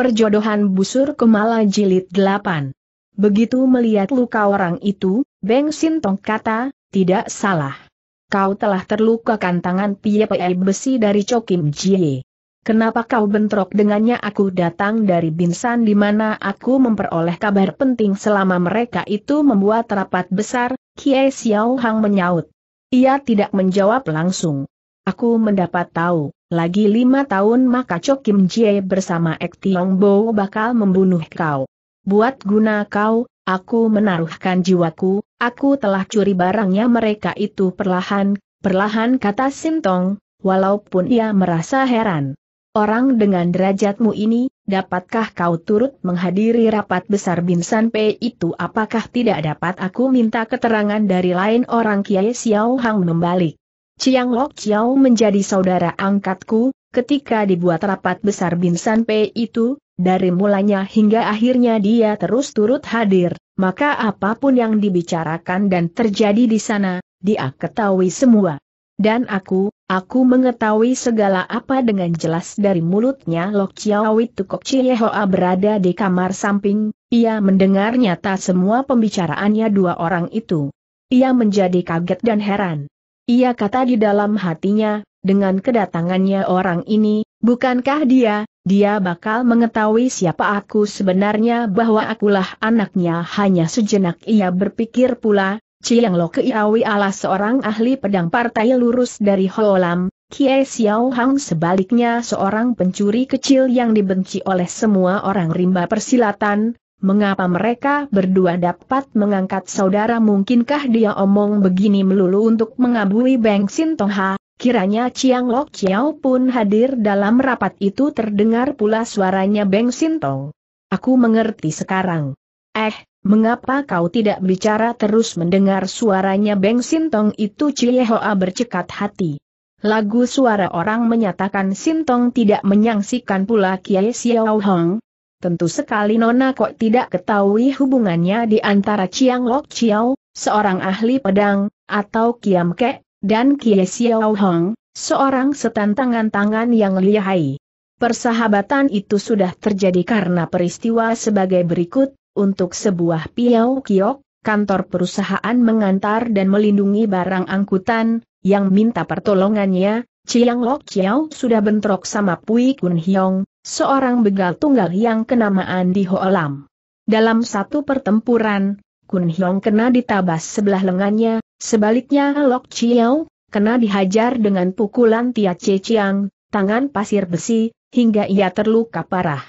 Perjodohan Busur Kemala Jilid 8 Begitu melihat luka orang itu, Beng Sintong kata, tidak salah. Kau telah terlukakan tangan piyai besi dari Chokim Jie. Kenapa kau bentrok dengannya aku datang dari Binsan di mana aku memperoleh kabar penting selama mereka itu membuat rapat besar, Kiai Xiao Hang menyaut. Ia tidak menjawab langsung. Aku mendapat tahu, lagi lima tahun maka Cho Kim Jie bersama Ek Tiong Bo bakal membunuh kau. Buat guna kau, aku menaruhkan jiwaku, aku telah curi barangnya mereka itu perlahan, perlahan kata Sintong, walaupun ia merasa heran. Orang dengan derajatmu ini, dapatkah kau turut menghadiri rapat besar Binsan P itu apakah tidak dapat aku minta keterangan dari lain orang Kiai Xiao Hang membalik. Chiang Lok Chiao menjadi saudara angkatku, ketika dibuat rapat besar Binsan P itu, dari mulanya hingga akhirnya dia terus turut hadir, maka apapun yang dibicarakan dan terjadi di sana, dia ketahui semua. Dan aku, aku mengetahui segala apa dengan jelas dari mulutnya Lok Kok Tukok Hoa berada di kamar samping, ia mendengar nyata semua pembicaraannya dua orang itu. Ia menjadi kaget dan heran. Ia kata di dalam hatinya, dengan kedatangannya orang ini, bukankah dia, dia bakal mengetahui siapa aku sebenarnya bahwa akulah anaknya hanya sejenak ia berpikir pula, Chiang Lo Keiawi ala seorang ahli pedang partai lurus dari Holam, Kie Xiao Hang sebaliknya seorang pencuri kecil yang dibenci oleh semua orang rimba persilatan, mengapa mereka berdua dapat mengangkat saudara mungkinkah dia omong begini melulu untuk mengabui Beng Sintoha, kiranya Chiang Lok Chiao pun hadir dalam rapat itu terdengar pula suaranya Beng Sintong. Aku mengerti sekarang. Eh, mengapa kau tidak bicara terus mendengar suaranya Beng Sintong itu Hoa bercekat hati. Lagu suara orang menyatakan Sintong tidak menyangsikan pula Kiai Xiao Hong, tentu sekali Nona Kok tidak ketahui hubungannya di antara Chiang Lok Chiao, seorang ahli pedang, atau Kiam Ke, dan Kie Xiao Hong, seorang setan tangan-tangan yang lihai. Persahabatan itu sudah terjadi karena peristiwa sebagai berikut, untuk sebuah piau kiok, kantor perusahaan mengantar dan melindungi barang angkutan, yang minta pertolongannya, Chiang Lok Chiao sudah bentrok sama Pui Kun Hiong, seorang begal tunggal yang kenamaan di Hoalam. Dalam satu pertempuran, Kun Hiong kena ditabas sebelah lengannya, sebaliknya Lok Chiao, kena dihajar dengan pukulan Tia Che Chiang, tangan pasir besi, hingga ia terluka parah.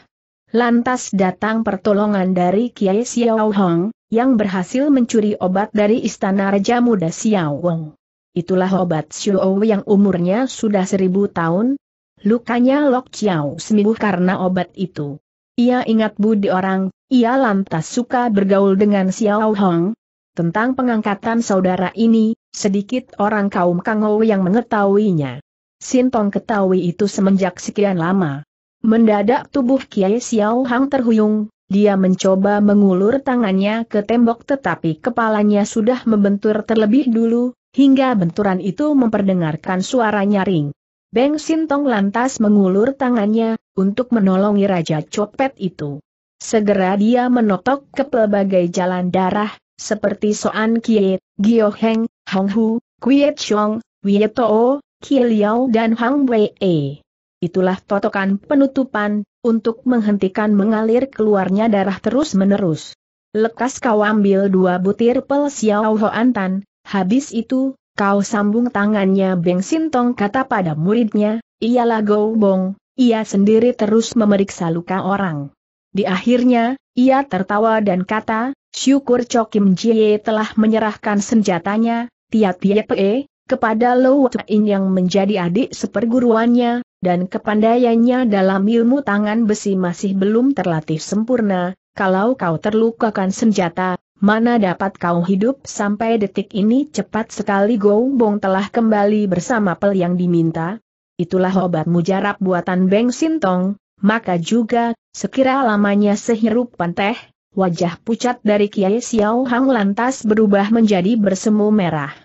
Lantas datang pertolongan dari Kiai Xiao Hong, yang berhasil mencuri obat dari istana Raja Muda Xiao Wong. Itulah obat Xiao yang umurnya sudah seribu tahun, Lukanya Lok Chiao sembuh karena obat itu. Ia ingat budi orang, ia lantas suka bergaul dengan Xiao Hong. Tentang pengangkatan saudara ini, sedikit orang kaum Kangou yang mengetahuinya. Sintong ketahui itu semenjak sekian lama. Mendadak tubuh Kiai Xiao Hong terhuyung, dia mencoba mengulur tangannya ke tembok tetapi kepalanya sudah membentur terlebih dulu, hingga benturan itu memperdengarkan suara nyaring. Beng Sintong lantas mengulur tangannya, untuk menolongi Raja Copet itu. Segera dia menotok ke pelbagai jalan darah, seperti Soan Kie, Gio Heng, Hong Hu, Kuiet Chong, Wie Too, Kie Liao dan Hang Wei. E. Itulah totokan penutupan, untuk menghentikan mengalir keluarnya darah terus-menerus. Lekas kau ambil dua butir pel Xiao Hoan Tan, habis itu, Kau sambung tangannya Beng Sintong kata pada muridnya, ialah Go Bong, ia sendiri terus memeriksa luka orang. Di akhirnya, ia tertawa dan kata, syukur Kim Jie telah menyerahkan senjatanya, Tiat Pe, kepada Lo In yang menjadi adik seperguruannya, dan kepandaiannya dalam ilmu tangan besi masih belum terlatih sempurna, kalau kau terlukakan senjata, mana dapat kau hidup sampai detik ini cepat sekali Gombong telah kembali bersama pel yang diminta. Itulah obat mujarab buatan Beng Sintong, maka juga, sekira lamanya sehirup panteh, wajah pucat dari Kiai Xiao Hang lantas berubah menjadi bersemu merah.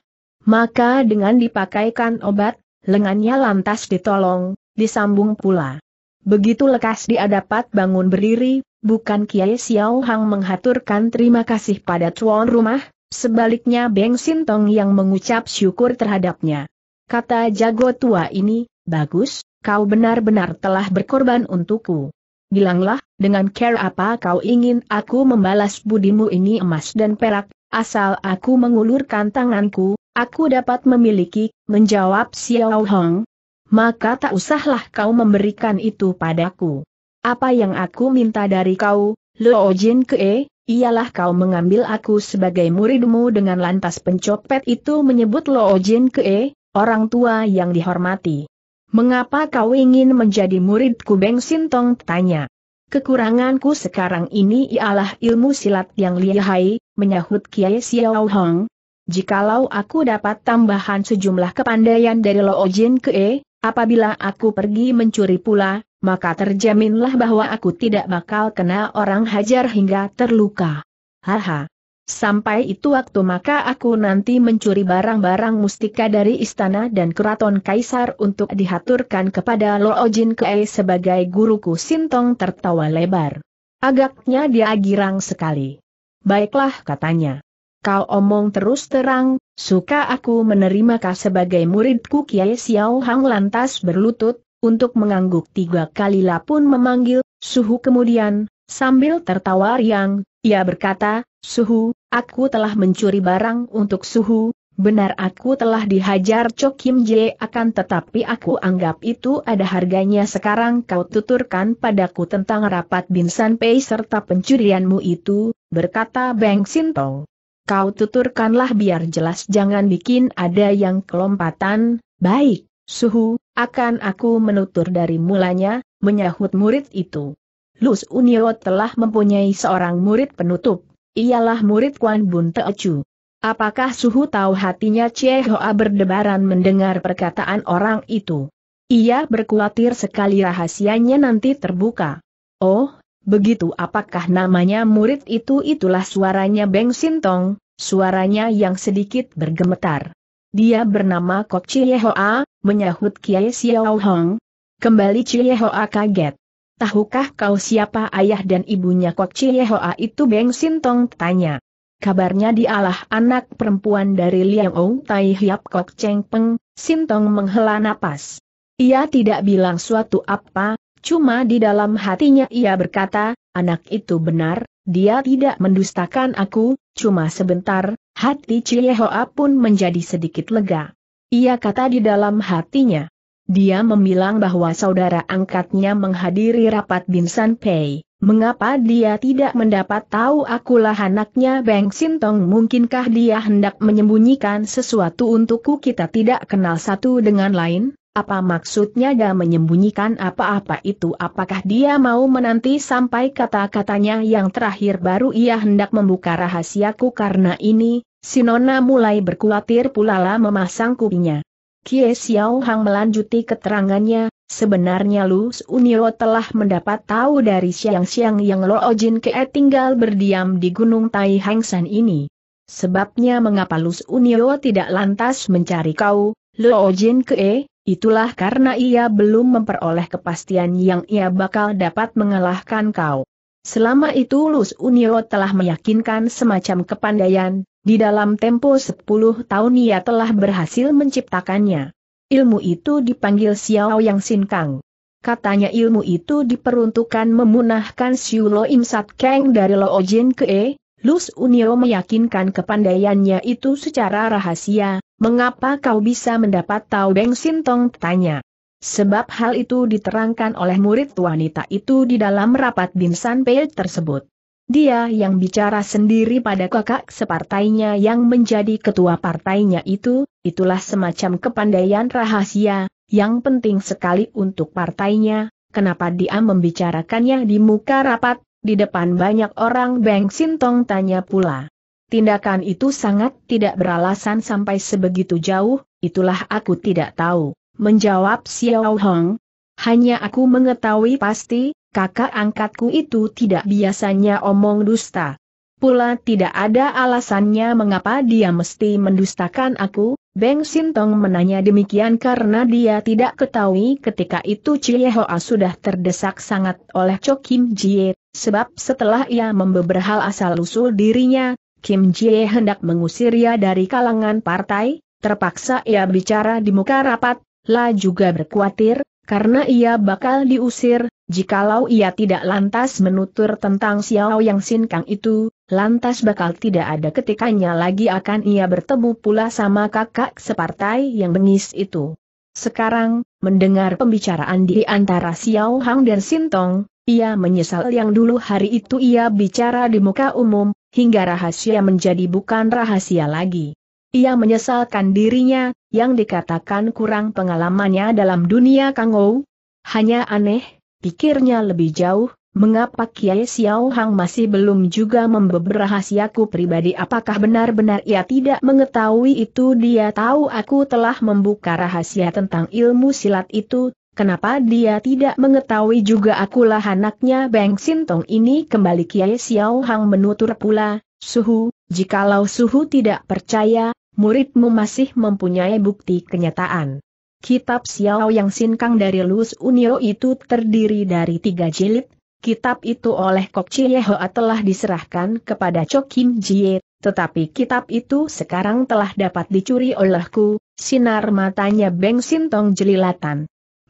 Maka dengan dipakaikan obat, lengannya lantas ditolong, disambung pula. Begitu lekas dia dapat bangun berdiri, bukan Kiai Xiao Hang menghaturkan terima kasih pada tuan rumah, sebaliknya Beng Sintong yang mengucap syukur terhadapnya. Kata jago tua ini, bagus, kau benar-benar telah berkorban untukku. Bilanglah, dengan care apa kau ingin aku membalas budimu ini emas dan perak, asal aku mengulurkan tanganku, aku dapat memiliki, menjawab Xiao Hong, maka tak usahlah kau memberikan itu padaku. Apa yang aku minta dari kau, Luo Jin Kee, ialah kau mengambil aku sebagai muridmu dengan lantas pencopet itu menyebut Luo Jin Kee, orang tua yang dihormati. Mengapa kau ingin menjadi muridku Beng Sintong tanya. Kekuranganku sekarang ini ialah ilmu silat yang lihai, menyahut Kiai Xiao Hong. Jikalau aku dapat tambahan sejumlah kepandaian dari Luo Jin Kee, Apabila aku pergi mencuri pula, maka terjaminlah bahwa aku tidak bakal kena orang hajar hingga terluka. Haha. Sampai itu waktu maka aku nanti mencuri barang-barang mustika dari istana dan keraton kaisar untuk dihaturkan kepada Ojin Kei sebagai guruku Sintong tertawa lebar. Agaknya dia girang sekali. Baiklah katanya. Kau omong terus terang, suka aku menerima kau sebagai muridku Kiai Xiao Hang lantas berlutut, untuk mengangguk tiga kali pun memanggil, Suhu kemudian, sambil tertawa riang, ia berkata, Suhu, aku telah mencuri barang untuk Suhu, benar aku telah dihajar Chok Kim Jie akan tetapi aku anggap itu ada harganya sekarang kau tuturkan padaku tentang rapat Binsan Pei serta pencurianmu itu, berkata Beng Sintong kau tuturkanlah biar jelas jangan bikin ada yang kelompatan, baik, suhu, akan aku menutur dari mulanya, menyahut murid itu. Lus Unio telah mempunyai seorang murid penutup, ialah murid Kwan Bun Teocu. Apakah suhu tahu hatinya Cie Hoa berdebaran mendengar perkataan orang itu? Ia berkhawatir sekali rahasianya nanti terbuka. Oh, Begitu apakah namanya murid itu itulah suaranya Beng Sintong, suaranya yang sedikit bergemetar. Dia bernama Kok Hoa, menyahut Kiai Xiao Hong. Kembali Hoa kaget. Tahukah kau siapa ayah dan ibunya Kok Hoa itu Beng Sintong tanya. Kabarnya dialah anak perempuan dari Liang Ong Tai Hiap Kok Cheng Peng, Sintong menghela napas. Ia tidak bilang suatu apa, Cuma di dalam hatinya ia berkata, anak itu benar, dia tidak mendustakan aku, cuma sebentar, hati Hoa pun menjadi sedikit lega. Ia kata di dalam hatinya. Dia membilang bahwa saudara angkatnya menghadiri rapat Binsan Pei. Mengapa dia tidak mendapat tahu akulah anaknya Beng Sintong? Mungkinkah dia hendak menyembunyikan sesuatu untukku kita tidak kenal satu dengan lain? Apa maksudnya dia menyembunyikan apa-apa itu? Apakah dia mau menanti sampai kata-katanya yang terakhir baru ia hendak membuka rahasiaku karena ini, Sinona mulai berkulatir pulala memasang kupingnya. Kie Xiao Hang melanjuti keterangannya, sebenarnya Lu Unio telah mendapat tahu dari siang-siang yang Lo Ojin Ke tinggal berdiam di Gunung Tai Hang San ini. Sebabnya mengapa Lu Unio tidak lantas mencari kau, Lo Jin Kie, Itulah karena ia belum memperoleh kepastian yang ia bakal dapat mengalahkan kau. Selama itu Lus Unio telah meyakinkan semacam kepandaian, di dalam tempo 10 tahun ia telah berhasil menciptakannya. Ilmu itu dipanggil Xiao Yang Sinkang. Katanya ilmu itu diperuntukkan memunahkan Siulo Imsat Kang dari Lo Jin ke E, Lus Unio meyakinkan kepandaiannya itu secara rahasia, Mengapa kau bisa mendapat tahu Beng Sintong tanya? Sebab hal itu diterangkan oleh murid wanita itu di dalam rapat Binsan Pei tersebut. Dia yang bicara sendiri pada kakak separtainya yang menjadi ketua partainya itu, itulah semacam kepandaian rahasia, yang penting sekali untuk partainya, kenapa dia membicarakannya di muka rapat, di depan banyak orang Beng Sintong tanya pula. Tindakan itu sangat tidak beralasan sampai sebegitu jauh, itulah aku tidak tahu. Menjawab Xiao Hong, hanya aku mengetahui pasti, kakak angkatku itu tidak biasanya omong dusta. Pula tidak ada alasannya mengapa dia mesti mendustakan aku, Beng Sintong menanya demikian karena dia tidak ketahui ketika itu Chie Hoa sudah terdesak sangat oleh Cho Kim Jie, sebab setelah ia membeberhal asal-usul dirinya, Kim Jie hendak mengusir ia dari kalangan partai, terpaksa ia bicara di muka rapat, La juga berkhawatir, karena ia bakal diusir, jikalau ia tidak lantas menutur tentang Xiao Yang Sin Kang itu, lantas bakal tidak ada ketikanya lagi akan ia bertemu pula sama kakak separtai yang bengis itu. Sekarang, mendengar pembicaraan di antara Xiao Hang dan Sintong, ia menyesal yang dulu hari itu ia bicara di muka umum, hingga rahasia menjadi bukan rahasia lagi. Ia menyesalkan dirinya, yang dikatakan kurang pengalamannya dalam dunia Kangou. Hanya aneh, pikirnya lebih jauh, mengapa Kiai Xiao Hang masih belum juga membeber rahasiaku pribadi apakah benar-benar ia tidak mengetahui itu dia tahu aku telah membuka rahasia tentang ilmu silat itu, Kenapa dia tidak mengetahui juga akulah anaknya Beng Sintong ini kembali Kiai Xiao Hang menutur pula, Suhu, jikalau Suhu tidak percaya, muridmu masih mempunyai bukti kenyataan. Kitab Xiao Yang Sinkang dari Lus Unio itu terdiri dari tiga jilid, kitab itu oleh Kok Hoa telah diserahkan kepada Kim Jie, tetapi kitab itu sekarang telah dapat dicuri olehku, sinar matanya Beng Sintong jelilatan.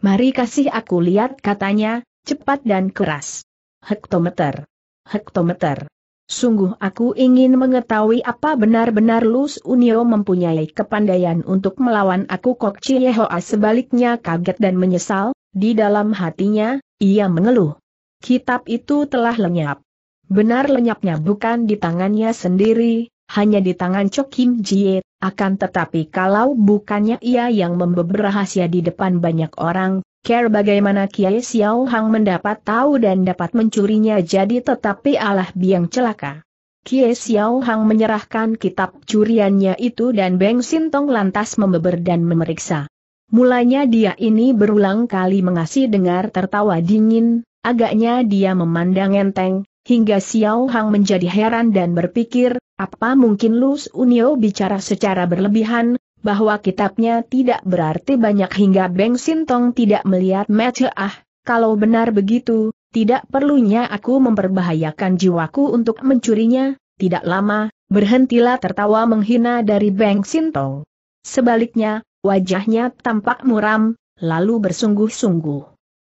Mari kasih aku lihat katanya, cepat dan keras. Hektometer. Hektometer. Sungguh aku ingin mengetahui apa benar-benar Lus Unio mempunyai kepandaian untuk melawan aku Kok Chiehoa sebaliknya kaget dan menyesal, di dalam hatinya, ia mengeluh. Kitab itu telah lenyap. Benar lenyapnya bukan di tangannya sendiri, hanya di tangan Chok Kim Jie, akan tetapi kalau bukannya ia yang membeber rahasia di depan banyak orang, care bagaimana Kiai Xiao Hang mendapat tahu dan dapat mencurinya jadi tetapi Allah biang celaka. Kiai Xiao Hang menyerahkan kitab curiannya itu dan Beng Sintong lantas membeber dan memeriksa. Mulanya dia ini berulang kali mengasih dengar tertawa dingin, agaknya dia memandang enteng, hingga Xiao Hang menjadi heran dan berpikir, apa mungkin Lus Unio bicara secara berlebihan, bahwa kitabnya tidak berarti banyak hingga Beng Sintong tidak melihat Ah, kalau benar begitu, tidak perlunya aku memperbahayakan jiwaku untuk mencurinya, tidak lama, berhentilah tertawa menghina dari Beng Sintong. Sebaliknya, wajahnya tampak muram, lalu bersungguh-sungguh.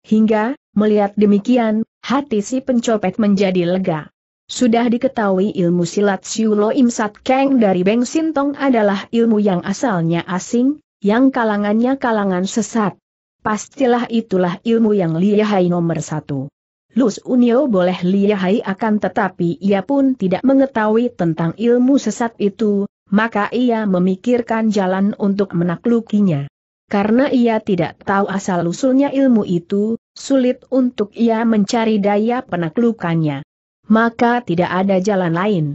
Hingga, melihat demikian, hati si pencopet menjadi lega. Sudah diketahui ilmu silat Siulo Imsat Keng dari Beng Sintong adalah ilmu yang asalnya asing, yang kalangannya kalangan sesat. Pastilah itulah ilmu yang lihai nomor satu. Lus Unio boleh lihai akan tetapi ia pun tidak mengetahui tentang ilmu sesat itu, maka ia memikirkan jalan untuk menaklukinya. Karena ia tidak tahu asal-usulnya ilmu itu, sulit untuk ia mencari daya penaklukannya maka tidak ada jalan lain.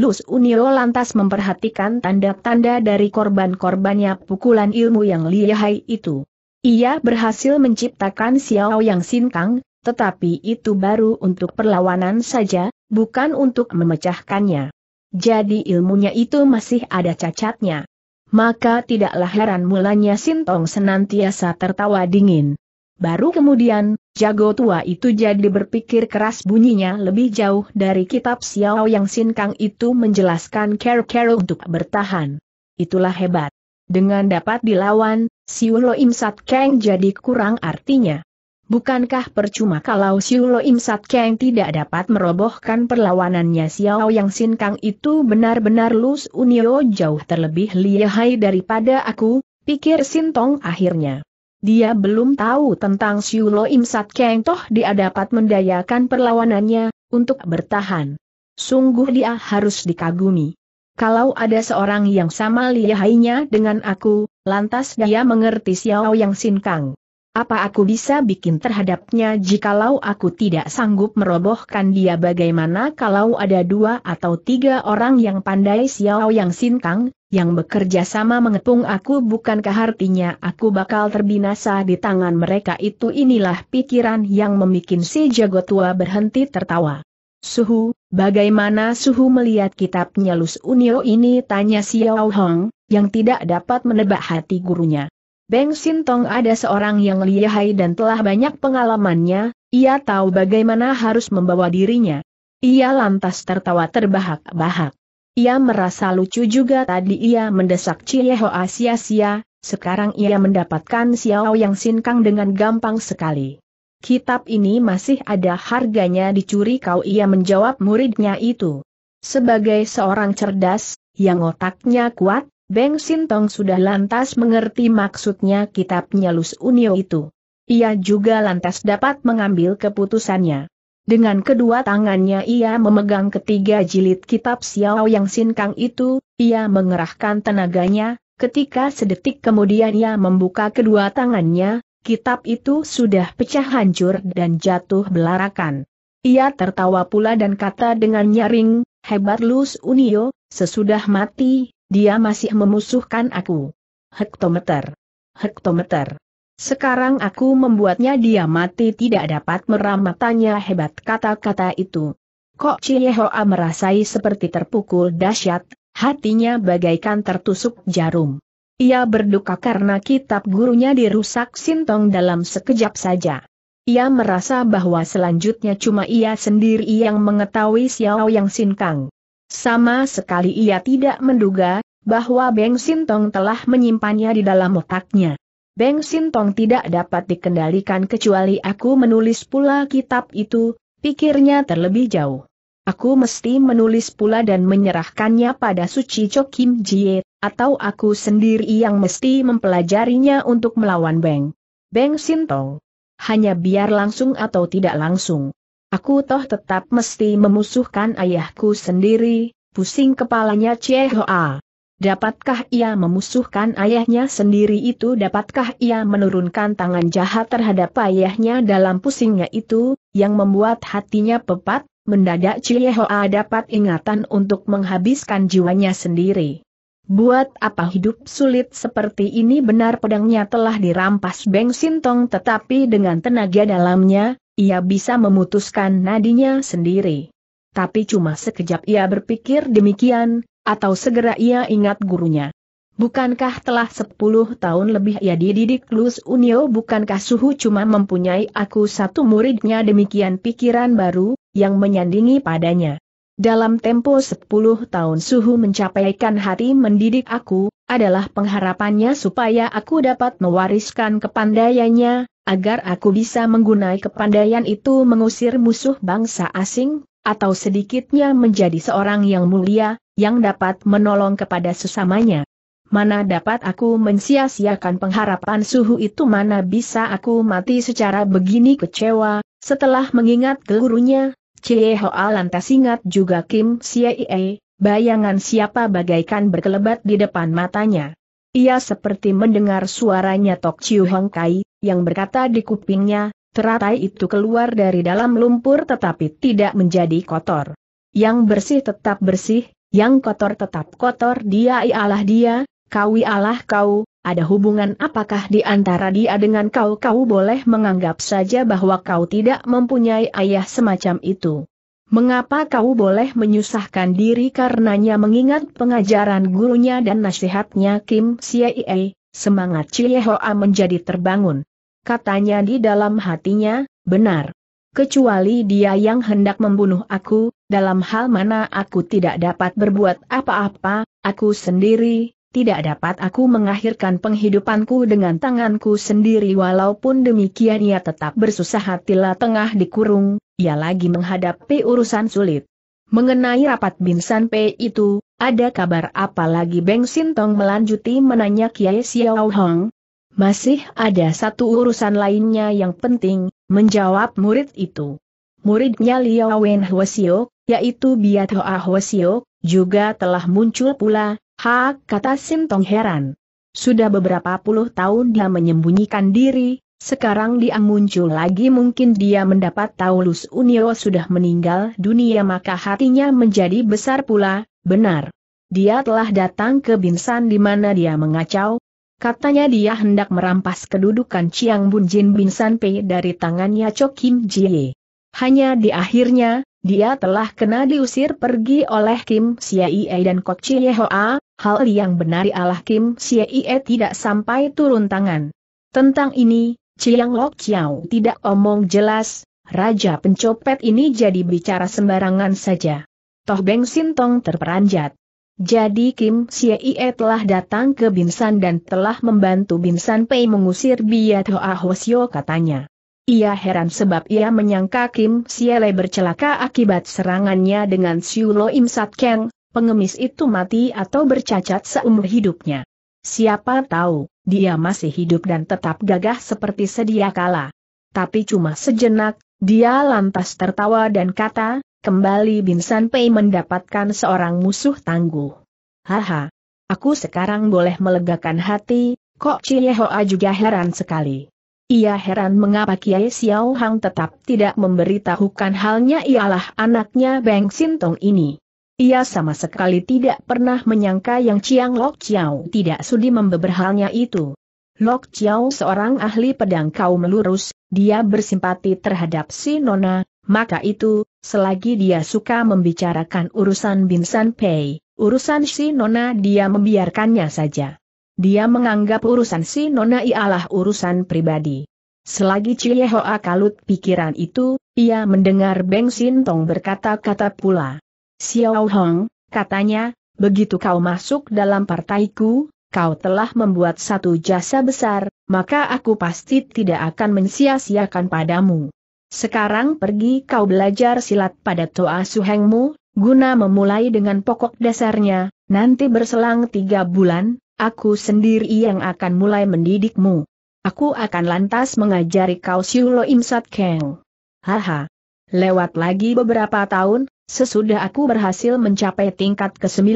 Lus Unio lantas memperhatikan tanda-tanda dari korban-korbannya pukulan ilmu yang lihai itu. Ia berhasil menciptakan Xiao yang sinkang, tetapi itu baru untuk perlawanan saja, bukan untuk memecahkannya. Jadi ilmunya itu masih ada cacatnya. Maka tidaklah heran mulanya Sintong senantiasa tertawa dingin. Baru kemudian, jago tua itu jadi berpikir keras bunyinya lebih jauh dari kitab Xiao Yang Sin Kang itu menjelaskan Carol care untuk bertahan. Itulah hebat. Dengan dapat dilawan, Siu Lo Im Sat Kang jadi kurang artinya. Bukankah percuma kalau Siu Lo Im Sat Kang tidak dapat merobohkan perlawanannya Xiao Yang Sin Kang itu benar-benar Lus Unio jauh terlebih lihai daripada aku, pikir Sintong akhirnya. Dia belum tahu tentang Siulo Im Sat Keng toh dia dapat mendayakan perlawanannya, untuk bertahan. Sungguh dia harus dikagumi. Kalau ada seorang yang sama lihainya dengan aku, lantas dia mengerti Xiao Yang Sin Kang. Apa aku bisa bikin terhadapnya jikalau aku tidak sanggup merobohkan dia bagaimana kalau ada dua atau tiga orang yang pandai Xiao Yang Sinkang, yang bekerja sama mengepung aku bukankah artinya aku bakal terbinasa di tangan mereka itu inilah pikiran yang membuat si jago tua berhenti tertawa. Suhu, bagaimana Suhu melihat kitabnya Lus Unio ini tanya Xiao Hong, yang tidak dapat menebak hati gurunya. Beng Sintong ada seorang yang lihai dan telah banyak pengalamannya, ia tahu bagaimana harus membawa dirinya. Ia lantas tertawa terbahak-bahak. Ia merasa lucu juga tadi ia mendesak Ho sia-sia, sekarang ia mendapatkan Xiao Yang Sinkang dengan gampang sekali. Kitab ini masih ada harganya dicuri kau ia menjawab muridnya itu. Sebagai seorang cerdas, yang otaknya kuat, Beng Sintong sudah lantas mengerti maksudnya kitab Nyalus Unio itu. Ia juga lantas dapat mengambil keputusannya. Dengan kedua tangannya ia memegang ketiga jilid kitab Xiao Yang Sin itu, ia mengerahkan tenaganya, ketika sedetik kemudian ia membuka kedua tangannya, kitab itu sudah pecah hancur dan jatuh belarakan. Ia tertawa pula dan kata dengan nyaring, hebat Lus Unio, sesudah mati, dia masih memusuhkan aku. Hektometer. Hektometer. Sekarang aku membuatnya dia mati tidak dapat meramatannya hebat kata-kata itu. Kok Ciehoa merasai seperti terpukul dahsyat, hatinya bagaikan tertusuk jarum. Ia berduka karena kitab gurunya dirusak Sintong dalam sekejap saja. Ia merasa bahwa selanjutnya cuma ia sendiri yang mengetahui Xiao Yang Sinkang. Sama sekali ia tidak menduga, bahwa Beng Sintong telah menyimpannya di dalam otaknya. Beng Sintong tidak dapat dikendalikan kecuali aku menulis pula kitab itu, pikirnya terlebih jauh. Aku mesti menulis pula dan menyerahkannya pada Suci Cho Kim Jie, atau aku sendiri yang mesti mempelajarinya untuk melawan Beng. Beng Sintong. Hanya biar langsung atau tidak langsung. Aku toh tetap mesti memusuhkan ayahku sendiri, pusing kepalanya Chie Hoa. Dapatkah ia memusuhkan ayahnya sendiri itu? Dapatkah ia menurunkan tangan jahat terhadap ayahnya dalam pusingnya itu, yang membuat hatinya pepat? Mendadak Chie Hoa dapat ingatan untuk menghabiskan jiwanya sendiri. Buat apa hidup sulit seperti ini benar pedangnya telah dirampas Beng Sintong tetapi dengan tenaga dalamnya, ia bisa memutuskan nadinya sendiri. Tapi cuma sekejap ia berpikir demikian, atau segera ia ingat gurunya. Bukankah telah sepuluh tahun lebih ia dididik Lus Unio bukankah suhu cuma mempunyai aku satu muridnya demikian pikiran baru, yang menyandingi padanya. Dalam tempo 10 tahun suhu mencapaikan hati mendidik aku, adalah pengharapannya supaya aku dapat mewariskan kepandaiannya, agar aku bisa menggunai kepandaian itu mengusir musuh bangsa asing, atau sedikitnya menjadi seorang yang mulia, yang dapat menolong kepada sesamanya. Mana dapat aku mensia-siakan pengharapan suhu itu mana bisa aku mati secara begini kecewa, setelah mengingat gurunya, Cie Hoa lantas ingat juga Kim Siee, bayangan siapa bagaikan berkelebat di depan matanya. Ia seperti mendengar suaranya Tok Chiu Hong Kai, yang berkata di kupingnya, teratai itu keluar dari dalam lumpur tetapi tidak menjadi kotor. Yang bersih tetap bersih, yang kotor tetap kotor dia ialah dia, kau ialah kau, ada hubungan apakah di antara dia dengan kau? Kau boleh menganggap saja bahwa kau tidak mempunyai ayah semacam itu. Mengapa kau boleh menyusahkan diri karenanya mengingat pengajaran gurunya dan nasihatnya Kim Siei? Semangat Chie Hoa menjadi terbangun. Katanya di dalam hatinya, benar. Kecuali dia yang hendak membunuh aku, dalam hal mana aku tidak dapat berbuat apa-apa, aku sendiri, tidak dapat aku mengakhirkan penghidupanku dengan tanganku sendiri walaupun demikian ia tetap bersusah hatilah tengah dikurung, ia lagi menghadapi urusan sulit. Mengenai rapat Binsan P itu, ada kabar apa lagi Beng Sintong melanjuti menanya Kiai Xiao Hong? Masih ada satu urusan lainnya yang penting, menjawab murid itu. Muridnya Liao Wen Hwasio, yaitu Biat Hoa Hwasio, juga telah muncul pula, Ha, kata Sim Tong heran. Sudah beberapa puluh tahun dia menyembunyikan diri, sekarang dia muncul lagi mungkin dia mendapat tahu Lus Unio sudah meninggal dunia maka hatinya menjadi besar pula, benar. Dia telah datang ke Binsan di mana dia mengacau. Katanya dia hendak merampas kedudukan Chiang Jin Binsan Pei dari tangannya Cho Kim Jie. Hanya di akhirnya, dia telah kena diusir pergi oleh Kim Siaie dan Kok Hoa, hal yang benar ialah Kim Siaie tidak sampai turun tangan. Tentang ini, Chiang Lok Chiao tidak omong jelas, Raja pencopet ini jadi bicara sembarangan saja. Toh Beng Sintong terperanjat. Jadi Kim Siaie telah datang ke Binsan dan telah membantu Binsan Pei mengusir Biat Hoa Hosyo katanya. Ia heran sebab ia menyangka Kim Siele bercelaka akibat serangannya dengan Siulo Im Sat Keng, pengemis itu mati atau bercacat seumur hidupnya. Siapa tahu, dia masih hidup dan tetap gagah seperti sedia kala. Tapi cuma sejenak, dia lantas tertawa dan kata, kembali Binsan Pei mendapatkan seorang musuh tangguh. Haha, aku sekarang boleh melegakan hati, kok Hoa juga heran sekali. Ia heran mengapa Kiai Xiao Hang tetap tidak memberitahukan halnya ialah anaknya Beng Sintong ini. Ia sama sekali tidak pernah menyangka yang Chiang Lok Chiao tidak sudi halnya itu. Lok Chiao seorang ahli pedang kaum lurus, dia bersimpati terhadap si Nona, maka itu, selagi dia suka membicarakan urusan Binsan Pei, urusan si Nona dia membiarkannya saja. Dia menganggap urusan si Nona ialah urusan pribadi. Selagi Cie Hoa kalut pikiran itu, ia mendengar Beng Sin Tong berkata-kata pula. Xiao Hong, katanya, begitu kau masuk dalam partaiku, kau telah membuat satu jasa besar, maka aku pasti tidak akan mensia-siakan padamu. Sekarang pergi kau belajar silat pada Toa Suhengmu, guna memulai dengan pokok dasarnya, nanti berselang tiga bulan, Aku sendiri yang akan mulai mendidikmu. Aku akan lantas mengajari kau Siulo Imsat Keng. Haha. Lewat lagi beberapa tahun, sesudah aku berhasil mencapai tingkat ke-9,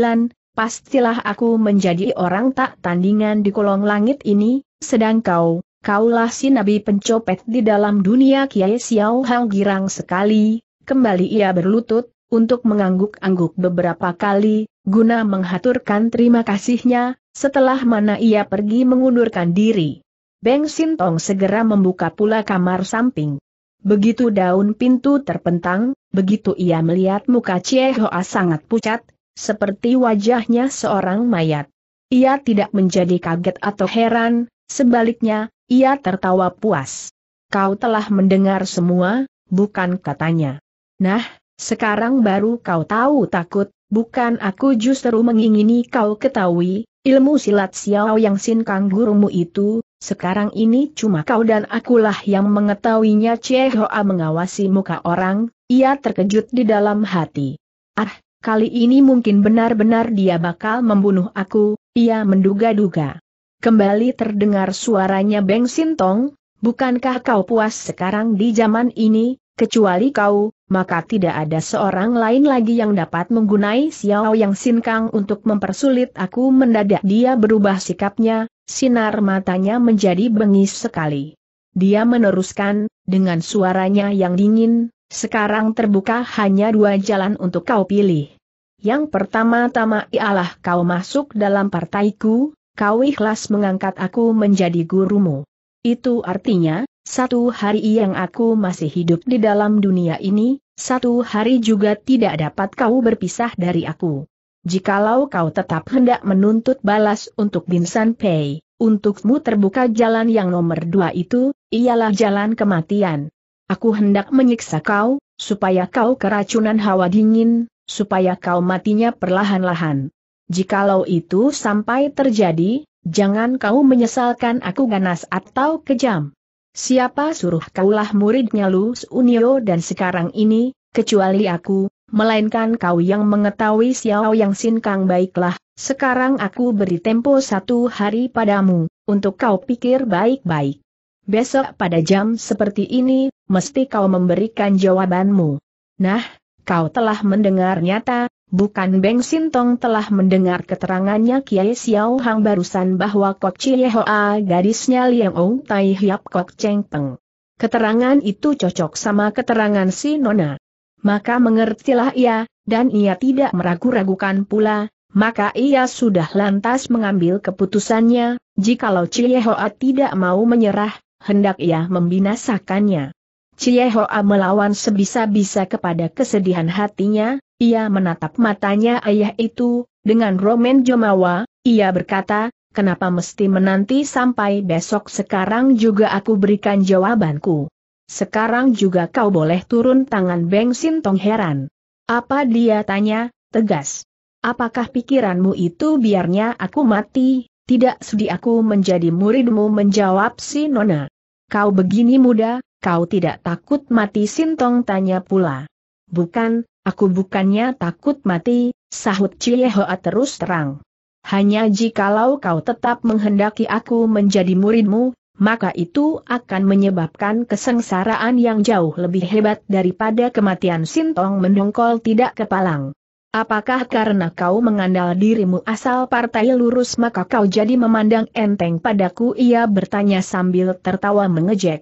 pastilah aku menjadi orang tak tandingan di kolong langit ini, sedang kau, kaulah si nabi pencopet di dalam dunia Kiai Xiao Hang girang sekali, kembali ia berlutut, untuk mengangguk-angguk beberapa kali, guna menghaturkan terima kasihnya, setelah mana ia pergi mengundurkan diri. Beng Sintong segera membuka pula kamar samping. Begitu daun pintu terpentang, begitu ia melihat muka Cie Hoa sangat pucat, seperti wajahnya seorang mayat. Ia tidak menjadi kaget atau heran, sebaliknya, ia tertawa puas. Kau telah mendengar semua, bukan katanya. Nah, sekarang baru kau tahu takut, bukan aku justru mengingini kau ketahui, Ilmu silat Xiao Yang Sin Kang gurumu itu, sekarang ini cuma kau dan akulah yang mengetahuinya Cie Hoa mengawasi muka orang, ia terkejut di dalam hati. Ah, kali ini mungkin benar-benar dia bakal membunuh aku, ia menduga-duga. Kembali terdengar suaranya Beng Sintong, bukankah kau puas sekarang di zaman ini, kecuali kau, maka tidak ada seorang lain lagi yang dapat menggunai Xiao Yang Sin Kang untuk mempersulit aku mendadak dia berubah sikapnya, sinar matanya menjadi bengis sekali. Dia meneruskan, dengan suaranya yang dingin, sekarang terbuka hanya dua jalan untuk kau pilih. Yang pertama-tama ialah kau masuk dalam partaiku, kau ikhlas mengangkat aku menjadi gurumu. Itu artinya, satu hari yang aku masih hidup di dalam dunia ini, satu hari juga tidak dapat kau berpisah dari aku. Jikalau kau tetap hendak menuntut balas untuk Binsan Pei, untukmu terbuka jalan yang nomor dua itu, ialah jalan kematian. Aku hendak menyiksa kau, supaya kau keracunan hawa dingin, supaya kau matinya perlahan-lahan. Jikalau itu sampai terjadi, jangan kau menyesalkan aku ganas atau kejam. Siapa suruh kaulah muridnya Lus Unio dan sekarang ini, kecuali aku, melainkan kau yang mengetahui Xiao Yang Sin Kang baiklah, sekarang aku beri tempo satu hari padamu, untuk kau pikir baik-baik. Besok pada jam seperti ini, mesti kau memberikan jawabanmu. Nah, kau telah mendengar nyata, Bukan Beng Sintong telah mendengar keterangannya Kiai Xiao Hang barusan bahwa Kok Chie Hoa gadisnya Liang Ong Tai Hiap Kok Cheng Peng. Keterangan itu cocok sama keterangan si Nona. Maka mengertilah ia, dan ia tidak meragu-ragukan pula, maka ia sudah lantas mengambil keputusannya, jikalau Chie Hoa tidak mau menyerah, hendak ia membinasakannya. Chie Hoa melawan sebisa-bisa kepada kesedihan hatinya, ia menatap matanya ayah itu, dengan Roman Jomawa, ia berkata, kenapa mesti menanti sampai besok sekarang juga aku berikan jawabanku. Sekarang juga kau boleh turun tangan Beng Sintong heran. Apa dia tanya, tegas. Apakah pikiranmu itu biarnya aku mati, tidak sudi aku menjadi muridmu menjawab si Nona. Kau begini muda, kau tidak takut mati Sintong tanya pula. Bukan, Aku bukannya takut mati, sahut Ciehoa terus terang. Hanya jikalau kau tetap menghendaki aku menjadi muridmu, maka itu akan menyebabkan kesengsaraan yang jauh lebih hebat daripada kematian Sintong mendongkol tidak kepalang. Apakah karena kau mengandal dirimu asal partai lurus maka kau jadi memandang enteng padaku ia bertanya sambil tertawa mengejek.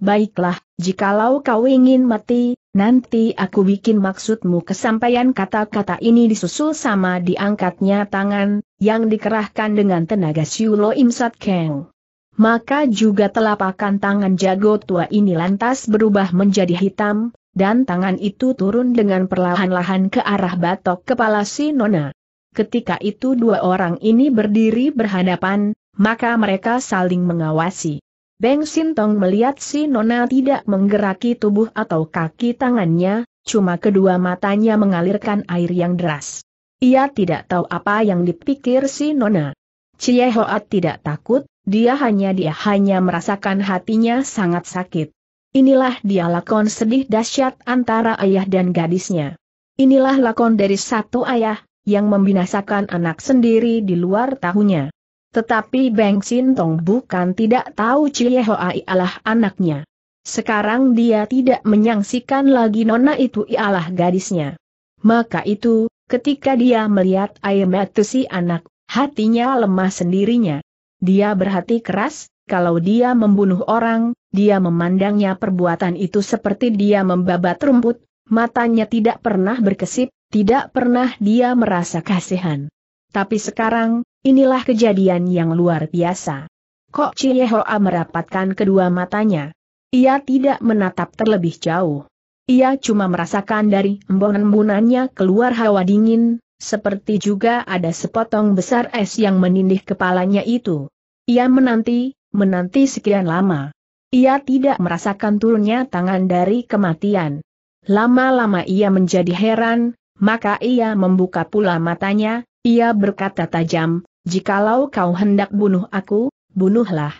Baiklah, jikalau kau ingin mati, Nanti aku bikin maksudmu kesampaian kata-kata ini disusul sama diangkatnya tangan, yang dikerahkan dengan tenaga Siulo Imsat Keng. Maka juga telapakan tangan jago tua ini lantas berubah menjadi hitam, dan tangan itu turun dengan perlahan-lahan ke arah batok kepala si Nona. Ketika itu dua orang ini berdiri berhadapan, maka mereka saling mengawasi. Beng Sintong melihat si Nona tidak menggeraki tubuh atau kaki tangannya, cuma kedua matanya mengalirkan air yang deras. Ia tidak tahu apa yang dipikir si Nona. Cie Hoat tidak takut, dia hanya dia hanya merasakan hatinya sangat sakit. Inilah dia lakon sedih dahsyat antara ayah dan gadisnya. Inilah lakon dari satu ayah, yang membinasakan anak sendiri di luar tahunya. Tetapi Beng Sintong bukan tidak tahu Cie Hoai ialah anaknya. Sekarang dia tidak menyangsikan lagi nona itu ialah gadisnya. Maka itu, ketika dia melihat Aimetu si anak, hatinya lemah sendirinya. Dia berhati keras, kalau dia membunuh orang, dia memandangnya perbuatan itu seperti dia membabat rumput, matanya tidak pernah berkesip, tidak pernah dia merasa kasihan. Tapi sekarang, Inilah kejadian yang luar biasa. Kok Chiehoa merapatkan kedua matanya. Ia tidak menatap terlebih jauh. Ia cuma merasakan dari embun-embunannya keluar hawa dingin, seperti juga ada sepotong besar es yang menindih kepalanya itu. Ia menanti, menanti sekian lama. Ia tidak merasakan turunnya tangan dari kematian. Lama-lama ia menjadi heran, maka ia membuka pula matanya, ia berkata tajam, Jikalau kau hendak bunuh aku, bunuhlah.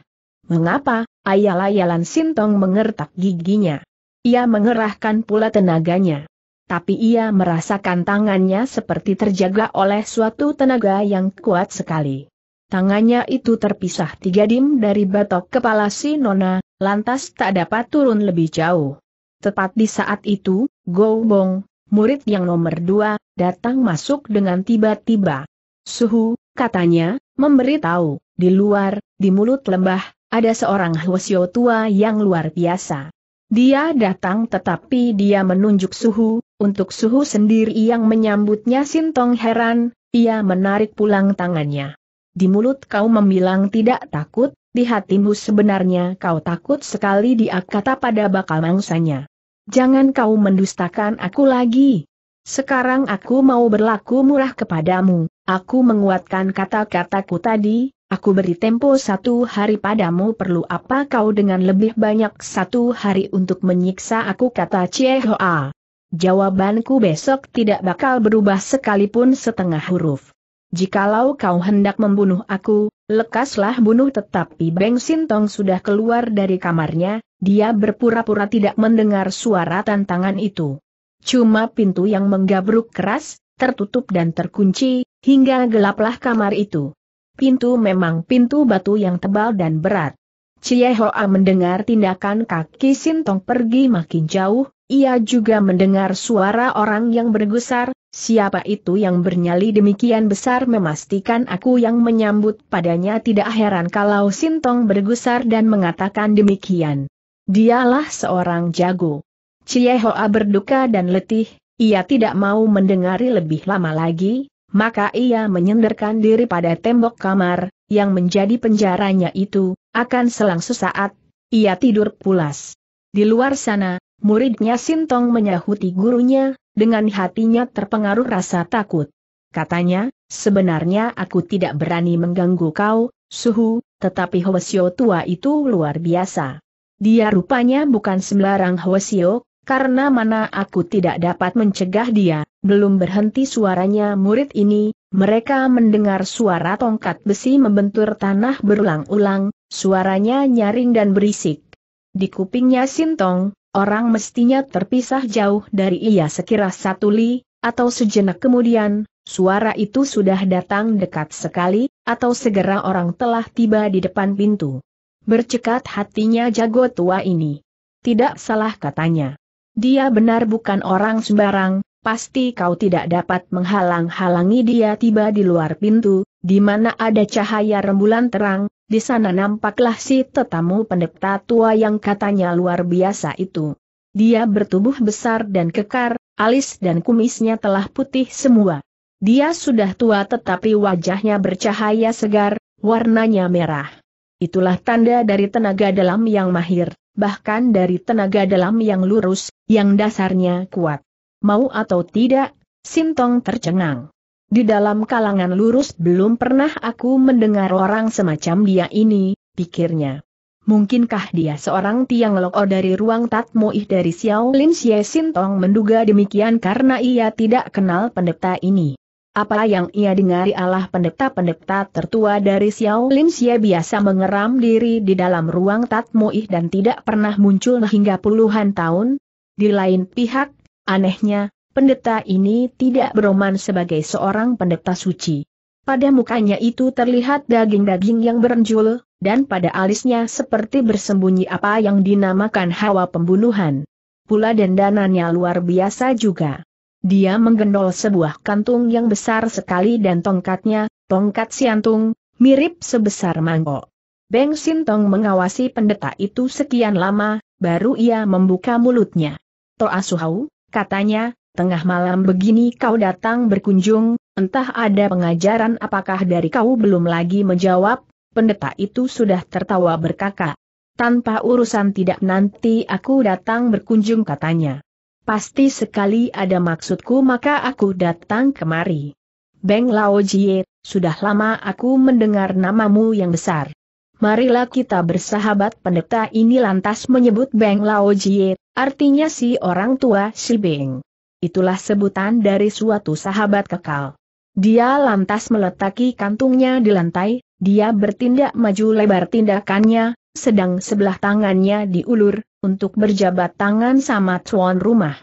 Mengapa? ayal Sintong mengertak giginya. Ia mengerahkan pula tenaganya. Tapi ia merasakan tangannya seperti terjaga oleh suatu tenaga yang kuat sekali. Tangannya itu terpisah tiga dim dari batok kepala si Nona, lantas tak dapat turun lebih jauh. Tepat di saat itu, Go Bong, murid yang nomor dua, datang masuk dengan tiba-tiba. Suhu, katanya, memberitahu, di luar, di mulut lembah, ada seorang Hwasyo tua yang luar biasa. Dia datang tetapi dia menunjuk suhu, untuk suhu sendiri yang menyambutnya Sintong heran, ia menarik pulang tangannya. Di mulut kau membilang tidak takut, di hatimu sebenarnya kau takut sekali dia kata pada bakal mangsanya. Jangan kau mendustakan aku lagi. Sekarang aku mau berlaku murah kepadamu, Aku menguatkan kata-kataku tadi, aku beri tempo satu hari padamu perlu apa kau dengan lebih banyak satu hari untuk menyiksa aku kata Cie Hoa. Jawabanku besok tidak bakal berubah sekalipun setengah huruf. Jikalau kau hendak membunuh aku, lekaslah bunuh tetapi Beng Sintong sudah keluar dari kamarnya, dia berpura-pura tidak mendengar suara tantangan itu. Cuma pintu yang menggabruk keras, tertutup dan terkunci, Hingga gelaplah kamar itu. Pintu memang pintu batu yang tebal dan berat. Cie Hoa mendengar tindakan kaki Sintong pergi makin jauh, ia juga mendengar suara orang yang bergusar, siapa itu yang bernyali demikian besar memastikan aku yang menyambut padanya tidak heran kalau Sintong bergusar dan mengatakan demikian. Dialah seorang jago. Cie Hoa berduka dan letih, ia tidak mau mendengari lebih lama lagi, maka ia menyenderkan diri pada tembok kamar, yang menjadi penjaranya itu, akan selang sesaat, ia tidur pulas. Di luar sana, muridnya Sintong menyahuti gurunya, dengan hatinya terpengaruh rasa takut. Katanya, sebenarnya aku tidak berani mengganggu kau, Suhu, tetapi Hwasyo tua itu luar biasa. Dia rupanya bukan sembarang Hwasyo, karena mana aku tidak dapat mencegah dia, belum berhenti suaranya murid ini, mereka mendengar suara tongkat besi membentur tanah berulang-ulang, suaranya nyaring dan berisik. Di kupingnya sintong, orang mestinya terpisah jauh dari ia sekira satu li, atau sejenak kemudian, suara itu sudah datang dekat sekali, atau segera orang telah tiba di depan pintu. Bercekat hatinya jago tua ini. Tidak salah katanya. Dia benar bukan orang sembarang, pasti kau tidak dapat menghalang-halangi dia tiba di luar pintu, di mana ada cahaya rembulan terang, di sana nampaklah si tetamu pendeta tua yang katanya luar biasa itu. Dia bertubuh besar dan kekar, alis dan kumisnya telah putih semua. Dia sudah tua tetapi wajahnya bercahaya segar, warnanya merah. Itulah tanda dari tenaga dalam yang mahir bahkan dari tenaga dalam yang lurus, yang dasarnya kuat. Mau atau tidak, Sintong tercengang. Di dalam kalangan lurus belum pernah aku mendengar orang semacam dia ini, pikirnya. Mungkinkah dia seorang tiang loko dari ruang Tatmoih dari Xiao Lin Xie Sintong menduga demikian karena ia tidak kenal pendeta ini. Apa yang ia dengari Allah pendeta-pendeta tertua dari Xiao Lim. Xie biasa mengeram diri di dalam ruang tatmuih dan tidak pernah muncul hingga puluhan tahun. Di lain pihak, anehnya, pendeta ini tidak beroman sebagai seorang pendeta suci. Pada mukanya itu terlihat daging-daging yang berenjul, dan pada alisnya seperti bersembunyi apa yang dinamakan hawa pembunuhan. Pula dendanannya luar biasa juga. Dia menggendol sebuah kantung yang besar sekali dan tongkatnya, tongkat siantung, mirip sebesar mangkok. Beng Sintong mengawasi pendeta itu sekian lama, baru ia membuka mulutnya. Toa Suhau, katanya, tengah malam begini kau datang berkunjung, entah ada pengajaran apakah dari kau belum lagi menjawab, pendeta itu sudah tertawa berkakak. Tanpa urusan tidak nanti aku datang berkunjung katanya. Pasti sekali ada maksudku maka aku datang kemari. Beng Lao Jie, sudah lama aku mendengar namamu yang besar. Marilah kita bersahabat pendeta ini lantas menyebut Beng Lao Jie, artinya si orang tua si Beng. Itulah sebutan dari suatu sahabat kekal. Dia lantas meletaki kantungnya di lantai, dia bertindak maju lebar tindakannya, sedang sebelah tangannya diulur, untuk berjabat tangan sama tuan rumah.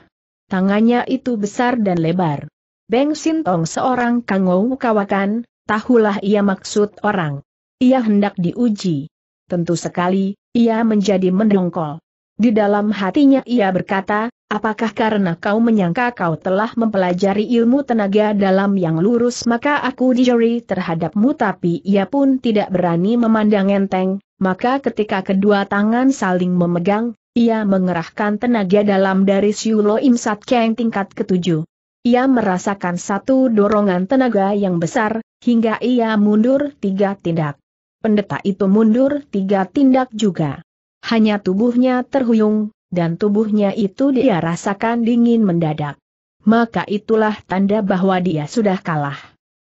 Tangannya itu besar dan lebar. Beng Sintong seorang kangou kawakan, tahulah ia maksud orang. Ia hendak diuji. Tentu sekali, ia menjadi mendongkol. Di dalam hatinya ia berkata, apakah karena kau menyangka kau telah mempelajari ilmu tenaga dalam yang lurus maka aku dijeri terhadapmu tapi ia pun tidak berani memandang enteng, maka ketika kedua tangan saling memegang, ia mengerahkan tenaga dalam dari Siulo Im Sat tingkat ketujuh. Ia merasakan satu dorongan tenaga yang besar, hingga ia mundur tiga tindak. Pendeta itu mundur tiga tindak juga. Hanya tubuhnya terhuyung, dan tubuhnya itu dia rasakan dingin mendadak. Maka itulah tanda bahwa dia sudah kalah.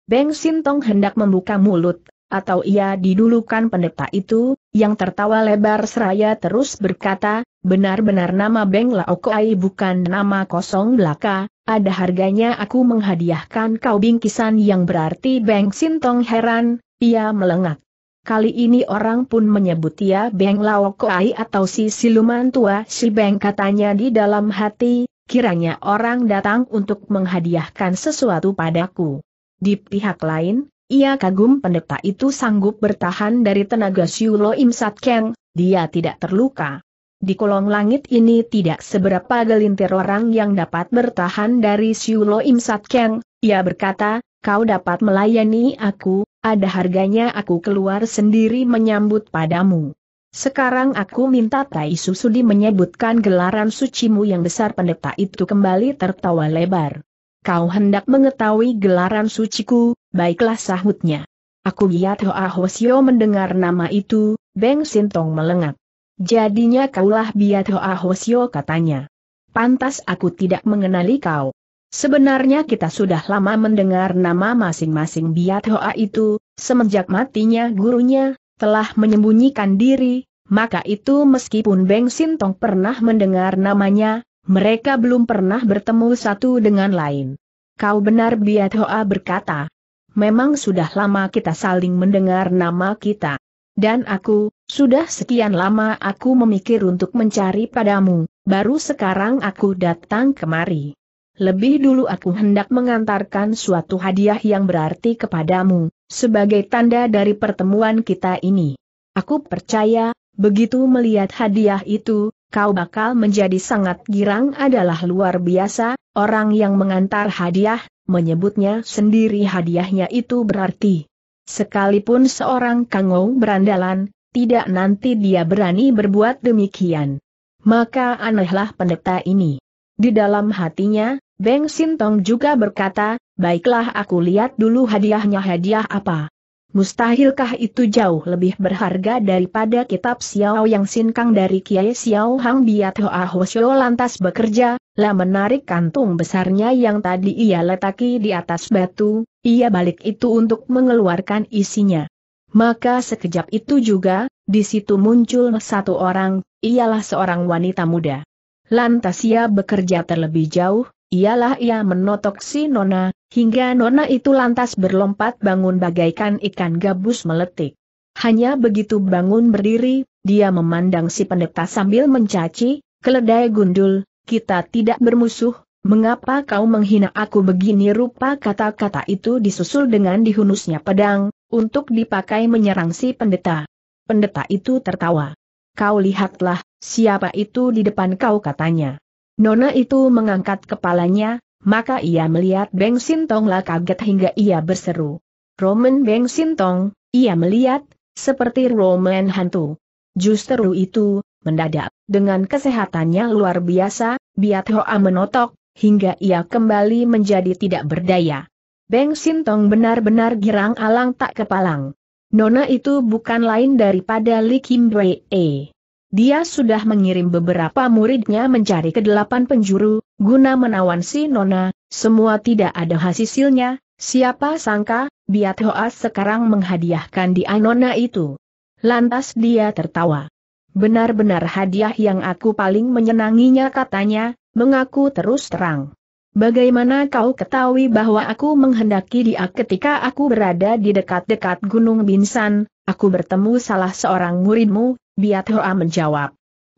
Beng Sintong hendak membuka mulut, atau ia didulukan pendeta itu, yang tertawa lebar seraya terus berkata, benar-benar nama Beng Lao bukan nama kosong belaka, ada harganya aku menghadiahkan kau bingkisan yang berarti Beng Sintong heran, ia melengak. Kali ini orang pun menyebut ia Beng Lao atau si siluman tua si Beng katanya di dalam hati, kiranya orang datang untuk menghadiahkan sesuatu padaku. Di pihak lain, ia kagum pendeta itu sanggup bertahan dari tenaga Siulo Im Sat Keng, dia tidak terluka. Di kolong langit ini tidak seberapa gelintir orang yang dapat bertahan dari Siulo Im Sat Keng, ia berkata, kau dapat melayani aku, ada harganya aku keluar sendiri menyambut padamu. Sekarang aku minta Tai Susudi menyebutkan gelaran sucimu yang besar pendeta itu kembali tertawa lebar kau hendak mengetahui gelaran suciku, baiklah sahutnya. Aku lihat Hoa Hosio mendengar nama itu, Beng Sintong melengat. Jadinya kaulah Biat Hoa Hosio katanya. Pantas aku tidak mengenali kau. Sebenarnya kita sudah lama mendengar nama masing-masing Biat Hoa itu, semenjak matinya gurunya, telah menyembunyikan diri, maka itu meskipun Beng Sintong pernah mendengar namanya, mereka belum pernah bertemu satu dengan lain. Kau benar Biat Hoa berkata. Memang sudah lama kita saling mendengar nama kita. Dan aku, sudah sekian lama aku memikir untuk mencari padamu, baru sekarang aku datang kemari. Lebih dulu aku hendak mengantarkan suatu hadiah yang berarti kepadamu, sebagai tanda dari pertemuan kita ini. Aku percaya, begitu melihat hadiah itu, kau bakal menjadi sangat girang adalah luar biasa, orang yang mengantar hadiah, menyebutnya sendiri hadiahnya itu berarti. Sekalipun seorang kango berandalan, tidak nanti dia berani berbuat demikian. Maka anehlah pendeta ini. Di dalam hatinya, Beng Sintong juga berkata, baiklah aku lihat dulu hadiahnya hadiah apa. Mustahilkah itu jauh lebih berharga daripada kitab Xiao Yang Sinkang dari Kiai Xiao Hang Biat Hoa Xiao lantas bekerja, lah menarik kantung besarnya yang tadi ia letaki di atas batu, ia balik itu untuk mengeluarkan isinya. Maka sekejap itu juga, di situ muncul satu orang, ialah seorang wanita muda. Lantas ia bekerja terlebih jauh, ialah ia menotok si Nona, hingga Nona itu lantas berlompat bangun bagaikan ikan gabus meletik. Hanya begitu bangun berdiri, dia memandang si pendeta sambil mencaci, keledai gundul, kita tidak bermusuh, mengapa kau menghina aku begini rupa kata-kata itu disusul dengan dihunusnya pedang, untuk dipakai menyerang si pendeta. Pendeta itu tertawa. Kau lihatlah, siapa itu di depan kau katanya. Nona itu mengangkat kepalanya, maka ia melihat Beng Sintonglah kaget hingga ia berseru. Roman Beng Sintong, ia melihat, seperti Roman hantu. Justru itu, mendadak, dengan kesehatannya luar biasa, Biat Hoa menotok, hingga ia kembali menjadi tidak berdaya. Beng Sintong benar-benar girang alang tak kepalang. Nona itu bukan lain daripada Li Kim Wei. Dia sudah mengirim beberapa muridnya mencari ke delapan penjuru, guna menawan si Nona, semua tidak ada hasilnya, siapa sangka, Biat Hoas sekarang menghadiahkan di Anona itu. Lantas dia tertawa. Benar-benar hadiah yang aku paling menyenanginya katanya, mengaku terus terang. Bagaimana kau ketahui bahwa aku menghendaki dia ketika aku berada di dekat-dekat Gunung Binsan, aku bertemu salah seorang muridmu, Biat Hoa menjawab.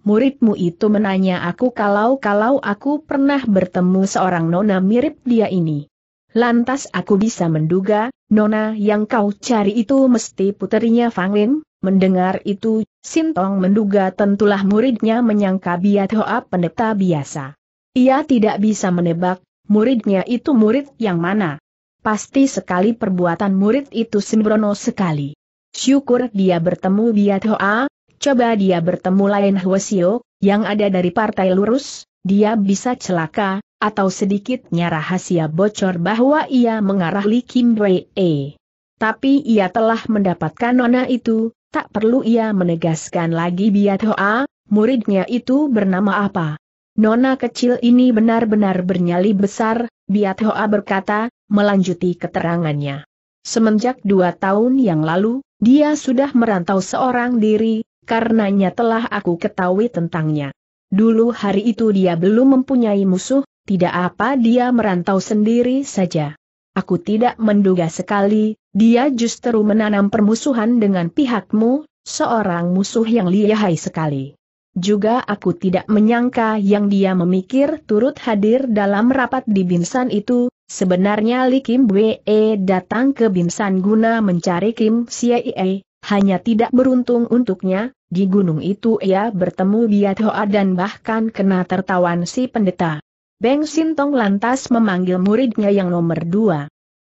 Muridmu itu menanya aku kalau-kalau aku pernah bertemu seorang nona mirip dia ini. Lantas aku bisa menduga, nona yang kau cari itu mesti puterinya Fang Lin. Mendengar itu, Sintong menduga tentulah muridnya menyangka Biat Hoa pendeta biasa. Ia tidak bisa menebak, muridnya itu murid yang mana. Pasti sekali perbuatan murid itu sembrono sekali. Syukur dia bertemu Biat Hoa, Coba dia bertemu lain Hwasio, yang ada dari partai lurus, dia bisa celaka, atau sedikitnya rahasia bocor bahwa ia mengarah Li Kim Wei. Tapi ia telah mendapatkan nona itu, tak perlu ia menegaskan lagi Biat Hoa, muridnya itu bernama apa. Nona kecil ini benar-benar bernyali besar, Biat Hoa berkata, melanjuti keterangannya. Semenjak dua tahun yang lalu, dia sudah merantau seorang diri, karenanya telah aku ketahui tentangnya. Dulu hari itu dia belum mempunyai musuh, tidak apa dia merantau sendiri saja. Aku tidak menduga sekali, dia justru menanam permusuhan dengan pihakmu, seorang musuh yang lihai sekali. Juga aku tidak menyangka yang dia memikir turut hadir dalam rapat di Binsan itu, sebenarnya Li Kim Wee datang ke Binsan guna mencari Kim Siee, hanya tidak beruntung untuknya, di gunung itu ia bertemu Biat Hoa dan bahkan kena tertawan si pendeta. Beng Sintong lantas memanggil muridnya yang nomor dua.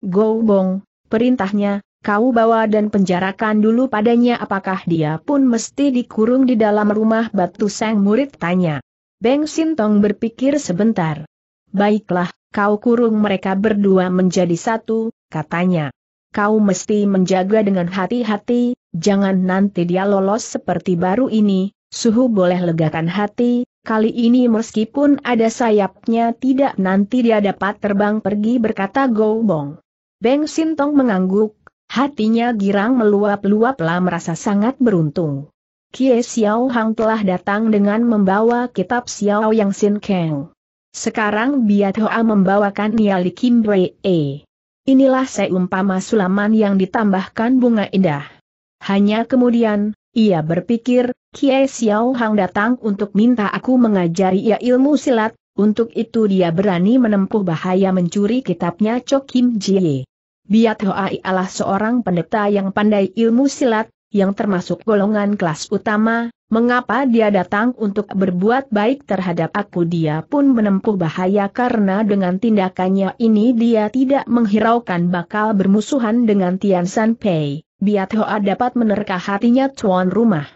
Go Bong, perintahnya, kau bawa dan penjarakan dulu padanya apakah dia pun mesti dikurung di dalam rumah batu sang murid tanya. Beng Sintong berpikir sebentar. Baiklah, kau kurung mereka berdua menjadi satu, katanya kau mesti menjaga dengan hati-hati, jangan nanti dia lolos seperti baru ini, suhu boleh legakan hati, kali ini meskipun ada sayapnya tidak nanti dia dapat terbang pergi berkata Gobong. Beng Sintong mengangguk, hatinya girang meluap-luaplah luap merasa sangat beruntung. Kie Xiao Hang telah datang dengan membawa kitab Xiao Yang Sin Kang. Sekarang Biat Hoa membawakan Niali Kim E. Inilah seumpama sulaman yang ditambahkan bunga indah. Hanya kemudian, ia berpikir, Kiai Xiao Hang datang untuk minta aku mengajari ia ilmu silat, untuk itu dia berani menempuh bahaya mencuri kitabnya Chok Kim Jie. Biat Hoai adalah seorang pendeta yang pandai ilmu silat, yang termasuk golongan kelas utama, Mengapa dia datang untuk berbuat baik terhadap aku dia pun menempuh bahaya karena dengan tindakannya ini dia tidak menghiraukan bakal bermusuhan dengan Tian San Pei. Biat Hoa dapat menerka hatinya tuan rumah.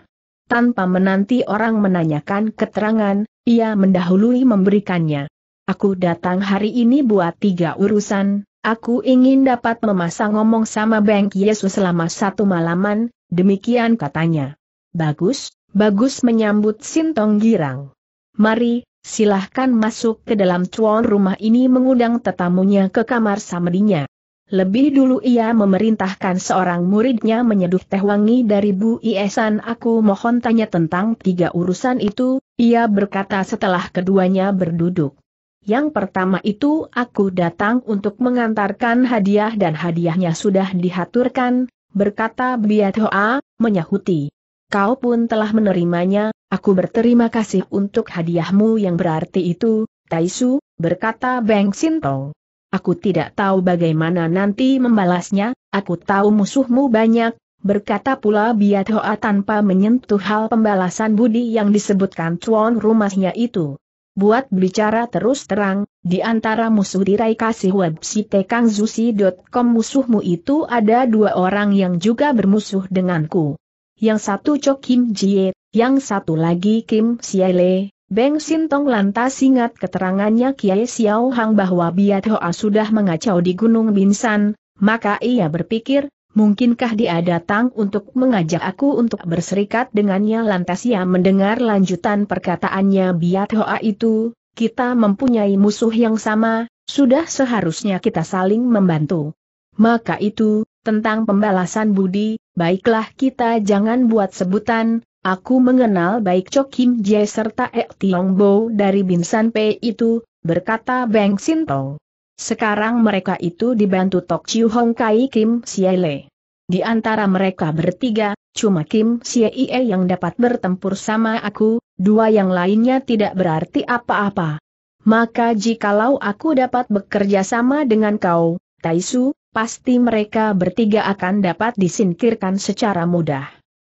Tanpa menanti orang menanyakan keterangan, ia mendahului memberikannya. Aku datang hari ini buat tiga urusan, aku ingin dapat memasang ngomong sama Bang Yesus selama satu malaman, demikian katanya. Bagus, Bagus menyambut Sintong girang. Mari, silahkan masuk ke dalam cuan rumah ini mengundang tetamunya ke kamar samedinya. Lebih dulu ia memerintahkan seorang muridnya menyeduh teh wangi dari Bu Iesan aku mohon tanya tentang tiga urusan itu, ia berkata setelah keduanya berduduk. Yang pertama itu aku datang untuk mengantarkan hadiah dan hadiahnya sudah dihaturkan, berkata Biat Hoa, menyahuti kau pun telah menerimanya, aku berterima kasih untuk hadiahmu yang berarti itu, Taisu, berkata Beng Sinto. Aku tidak tahu bagaimana nanti membalasnya, aku tahu musuhmu banyak, berkata pula Biat Hoa tanpa menyentuh hal pembalasan budi yang disebutkan tuan rumahnya itu. Buat bicara terus terang, di antara musuh diraih kasih web website kangzusi.com musuhmu itu ada dua orang yang juga bermusuh denganku yang satu Cho Kim Jie, yang satu lagi Kim Siele. Beng Sintong lantas ingat keterangannya Kiai Xiao Hang bahwa Biat Hoa sudah mengacau di Gunung Binsan, maka ia berpikir, mungkinkah dia datang untuk mengajak aku untuk berserikat dengannya lantas ia mendengar lanjutan perkataannya Biat Hoa itu, kita mempunyai musuh yang sama, sudah seharusnya kita saling membantu. Maka itu, tentang pembalasan budi, baiklah kita jangan buat sebutan, aku mengenal baik Cho Kim Jie serta Ek Tiong Bo dari Binsan Pei itu, berkata Beng Sintong. Sekarang mereka itu dibantu Tok Chiu Hong Kai Kim Siele. Di antara mereka bertiga, cuma Kim Ie yang dapat bertempur sama aku, dua yang lainnya tidak berarti apa-apa. Maka jikalau aku dapat bekerja sama dengan kau, Taisu, pasti mereka bertiga akan dapat disingkirkan secara mudah.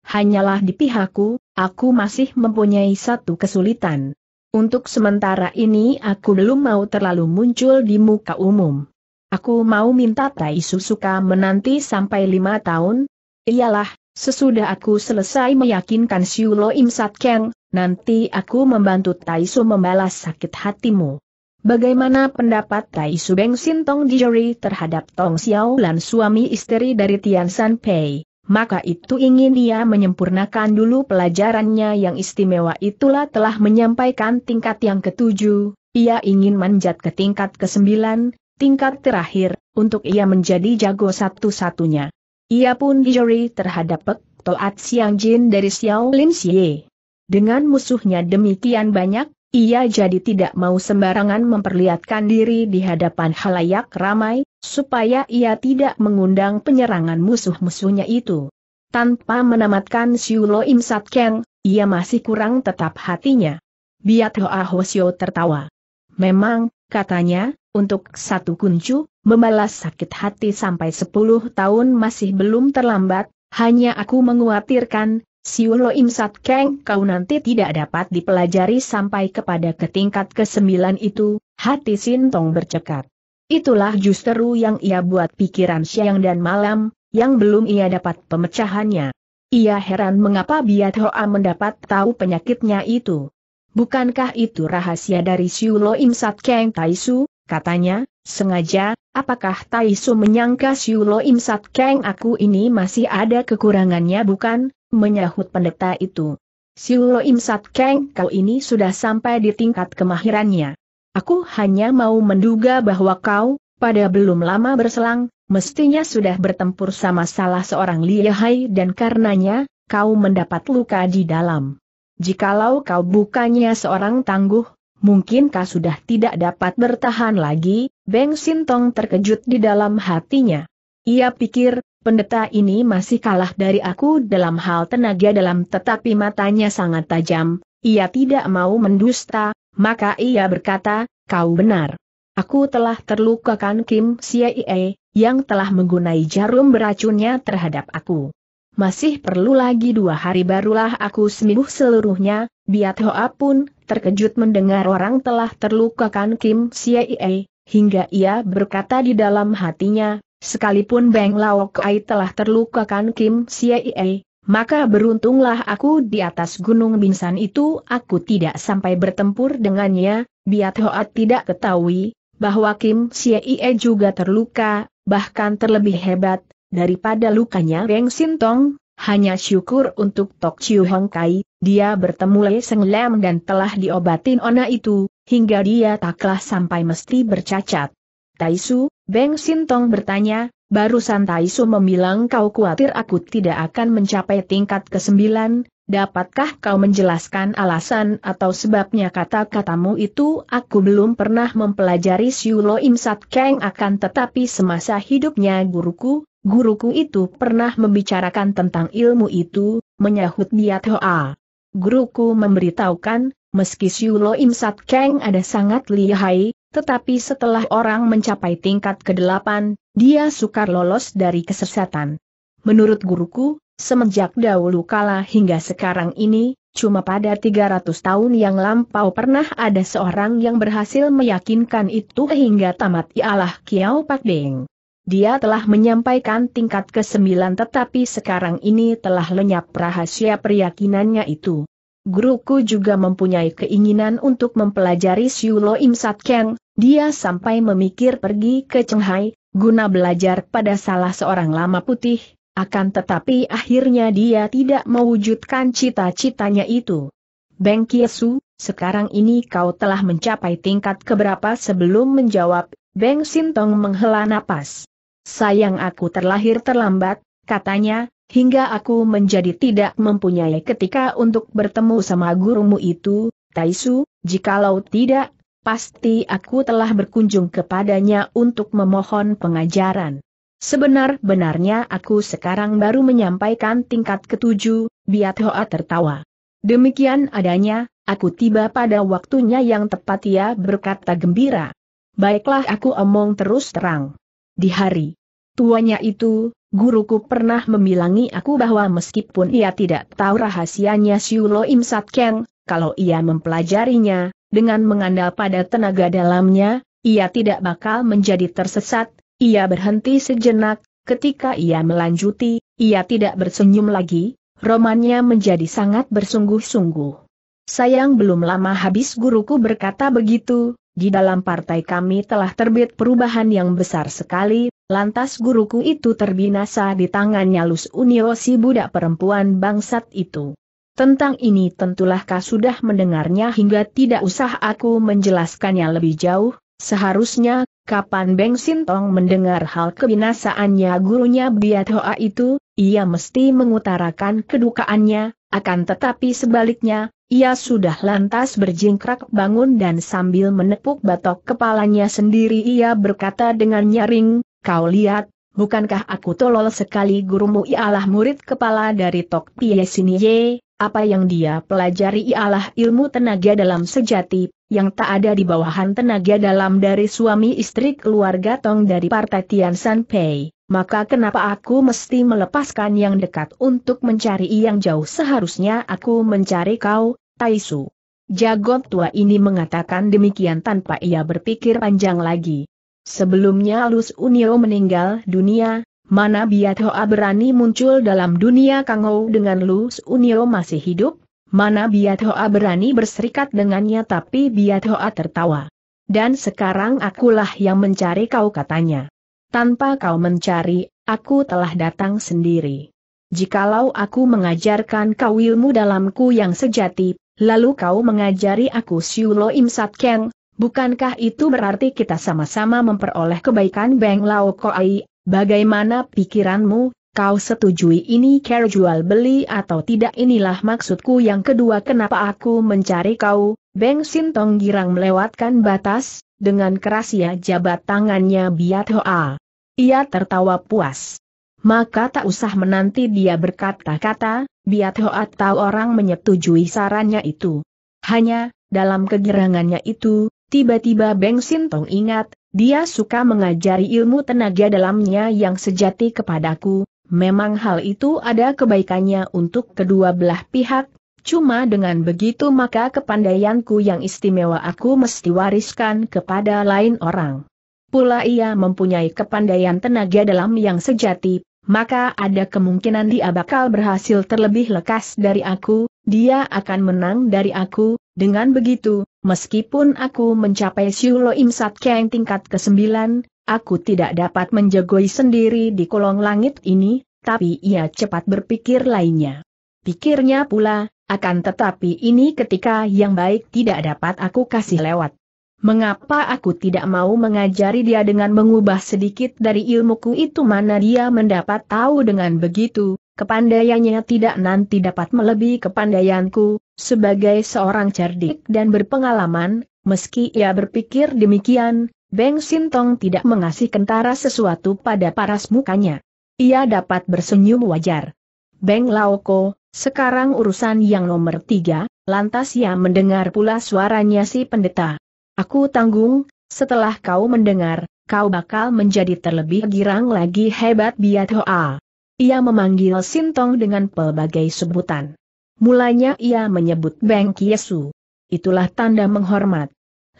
Hanyalah di pihakku, aku masih mempunyai satu kesulitan. Untuk sementara ini aku belum mau terlalu muncul di muka umum. Aku mau minta Tai Susuka menanti sampai lima tahun. Iyalah, sesudah aku selesai meyakinkan Siulo Imsat Keng, nanti aku membantu Taisu membalas sakit hatimu. Bagaimana pendapat Tai Su Beng Sintong Tong terhadap Tong Xiao Lan suami istri dari Tian San Pei? Maka itu ingin dia menyempurnakan dulu pelajarannya yang istimewa itulah telah menyampaikan tingkat yang ketujuh, ia ingin manjat ke tingkat kesembilan, tingkat terakhir, untuk ia menjadi jago satu-satunya. Ia pun dijori terhadap Pek Toat Siang Jin dari Xiao Lin Xie. Dengan musuhnya demikian banyak, ia jadi tidak mau sembarangan memperlihatkan diri di hadapan halayak ramai, supaya ia tidak mengundang penyerangan musuh-musuhnya itu. Tanpa menamatkan Siulo Im Sat Keng, ia masih kurang tetap hatinya. Biat ah Hoa Hosio tertawa. Memang, katanya, untuk satu kuncu, membalas sakit hati sampai sepuluh tahun masih belum terlambat, hanya aku menguatirkan, Siulo Im Sat Keng kau nanti tidak dapat dipelajari sampai kepada ketingkat ke-9 itu, hati Sintong bercekat. Itulah justru yang ia buat pikiran siang dan malam, yang belum ia dapat pemecahannya. Ia heran mengapa Biat Hoa mendapat tahu penyakitnya itu. Bukankah itu rahasia dari Siulo Im Sat Keng Taisu, katanya, sengaja, apakah Taisu menyangka Siulo Im Sat Keng aku ini masih ada kekurangannya bukan, menyahut pendeta itu. Siulo Satkeng, kau ini sudah sampai di tingkat kemahirannya. Aku hanya mau menduga bahwa kau, pada belum lama berselang, mestinya sudah bertempur sama salah seorang Liyahai dan karenanya, kau mendapat luka di dalam. Jikalau kau bukannya seorang tangguh, mungkin kau sudah tidak dapat bertahan lagi, Beng Sintong terkejut di dalam hatinya. Ia pikir, Pendeta ini masih kalah dari aku dalam hal tenaga dalam tetapi matanya sangat tajam, ia tidak mau mendusta, maka ia berkata, kau benar. Aku telah terlukakan Kim Siaie, yang telah menggunai jarum beracunnya terhadap aku. Masih perlu lagi dua hari barulah aku sembuh seluruhnya, Biat Hoa pun terkejut mendengar orang telah terlukakan Kim Siaie, hingga ia berkata di dalam hatinya, Sekalipun Beng Lao Kai telah terluka kan Kim Siei, maka beruntunglah aku di atas gunung bingsan itu aku tidak sampai bertempur dengannya, biar Hoat tidak ketahui, bahwa Kim Siei juga terluka, bahkan terlebih hebat, daripada lukanya Beng Sintong, hanya syukur untuk Tok Chiu Hong Kai, dia bertemu Le Seng Lam dan telah diobatin Ona itu, hingga dia taklah sampai mesti bercacat. Taisu, Beng Sintong bertanya, barusan Taisu membilang kau khawatir aku tidak akan mencapai tingkat ke-9, dapatkah kau menjelaskan alasan atau sebabnya kata-katamu itu? Aku belum pernah mempelajari Siulo Im Sat Keng akan tetapi semasa hidupnya guruku, guruku itu pernah membicarakan tentang ilmu itu, menyahut dia Hoa. Guruku memberitahukan, meski Siulo Im Sat Keng ada sangat lihai, tetapi setelah orang mencapai tingkat ke-8, dia sukar lolos dari kesesatan. Menurut guruku, semenjak dahulu kala hingga sekarang ini, cuma pada 300 tahun yang lampau pernah ada seorang yang berhasil meyakinkan itu hingga tamat ialah Kiao Pak Deng. Dia telah menyampaikan tingkat ke-9 tetapi sekarang ini telah lenyap rahasia peryakinannya itu. Guruku juga mempunyai keinginan untuk mempelajari Siulo Imsat Keng dia sampai memikir pergi ke Cenghai guna belajar pada salah seorang lama putih, akan tetapi akhirnya dia tidak mewujudkan cita-citanya itu. Beng Kiesu, sekarang ini kau telah mencapai tingkat keberapa sebelum menjawab, Beng Sintong menghela napas. Sayang aku terlahir terlambat, katanya, hingga aku menjadi tidak mempunyai ketika untuk bertemu sama gurumu itu, Taisu, jikalau tidak, pasti aku telah berkunjung kepadanya untuk memohon pengajaran. Sebenar-benarnya aku sekarang baru menyampaikan tingkat ketujuh, Biat Hoa tertawa. Demikian adanya, aku tiba pada waktunya yang tepat ia berkata gembira. Baiklah aku omong terus terang. Di hari tuanya itu, guruku pernah memilangi aku bahwa meskipun ia tidak tahu rahasianya Siulo Imsat Keng, kalau ia mempelajarinya, dengan mengandal pada tenaga dalamnya, ia tidak bakal menjadi tersesat, ia berhenti sejenak, ketika ia melanjuti, ia tidak bersenyum lagi, romannya menjadi sangat bersungguh-sungguh. Sayang belum lama habis guruku berkata begitu, di dalam partai kami telah terbit perubahan yang besar sekali, lantas guruku itu terbinasa di tangannya Lus Unio si budak perempuan bangsat itu. Tentang ini tentulah kau sudah mendengarnya hingga tidak usah aku menjelaskannya lebih jauh, seharusnya, kapan Beng Sintong mendengar hal kebinasaannya gurunya Biat Hoa itu, ia mesti mengutarakan kedukaannya, akan tetapi sebaliknya, ia sudah lantas berjingkrak bangun dan sambil menepuk batok kepalanya sendiri ia berkata dengan nyaring, Kau lihat, bukankah aku tolol sekali gurumu ialah murid kepala dari Tok Pie Sinye, apa yang dia pelajari ialah ilmu tenaga dalam sejati, yang tak ada di bawahan tenaga dalam dari suami istri keluarga Tong dari Partai Tian San Pei. Maka kenapa aku mesti melepaskan yang dekat untuk mencari yang jauh seharusnya aku mencari kau, Taisu. Jago tua ini mengatakan demikian tanpa ia berpikir panjang lagi. Sebelumnya Lus Unio meninggal dunia, mana Biat Hoa berani muncul dalam dunia Kang dengan Lu Unio masih hidup? Mana Biat Hoa berani berserikat dengannya tapi Biat Hoa tertawa. Dan sekarang akulah yang mencari kau katanya. Tanpa kau mencari, aku telah datang sendiri. Jikalau aku mengajarkan kau ilmu dalamku yang sejati, lalu kau mengajari aku Siulo Im Sat Keng, bukankah itu berarti kita sama-sama memperoleh kebaikan Beng Lao Koai, Bagaimana pikiranmu, kau setujui ini care jual beli atau tidak inilah maksudku yang kedua kenapa aku mencari kau, Beng Sintong girang melewatkan batas, dengan keras ia jabat tangannya Biat Hoa. Ia tertawa puas. Maka tak usah menanti dia berkata-kata, Biat Hoa tahu orang menyetujui sarannya itu. Hanya, dalam kegirangannya itu, tiba-tiba Beng Sintong ingat, dia suka mengajari ilmu tenaga dalamnya yang sejati kepadaku, memang hal itu ada kebaikannya untuk kedua belah pihak, cuma dengan begitu maka kepandaianku yang istimewa aku mesti wariskan kepada lain orang. Pula ia mempunyai kepandaian tenaga dalam yang sejati, maka ada kemungkinan dia bakal berhasil terlebih lekas dari aku, dia akan menang dari aku, dengan begitu, Meskipun aku mencapai Siulo Imsat Keng tingkat ke-9, aku tidak dapat menjagoi sendiri di kolong langit ini, tapi ia cepat berpikir lainnya. Pikirnya pula, akan tetapi ini ketika yang baik tidak dapat aku kasih lewat. Mengapa aku tidak mau mengajari dia dengan mengubah sedikit dari ilmuku itu mana dia mendapat tahu dengan begitu, Kepandaiannya tidak nanti dapat melebihi kepandaianku, sebagai seorang cerdik dan berpengalaman, meski ia berpikir demikian, Beng Sintong tidak mengasih kentara sesuatu pada paras mukanya. Ia dapat bersenyum wajar. Beng Laoko, sekarang urusan yang nomor tiga, lantas ia mendengar pula suaranya si pendeta. Aku tanggung, setelah kau mendengar, kau bakal menjadi terlebih girang lagi hebat biat hoa. Ia memanggil Sintong dengan pelbagai sebutan. Mulanya ia menyebut Beng Kiesu. Itulah tanda menghormat.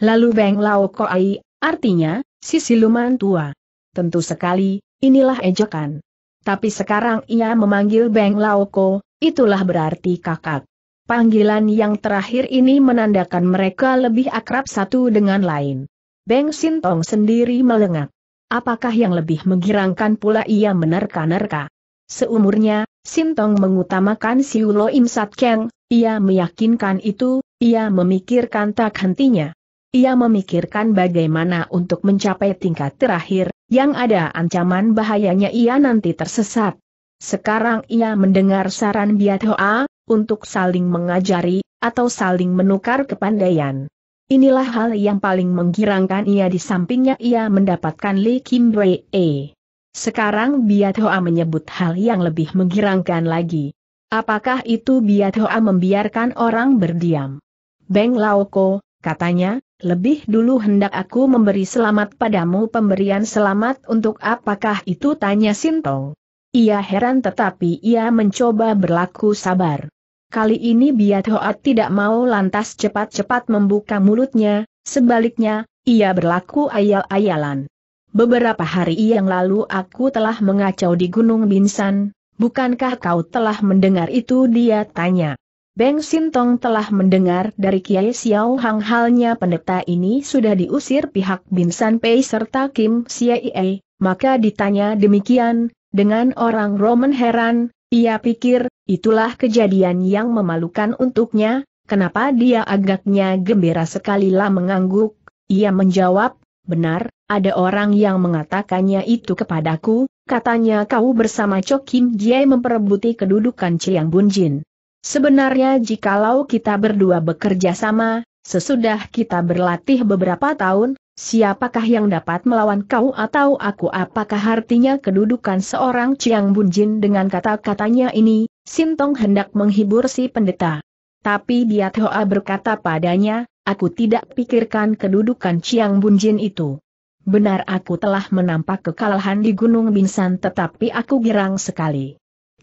Lalu Beng Lao Koai, artinya, si siluman tua. Tentu sekali, inilah ejekan. Tapi sekarang ia memanggil Beng Lao Ko, itulah berarti kakak. Panggilan yang terakhir ini menandakan mereka lebih akrab satu dengan lain. Beng Sintong sendiri melengak. Apakah yang lebih menggirangkan pula ia menerka-nerka? Seumurnya, Sintong mengutamakan Siulo Im Sat Keng, ia meyakinkan itu, ia memikirkan tak hentinya. Ia memikirkan bagaimana untuk mencapai tingkat terakhir, yang ada ancaman bahayanya ia nanti tersesat. Sekarang ia mendengar saran Biat Hoa, untuk saling mengajari, atau saling menukar kepandaian. Inilah hal yang paling menggirangkan ia di sampingnya ia mendapatkan Lee Kim Wei sekarang Biat Hoa menyebut hal yang lebih menggirangkan lagi. Apakah itu Biat Hoa membiarkan orang berdiam? Beng Laoko, katanya, lebih dulu hendak aku memberi selamat padamu pemberian selamat untuk apakah itu tanya Sintong. Ia heran tetapi ia mencoba berlaku sabar. Kali ini Biat Hoa tidak mau lantas cepat-cepat membuka mulutnya, sebaliknya, ia berlaku ayal-ayalan. Beberapa hari yang lalu aku telah mengacau di Gunung Binsan, bukankah kau telah mendengar itu dia tanya. Beng Sintong telah mendengar dari Kiai Xiao Hang halnya pendeta ini sudah diusir pihak Binsan Pei serta Kim Siaie, maka ditanya demikian, dengan orang Roman heran, ia pikir, itulah kejadian yang memalukan untuknya, kenapa dia agaknya gembira sekali lah mengangguk, ia menjawab, Benar, ada orang yang mengatakannya itu kepadaku, katanya kau bersama Cho Kim Jie memperebuti kedudukan Chiang bunjin. Jin. Sebenarnya jikalau kita berdua bekerja sama, sesudah kita berlatih beberapa tahun, siapakah yang dapat melawan kau atau aku apakah artinya kedudukan seorang Chiang bunjin dengan kata-katanya ini, Sintong hendak menghibur si pendeta. Tapi Dia Hoa berkata padanya, Aku tidak pikirkan kedudukan Chiang Bunjin itu. Benar aku telah menampak kekalahan di Gunung Binsan tetapi aku girang sekali.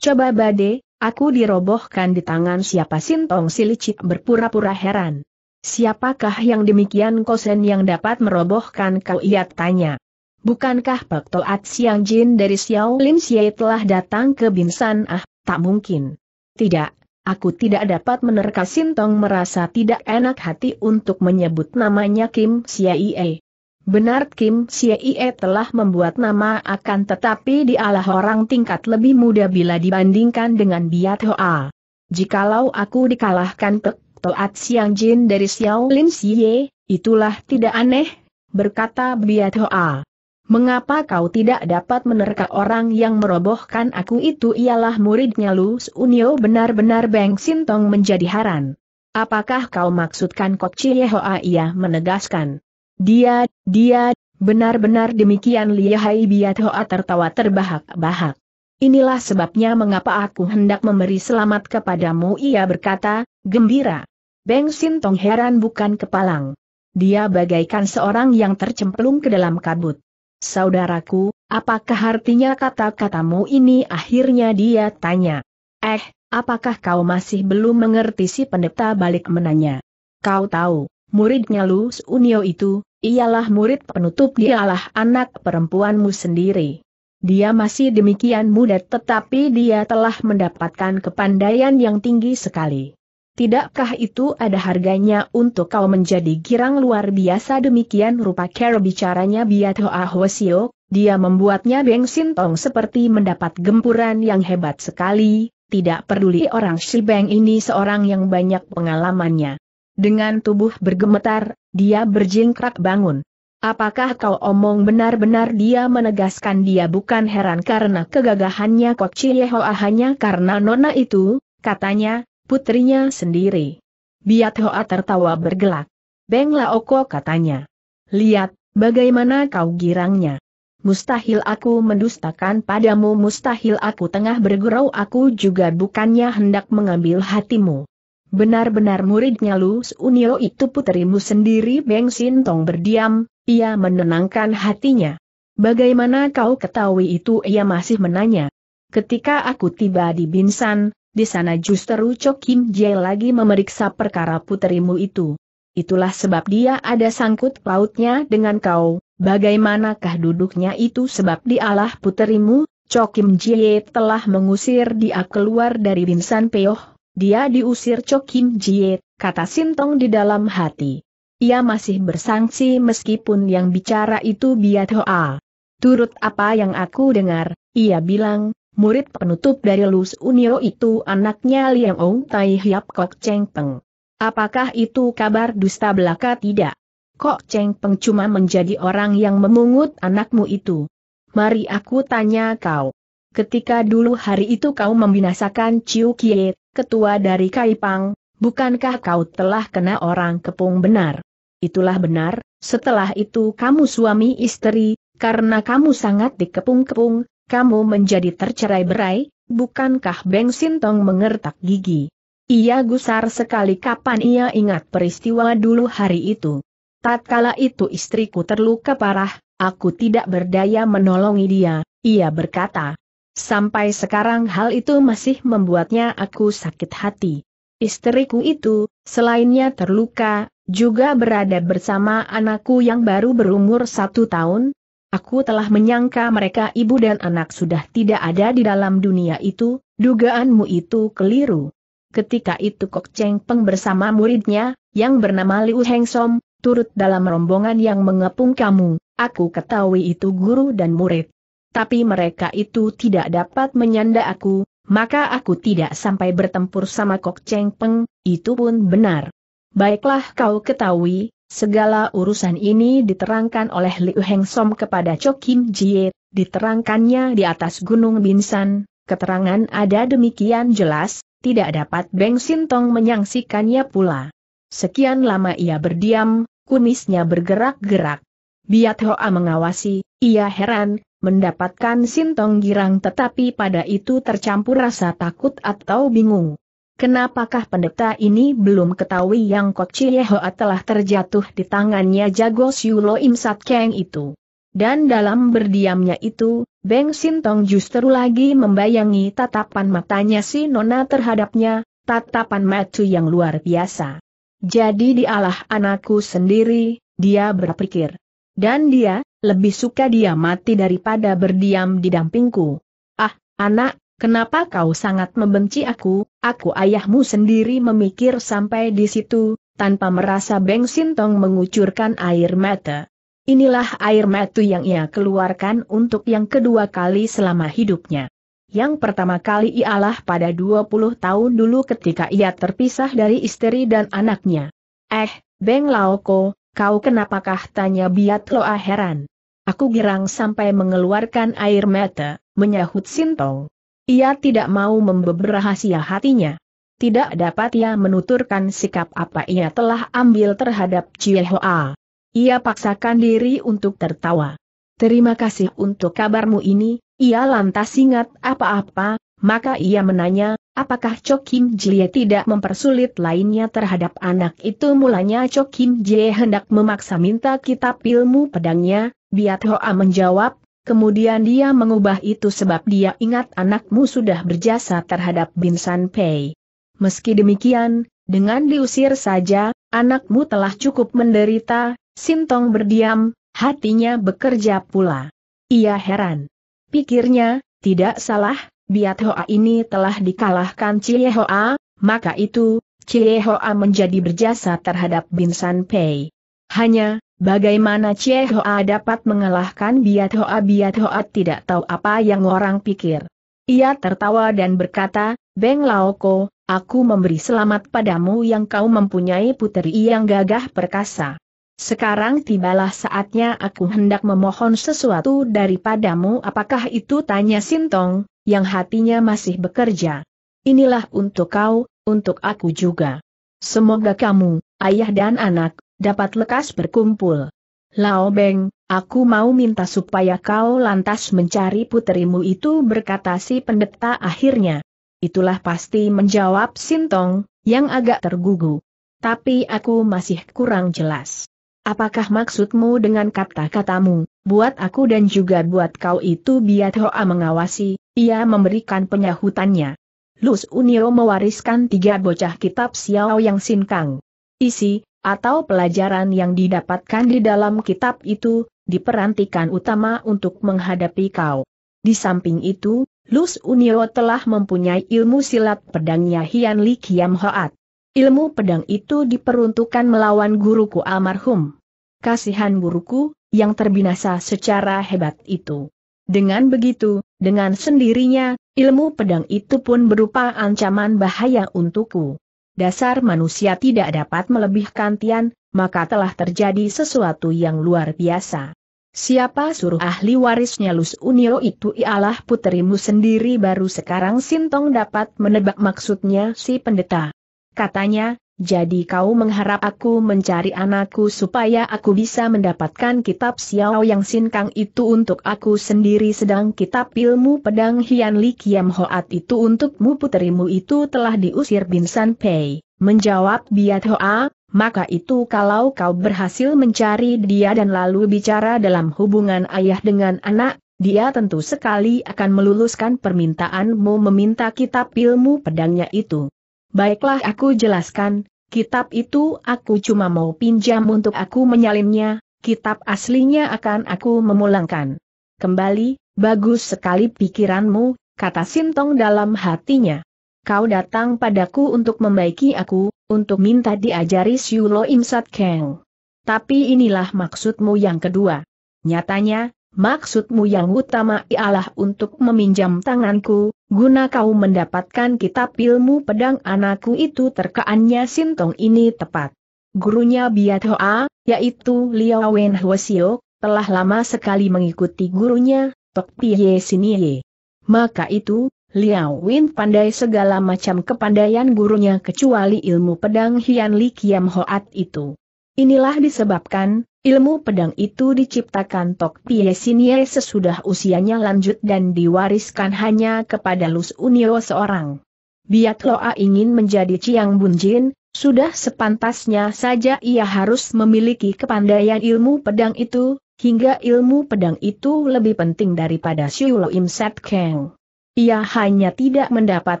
Coba bade, aku dirobohkan di tangan siapa Sintong Silicik berpura-pura heran. Siapakah yang demikian kosen yang dapat merobohkan kau ia tanya. Bukankah Pak Toat Siang Jin dari Xiao Lim Xie telah datang ke Binsan ah, tak mungkin. Tidak, Aku tidak dapat menerka Sintong merasa tidak enak hati untuk menyebut namanya Kim Siaie. Benar Kim Siaie telah membuat nama akan tetapi dialah orang tingkat lebih muda bila dibandingkan dengan Biat Hoa. Jikalau aku dikalahkan Pek Toat Siang Jin dari Xiao Lin Siye, itulah tidak aneh, berkata Biat Hoa. Mengapa kau tidak dapat menerka orang yang merobohkan aku itu ialah muridnya Lus Unio benar-benar Beng Sintong menjadi haran. Apakah kau maksudkan Kok Hoa ia menegaskan. Dia, dia, benar-benar demikian Lihai Biat Hoa tertawa terbahak-bahak. Inilah sebabnya mengapa aku hendak memberi selamat kepadamu ia berkata, gembira. Beng Sintong heran bukan kepalang. Dia bagaikan seorang yang tercemplung ke dalam kabut. Saudaraku, apakah artinya kata-katamu ini akhirnya dia tanya. Eh, apakah kau masih belum mengerti si pendeta balik menanya. Kau tahu, muridnya Lus Unio itu, ialah murid penutup dialah anak perempuanmu sendiri. Dia masih demikian muda tetapi dia telah mendapatkan kepandaian yang tinggi sekali. Tidakkah itu ada harganya untuk kau menjadi girang luar biasa demikian rupa cara bicaranya Biato Ahwasio, dia membuatnya Beng Sintong seperti mendapat gempuran yang hebat sekali, tidak peduli orang Si Beng ini seorang yang banyak pengalamannya. Dengan tubuh bergemetar, dia berjingkrak bangun. Apakah kau omong benar-benar dia menegaskan dia bukan heran karena kegagahannya Kok Hoa hanya karena nona itu, katanya, putrinya sendiri. Biat Hoa tertawa bergelak. Beng Laoko katanya. Lihat, bagaimana kau girangnya. Mustahil aku mendustakan padamu mustahil aku tengah bergurau aku juga bukannya hendak mengambil hatimu. Benar-benar muridnya Lu Unio itu putrimu sendiri Beng Sintong berdiam, ia menenangkan hatinya. Bagaimana kau ketahui itu ia masih menanya. Ketika aku tiba di Binsan, di sana justru Cho Kim Jae lagi memeriksa perkara puterimu itu. Itulah sebab dia ada sangkut pautnya dengan kau, bagaimanakah duduknya itu sebab dialah puterimu, Cho Kim Jae telah mengusir dia keluar dari Binsan Peoh, dia diusir Cho Kim Jae, kata Sintong di dalam hati. Ia masih bersangsi meskipun yang bicara itu Biat Hoa. Turut apa yang aku dengar, ia bilang, murid penutup dari Lus Unio itu anaknya Liang Ong Tai Hiap Kok Cheng Peng. Apakah itu kabar dusta belaka tidak? Kok Cheng Peng cuma menjadi orang yang memungut anakmu itu. Mari aku tanya kau. Ketika dulu hari itu kau membinasakan Chiu Kie, ketua dari Kaipang, bukankah kau telah kena orang kepung benar? Itulah benar, setelah itu kamu suami istri, karena kamu sangat dikepung-kepung, kamu menjadi tercerai berai, bukankah Beng Sintong mengertak gigi? Ia gusar sekali kapan ia ingat peristiwa dulu hari itu. Tatkala itu istriku terluka parah, aku tidak berdaya menolongi dia, ia berkata. Sampai sekarang hal itu masih membuatnya aku sakit hati. Istriku itu, selainnya terluka, juga berada bersama anakku yang baru berumur satu tahun, Aku telah menyangka mereka ibu dan anak sudah tidak ada di dalam dunia itu, dugaanmu itu keliru. Ketika itu Kok Cheng Peng bersama muridnya, yang bernama Liu Heng Som, turut dalam rombongan yang mengepung kamu, aku ketahui itu guru dan murid. Tapi mereka itu tidak dapat menyanda aku, maka aku tidak sampai bertempur sama Kok Cheng Peng, itu pun benar. Baiklah kau ketahui, Segala urusan ini diterangkan oleh Liu Heng Som kepada Chokim Kim Jie, diterangkannya di atas Gunung Binsan, keterangan ada demikian jelas, tidak dapat Beng Sintong menyangsikannya pula. Sekian lama ia berdiam, kumisnya bergerak-gerak. Biat Hoa mengawasi, ia heran, mendapatkan Sintong girang tetapi pada itu tercampur rasa takut atau bingung. Kenapakah pendeta ini belum ketahui yang kok Hoa telah terjatuh di tangannya jago Siulo Im Sat Keng itu? Dan dalam berdiamnya itu, Beng Sintong justru lagi membayangi tatapan matanya si Nona terhadapnya, tatapan matu yang luar biasa. Jadi dialah anakku sendiri, dia berpikir. Dan dia, lebih suka dia mati daripada berdiam di dampingku. Ah, anak, Kenapa kau sangat membenci aku, aku ayahmu sendiri memikir sampai di situ, tanpa merasa Beng Sintong mengucurkan air mata. Inilah air mata yang ia keluarkan untuk yang kedua kali selama hidupnya. Yang pertama kali ialah pada 20 tahun dulu ketika ia terpisah dari istri dan anaknya. Eh, Beng Laoko, kau kenapakah tanya Biat lo heran. Aku girang sampai mengeluarkan air mata, menyahut Sintong. Ia tidak mau membeber rahasia hatinya. Tidak dapat ia menuturkan sikap apa ia telah ambil terhadap Chie Hoa. Ia paksakan diri untuk tertawa. Terima kasih untuk kabarmu ini, ia lantas ingat apa-apa, maka ia menanya, apakah Cho Kim Jie tidak mempersulit lainnya terhadap anak itu mulanya Cho Kim Jie hendak memaksa minta kitab ilmu pedangnya, Biat Hoa menjawab, Kemudian dia mengubah itu sebab dia ingat anakmu sudah berjasa terhadap Bin San Pei. Meski demikian, dengan diusir saja, anakmu telah cukup menderita, Sintong berdiam, hatinya bekerja pula. Ia heran. Pikirnya, tidak salah, Biat Hoa ini telah dikalahkan Cie Hoa, maka itu, Cie Hoa menjadi berjasa terhadap Bin San Pei. Hanya, bagaimana Chie Hoa dapat mengalahkan Biat Hoa Biat Hoa tidak tahu apa yang orang pikir. Ia tertawa dan berkata, Beng Laoko, aku memberi selamat padamu yang kau mempunyai puteri yang gagah perkasa. Sekarang tibalah saatnya aku hendak memohon sesuatu daripadamu apakah itu tanya Sintong, yang hatinya masih bekerja. Inilah untuk kau, untuk aku juga. Semoga kamu, ayah dan anak, dapat lekas berkumpul. Lao Beng, aku mau minta supaya kau lantas mencari puterimu itu berkata si pendeta akhirnya. Itulah pasti menjawab Sintong, yang agak tergugu. Tapi aku masih kurang jelas. Apakah maksudmu dengan kata-katamu, buat aku dan juga buat kau itu biar Hoa mengawasi, ia memberikan penyahutannya. Lus Unio mewariskan tiga bocah kitab Xiao yang sinkang. Isi, atau pelajaran yang didapatkan di dalam kitab itu, diperantikan utama untuk menghadapi kau. Di samping itu, Lus Unio telah mempunyai ilmu silat pedangnya Hian Li Kiam Hoat. Ilmu pedang itu diperuntukkan melawan guruku almarhum. Kasihan guruku, yang terbinasa secara hebat itu. Dengan begitu, dengan sendirinya, ilmu pedang itu pun berupa ancaman bahaya untukku dasar manusia tidak dapat melebihkan Tian, maka telah terjadi sesuatu yang luar biasa. Siapa suruh ahli warisnya Lus Unio itu ialah puterimu sendiri baru sekarang Sintong dapat menebak maksudnya si pendeta. Katanya, jadi kau mengharap aku mencari anakku supaya aku bisa mendapatkan kitab Xiao Yang Sinkang itu untuk aku sendiri sedang kitab ilmu pedang Hian Li Kiam Hoat itu untukmu puterimu itu telah diusir Binsan San Pei. Menjawab Biat Hoa, maka itu kalau kau berhasil mencari dia dan lalu bicara dalam hubungan ayah dengan anak, dia tentu sekali akan meluluskan permintaanmu meminta kitab ilmu pedangnya itu. Baiklah aku jelaskan, kitab itu aku cuma mau pinjam untuk aku menyalinnya, kitab aslinya akan aku memulangkan. Kembali, bagus sekali pikiranmu, kata Sintong dalam hatinya. Kau datang padaku untuk membaiki aku, untuk minta diajari Siulo Imsat Kang. Tapi inilah maksudmu yang kedua. Nyatanya, Maksudmu yang utama ialah untuk meminjam tanganku, guna kau mendapatkan kitab ilmu pedang anakku itu terkaannya Sintong ini tepat. Gurunya Biat Hoa, yaitu Liao Wen Hwasio, telah lama sekali mengikuti gurunya, Tok Pie Sinie. Maka itu, Liao Wen pandai segala macam kepandaian gurunya kecuali ilmu pedang Hian Li Kiam Hoat itu. Inilah disebabkan, ilmu pedang itu diciptakan Tok Piesinie sesudah usianya lanjut dan diwariskan hanya kepada Lus Unio seorang. Biat Loa ingin menjadi Ciang Bunjin, sudah sepantasnya saja ia harus memiliki kepandaian ilmu pedang itu, hingga ilmu pedang itu lebih penting daripada Siulo Im Set Kang. Ia hanya tidak mendapat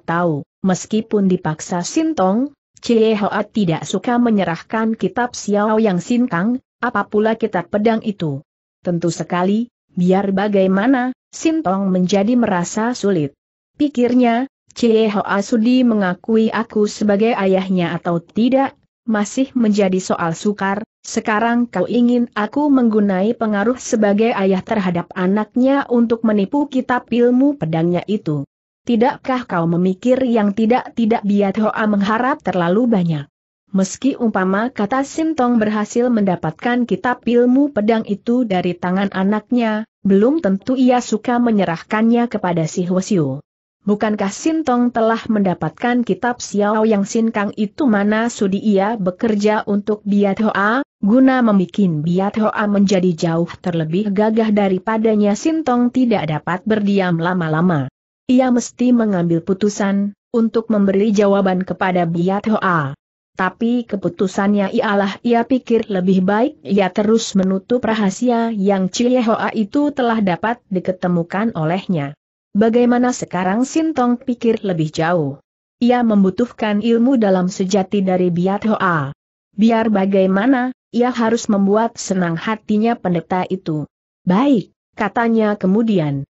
tahu, meskipun dipaksa Sintong, Cie tidak suka menyerahkan kitab Xiao Yang Sintang, apapula kitab pedang itu. Tentu sekali, biar bagaimana, Sintong menjadi merasa sulit. Pikirnya, Cie Sudi mengakui aku sebagai ayahnya atau tidak, masih menjadi soal sukar, sekarang kau ingin aku menggunai pengaruh sebagai ayah terhadap anaknya untuk menipu kitab ilmu pedangnya itu. Tidakkah kau memikir yang tidak-tidak biat Hoa mengharap terlalu banyak? Meski umpama kata Sintong berhasil mendapatkan kitab ilmu pedang itu dari tangan anaknya, belum tentu ia suka menyerahkannya kepada si Hwasyu. Bukankah Sintong telah mendapatkan kitab Xiao yang Sinkang itu mana sudi ia bekerja untuk Biat Hoa, guna membuat Biat Hoa menjadi jauh terlebih gagah daripadanya Sintong tidak dapat berdiam lama-lama. Ia mesti mengambil putusan, untuk memberi jawaban kepada Biat Hoa. Tapi keputusannya ialah ia pikir lebih baik ia terus menutup rahasia yang Cie Hoa itu telah dapat diketemukan olehnya. Bagaimana sekarang Sintong pikir lebih jauh? Ia membutuhkan ilmu dalam sejati dari Biat Hoa. Biar bagaimana, ia harus membuat senang hatinya pendeta itu. Baik, katanya kemudian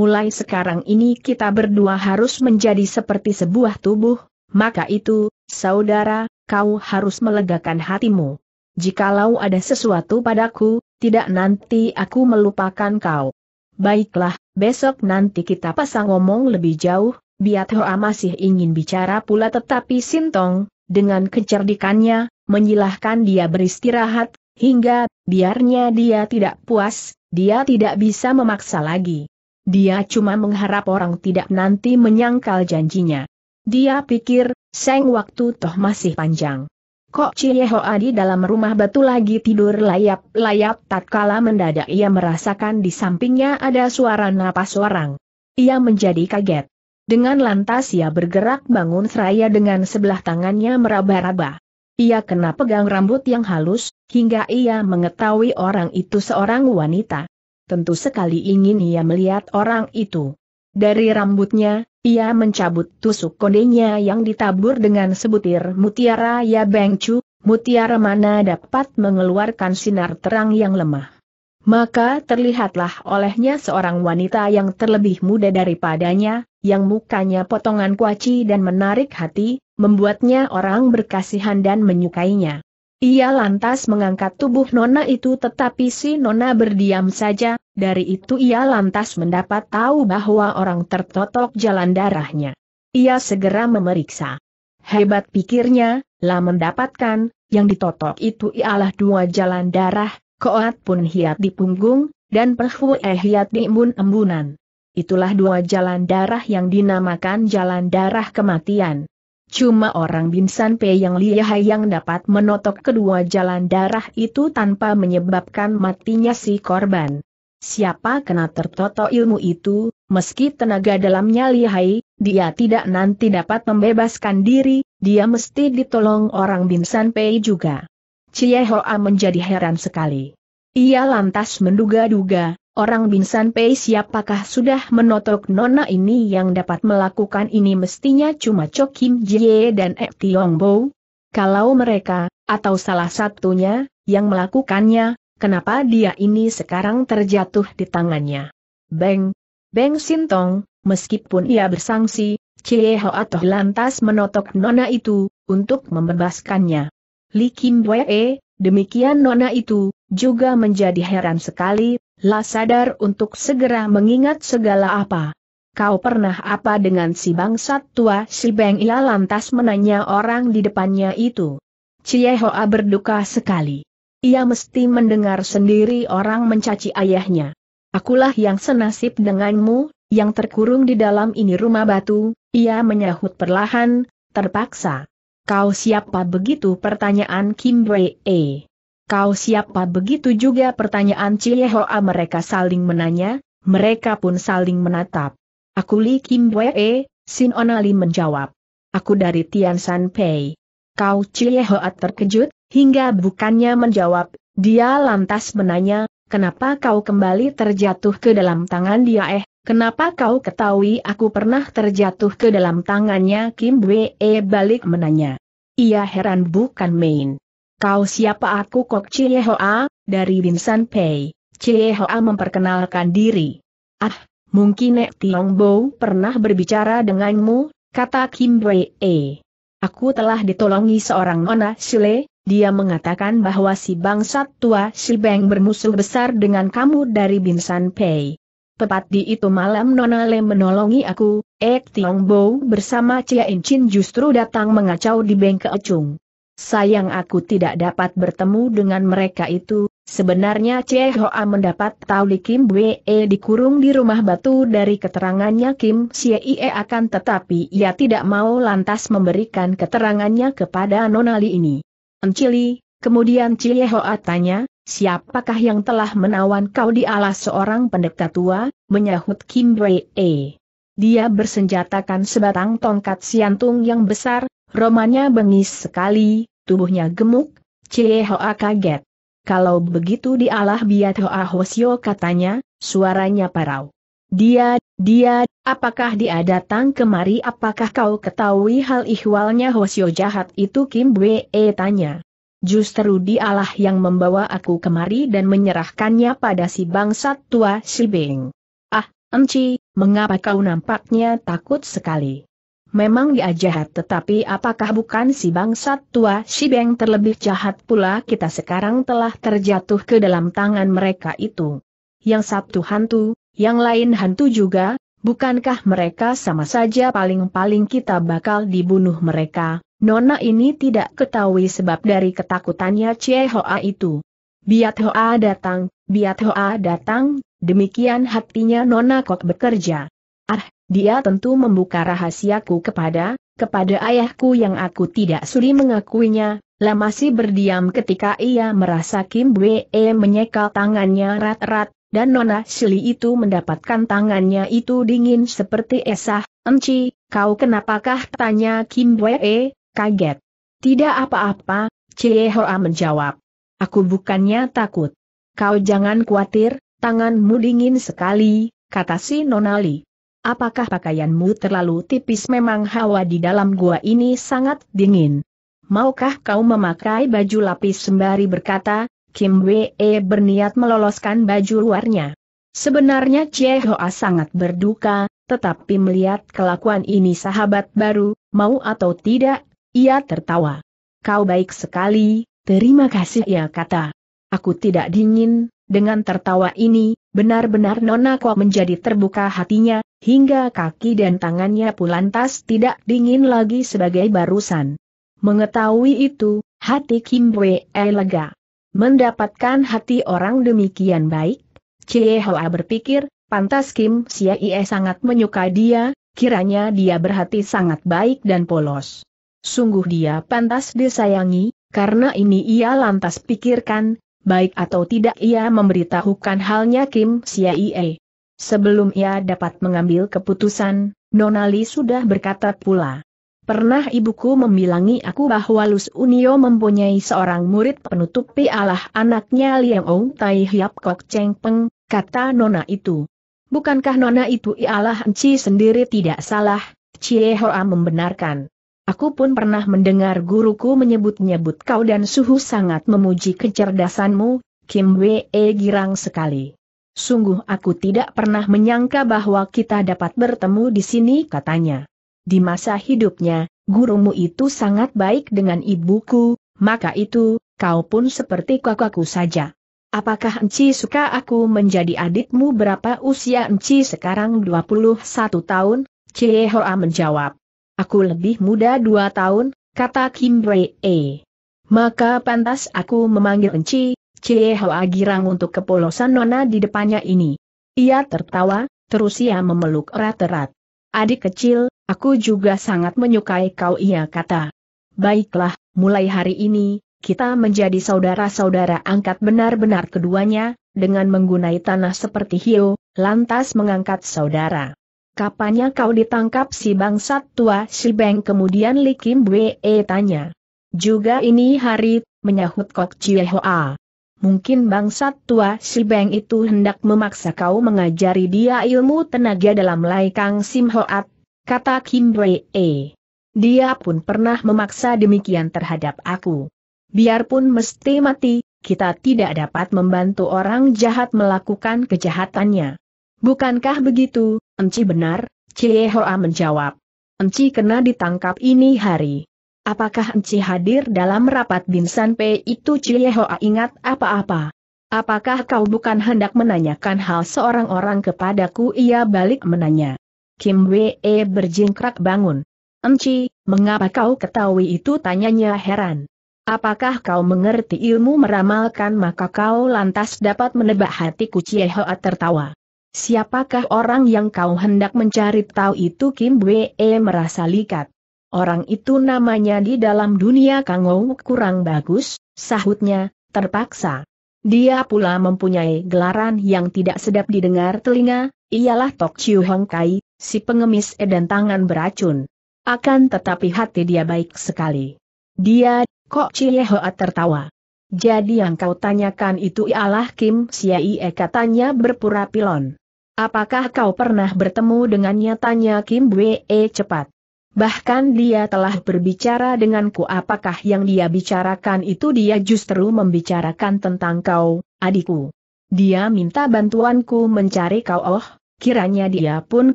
mulai sekarang ini kita berdua harus menjadi seperti sebuah tubuh, maka itu, saudara, kau harus melegakan hatimu. Jikalau ada sesuatu padaku, tidak nanti aku melupakan kau. Baiklah, besok nanti kita pasang ngomong lebih jauh, Biat Hoa masih ingin bicara pula tetapi Sintong, dengan kecerdikannya, menyilahkan dia beristirahat, hingga, biarnya dia tidak puas, dia tidak bisa memaksa lagi. Dia cuma mengharap orang tidak nanti menyangkal janjinya. Dia pikir, seng waktu toh masih panjang. Kok Ciyehoa di dalam rumah batu lagi tidur layap-layap tatkala mendadak ia merasakan di sampingnya ada suara napas orang. Ia menjadi kaget. Dengan lantas ia bergerak bangun seraya dengan sebelah tangannya meraba-raba. Ia kena pegang rambut yang halus, hingga ia mengetahui orang itu seorang wanita tentu sekali ingin ia melihat orang itu. Dari rambutnya, ia mencabut tusuk kodenya yang ditabur dengan sebutir mutiara ya bengcu, mutiara mana dapat mengeluarkan sinar terang yang lemah. Maka terlihatlah olehnya seorang wanita yang terlebih muda daripadanya, yang mukanya potongan kuaci dan menarik hati, membuatnya orang berkasihan dan menyukainya. Ia lantas mengangkat tubuh Nona itu tetapi si Nona berdiam saja, dari itu ia lantas mendapat tahu bahwa orang tertotok jalan darahnya. Ia segera memeriksa. Hebat pikirnya, lah mendapatkan, yang ditotok itu ialah dua jalan darah, koat pun hiat di punggung, dan eh hiat di embun-embunan. Itulah dua jalan darah yang dinamakan jalan darah kematian. Cuma orang Binsan pei yang lihai yang dapat menotok kedua jalan darah itu tanpa menyebabkan matinya si korban. Siapa kena tertoto ilmu itu, meski tenaga dalamnya lihai, dia tidak nanti dapat membebaskan diri, dia mesti ditolong orang Binsan pei juga. Cie Hoa menjadi heran sekali. Ia lantas menduga-duga, orang Binsan Pei siapakah sudah menotok nona ini yang dapat melakukan ini mestinya cuma Cho Kim Jie dan Ek Tiong Bo. Kalau mereka, atau salah satunya, yang melakukannya, kenapa dia ini sekarang terjatuh di tangannya. Beng, Beng Sintong, meskipun ia bersangsi, Cie Ho atau lantas menotok nona itu, untuk membebaskannya. Li Kim Wee, demikian nona itu, juga menjadi heran sekali, lah sadar untuk segera mengingat segala apa. Kau pernah apa dengan si bangsat tua si Beng Ia lantas menanya orang di depannya itu. Cie Hoa berduka sekali. Ia mesti mendengar sendiri orang mencaci ayahnya. Akulah yang senasib denganmu, yang terkurung di dalam ini rumah batu, ia menyahut perlahan, terpaksa. Kau siapa begitu pertanyaan Kim Wei E. Kau siapa begitu juga pertanyaan Hoa mereka saling menanya, mereka pun saling menatap. Aku Li Kim Wee, eh, Sin Onali menjawab. Aku dari Tian San Pei. Kau Hoa terkejut, hingga bukannya menjawab, dia lantas menanya, kenapa kau kembali terjatuh ke dalam tangan dia eh, kenapa kau ketahui aku pernah terjatuh ke dalam tangannya Kim Wee eh, balik menanya. Ia heran bukan main. Kau siapa aku Kok Cie Hoa, dari Binsan Pei. Cie Hoa memperkenalkan diri. Ah, mungkin Nek Tiong Bo pernah berbicara denganmu, kata Kim Wei E. Aku telah ditolongi seorang nona Sile, dia mengatakan bahwa si bangsat tua si Beng bermusuh besar dengan kamu dari Binsan Pei. Tepat di itu malam Nona Le menolongi aku, Ek Tiong Bo bersama Cia In Chin justru datang mengacau di Beng Keecung. Sayang aku tidak dapat bertemu dengan mereka itu, sebenarnya Chehoa mendapat tahu Li Kim Wee e dikurung di rumah batu dari keterangannya Kim Siee akan tetapi ia tidak mau lantas memberikan keterangannya kepada Nonali ini. Encili, kemudian Chehoa tanya, siapakah yang telah menawan kau di alas seorang pendeta tua, menyahut Kim Wee. E. Dia bersenjatakan sebatang tongkat siantung yang besar, Romanya bengis sekali, tubuhnya gemuk, Cie Hoa kaget. Kalau begitu dialah Biat Hoa Hosyo katanya, suaranya parau. Dia, dia, apakah dia datang kemari apakah kau ketahui hal ihwalnya Hosyo jahat itu Kim Bwe eh, tanya. Justru dialah yang membawa aku kemari dan menyerahkannya pada si bangsat tua si Beng. Ah, Enci, mengapa kau nampaknya takut sekali? Memang dia ya, jahat tetapi apakah bukan si bangsat tua si Beng terlebih jahat pula kita sekarang telah terjatuh ke dalam tangan mereka itu. Yang satu hantu, yang lain hantu juga, bukankah mereka sama saja paling-paling kita bakal dibunuh mereka? Nona ini tidak ketahui sebab dari ketakutannya Cie Hoa itu. Biat Hoa datang, Biat Hoa datang, demikian hatinya Nona Kok bekerja. Ah, dia tentu membuka rahasiaku kepada, kepada ayahku yang aku tidak sudi mengakuinya, lah masih berdiam ketika ia merasa Kim Bwe menyekal tangannya rat-rat, dan Nona Shili itu mendapatkan tangannya itu dingin seperti esah, Enci, kau kenapakah tanya Kim Bwe, kaget. Tidak apa-apa, Cie Hoa menjawab. Aku bukannya takut. Kau jangan khawatir, tanganmu dingin sekali, kata si Nona Nonali. Apakah pakaianmu terlalu tipis memang hawa di dalam gua ini sangat dingin? Maukah kau memakai baju lapis sembari berkata, Kim Wee berniat meloloskan baju luarnya. Sebenarnya Chie Hoa sangat berduka, tetapi melihat kelakuan ini sahabat baru, mau atau tidak, ia tertawa. Kau baik sekali, terima kasih ya kata. Aku tidak dingin, dengan tertawa ini, benar-benar Nona Kwa menjadi terbuka hatinya, hingga kaki dan tangannya pun lantas tidak dingin lagi sebagai barusan. Mengetahui itu, hati Kim Wei lega. Mendapatkan hati orang demikian baik, Cie Hoa berpikir, pantas Kim Sia Ie sangat menyukai dia, kiranya dia berhati sangat baik dan polos. Sungguh dia pantas disayangi, karena ini ia lantas pikirkan, baik atau tidak ia memberitahukan halnya Kim Siaie. Sebelum ia dapat mengambil keputusan, Nonali sudah berkata pula. Pernah ibuku membilangi aku bahwa Lus Unio mempunyai seorang murid penutup pialah anaknya Liang Ong Tai Hiap Kok Cheng Peng, kata Nona itu. Bukankah Nona itu ialah Enci sendiri tidak salah, Cie Hoa membenarkan. Aku pun pernah mendengar guruku menyebut-nyebut kau dan Suhu sangat memuji kecerdasanmu, Kim Wee e girang sekali. Sungguh aku tidak pernah menyangka bahwa kita dapat bertemu di sini katanya. Di masa hidupnya, gurumu itu sangat baik dengan ibuku, maka itu, kau pun seperti kakakku saja. Apakah Enci suka aku menjadi adikmu berapa usia Enci sekarang 21 tahun? Cie Hoa menjawab. Aku lebih muda dua tahun, kata Kim E. Maka pantas aku memanggil Enci, Cie Hoa Girang untuk kepolosan Nona di depannya ini. Ia tertawa, terus ia memeluk erat-erat. Adik kecil, aku juga sangat menyukai kau ia kata. Baiklah, mulai hari ini, kita menjadi saudara-saudara angkat benar-benar keduanya, dengan menggunai tanah seperti hiu, lantas mengangkat saudara. Kapannya kau ditangkap si bangsat tua si Beng kemudian Li Kim Wei tanya. Juga ini hari, menyahut Kok Chie Hoa. Mungkin bangsat tua si Beng itu hendak memaksa kau mengajari dia ilmu tenaga dalam Kang Sim Hoat, kata Kim Wei. Dia pun pernah memaksa demikian terhadap aku. Biarpun mesti mati, kita tidak dapat membantu orang jahat melakukan kejahatannya. Bukankah begitu, Enci benar? Cie Hoa menjawab. Enci kena ditangkap ini hari. Apakah Enci hadir dalam rapat Binsan P itu Cie Hoa ingat apa-apa? Apakah kau bukan hendak menanyakan hal seorang orang kepadaku? Ia balik menanya. Kim Wee berjingkrak bangun. Enci, mengapa kau ketahui itu? Tanyanya heran. Apakah kau mengerti ilmu meramalkan maka kau lantas dapat menebak hatiku Cie Hoa tertawa. Siapakah orang yang kau hendak mencari tahu itu Kim e merasa likat. Orang itu namanya di dalam dunia Kangou kurang bagus, sahutnya, terpaksa. Dia pula mempunyai gelaran yang tidak sedap didengar telinga, ialah Tok Chiu Hong Kai, si pengemis edan tangan beracun. Akan tetapi hati dia baik sekali. Dia, kok Chie Hoa tertawa. Jadi yang kau tanyakan itu ialah Kim E katanya berpura pilon. Apakah kau pernah bertemu dengannya? Tanya Kim Wee cepat. Bahkan dia telah berbicara denganku apakah yang dia bicarakan itu dia justru membicarakan tentang kau, adikku. Dia minta bantuanku mencari kau oh, kiranya dia pun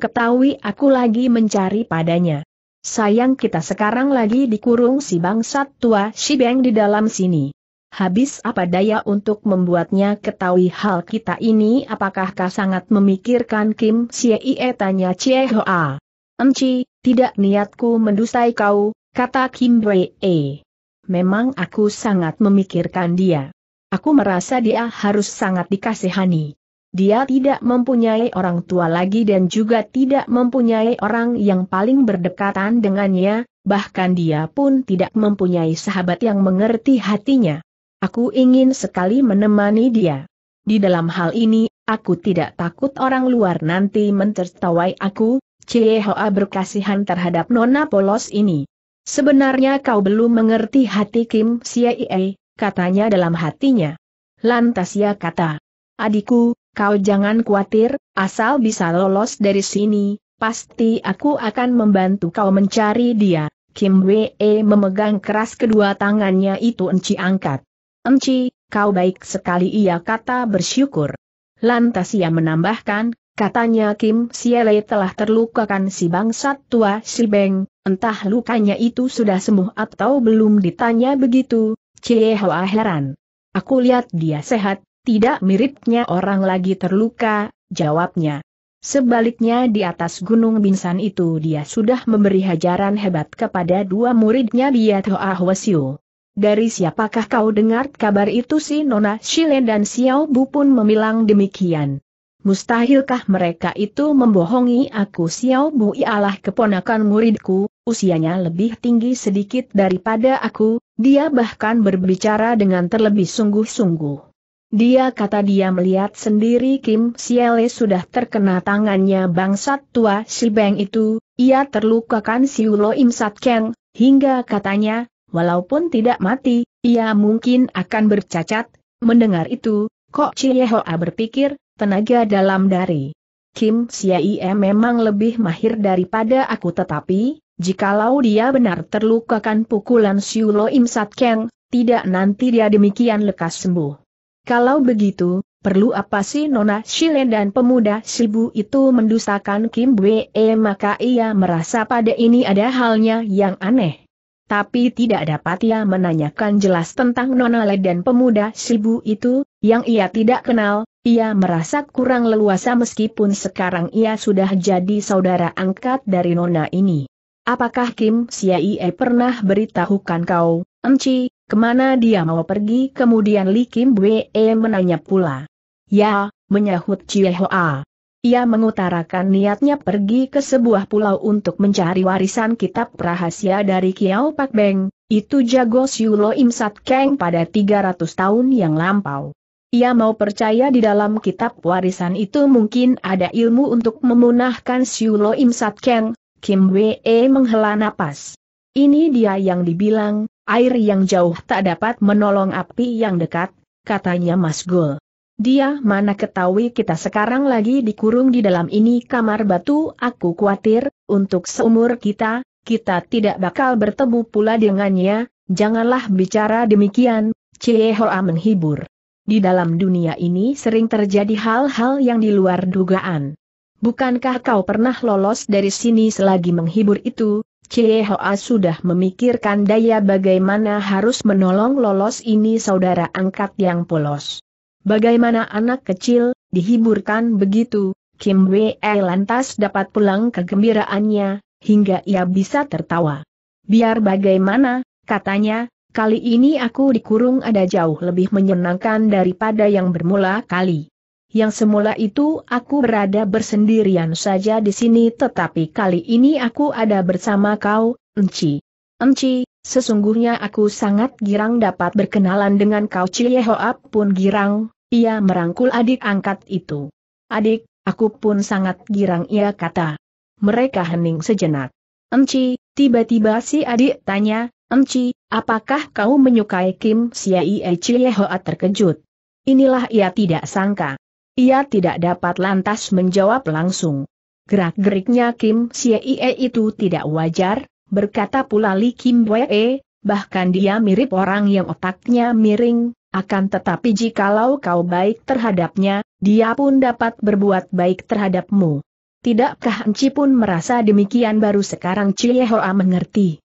ketahui aku lagi mencari padanya. Sayang kita sekarang lagi dikurung si bangsat tua si beng di dalam sini habis apa daya untuk membuatnya ketahui hal kita ini apakah kau sangat memikirkan Kim Ie tanya Chie Hoa. Enci, tidak niatku mendusai kau, kata Kim E. Memang aku sangat memikirkan dia. Aku merasa dia harus sangat dikasihani. Dia tidak mempunyai orang tua lagi dan juga tidak mempunyai orang yang paling berdekatan dengannya, bahkan dia pun tidak mempunyai sahabat yang mengerti hatinya. Aku ingin sekali menemani dia. Di dalam hal ini, aku tidak takut orang luar nanti mentertawai aku, Ciehoa berkasihan terhadap Nona Polos ini. Sebenarnya kau belum mengerti hati Kim Siei, katanya dalam hatinya. Lantas ia kata, adikku, kau jangan khawatir, asal bisa lolos dari sini, pasti aku akan membantu kau mencari dia. Kim Wee memegang keras kedua tangannya itu Enci angkat. Enci, kau baik sekali ia kata bersyukur. Lantas ia menambahkan, katanya Kim Siele telah terlukakan si bangsat tua si Beng, entah lukanya itu sudah sembuh atau belum ditanya begitu, Cie Hoa heran. Aku lihat dia sehat, tidak miripnya orang lagi terluka, jawabnya. Sebaliknya di atas gunung Binsan itu dia sudah memberi hajaran hebat kepada dua muridnya Biat Hoa Hwasyu. Dari siapakah kau dengar kabar itu si Nona Shilen dan Xiao Bu pun memilang demikian. Mustahilkah mereka itu membohongi aku Xiao Bu ialah keponakan muridku, usianya lebih tinggi sedikit daripada aku, dia bahkan berbicara dengan terlebih sungguh-sungguh. Dia kata dia melihat sendiri Kim Siele sudah terkena tangannya bangsat tua si Beng itu, ia terlukakan si Ulo Im Sat Keng, hingga katanya, walaupun tidak mati, ia mungkin akan bercacat. Mendengar itu, Kok Chiehoa berpikir, tenaga dalam dari Kim Siaie memang lebih mahir daripada aku tetapi, jikalau dia benar terlukakan pukulan Siulo Im Sat Keng, tidak nanti dia demikian lekas sembuh. Kalau begitu, perlu apa sih Nona Shilen dan pemuda Shibu itu mendustakan Kim Bwe maka ia merasa pada ini ada halnya yang aneh tapi tidak dapat ia menanyakan jelas tentang Nona Le dan pemuda Sibu itu, yang ia tidak kenal, ia merasa kurang leluasa meskipun sekarang ia sudah jadi saudara angkat dari Nona ini. Apakah Kim Siaie pernah beritahukan kau, enci, kemana dia mau pergi? Kemudian Li Kim Wee menanya pula. Ya, menyahut Ho Hoa. Ia mengutarakan niatnya pergi ke sebuah pulau untuk mencari warisan kitab rahasia dari Kiao Pak Beng, itu jago Siulo Im Keng pada 300 tahun yang lampau. Ia mau percaya di dalam kitab warisan itu mungkin ada ilmu untuk memunahkan Siulo Im Keng, Kim Wee menghela napas. Ini dia yang dibilang, air yang jauh tak dapat menolong api yang dekat, katanya Mas Gul. Dia mana ketahui kita sekarang lagi dikurung di dalam ini kamar batu, aku khawatir, untuk seumur kita, kita tidak bakal bertemu pula dengannya, janganlah bicara demikian, Cie Hoa menghibur. Di dalam dunia ini sering terjadi hal-hal yang di luar dugaan. Bukankah kau pernah lolos dari sini selagi menghibur itu, Cie Hoa sudah memikirkan daya bagaimana harus menolong lolos ini saudara angkat yang polos. Bagaimana anak kecil, dihiburkan begitu, Kim Wei lantas dapat pulang kegembiraannya, hingga ia bisa tertawa. Biar bagaimana, katanya, kali ini aku dikurung ada jauh lebih menyenangkan daripada yang bermula kali. Yang semula itu aku berada bersendirian saja di sini tetapi kali ini aku ada bersama kau, Enci. Enci, sesungguhnya aku sangat girang dapat berkenalan dengan kau Ciehoap pun girang, ia merangkul adik angkat itu. Adik, aku pun sangat girang ia kata. Mereka hening sejenak. Enci, tiba-tiba si adik tanya, Enci, apakah kau menyukai Kim Siai Echiehoa terkejut? Inilah ia tidak sangka. Ia tidak dapat lantas menjawab langsung. Gerak-geriknya Kim E itu tidak wajar, berkata pula Li Kim Wee, e, bahkan dia mirip orang yang otaknya miring, akan tetapi jikalau kau baik terhadapnya, dia pun dapat berbuat baik terhadapmu. Tidakkah Enci pun merasa demikian baru sekarang Hoa mengerti.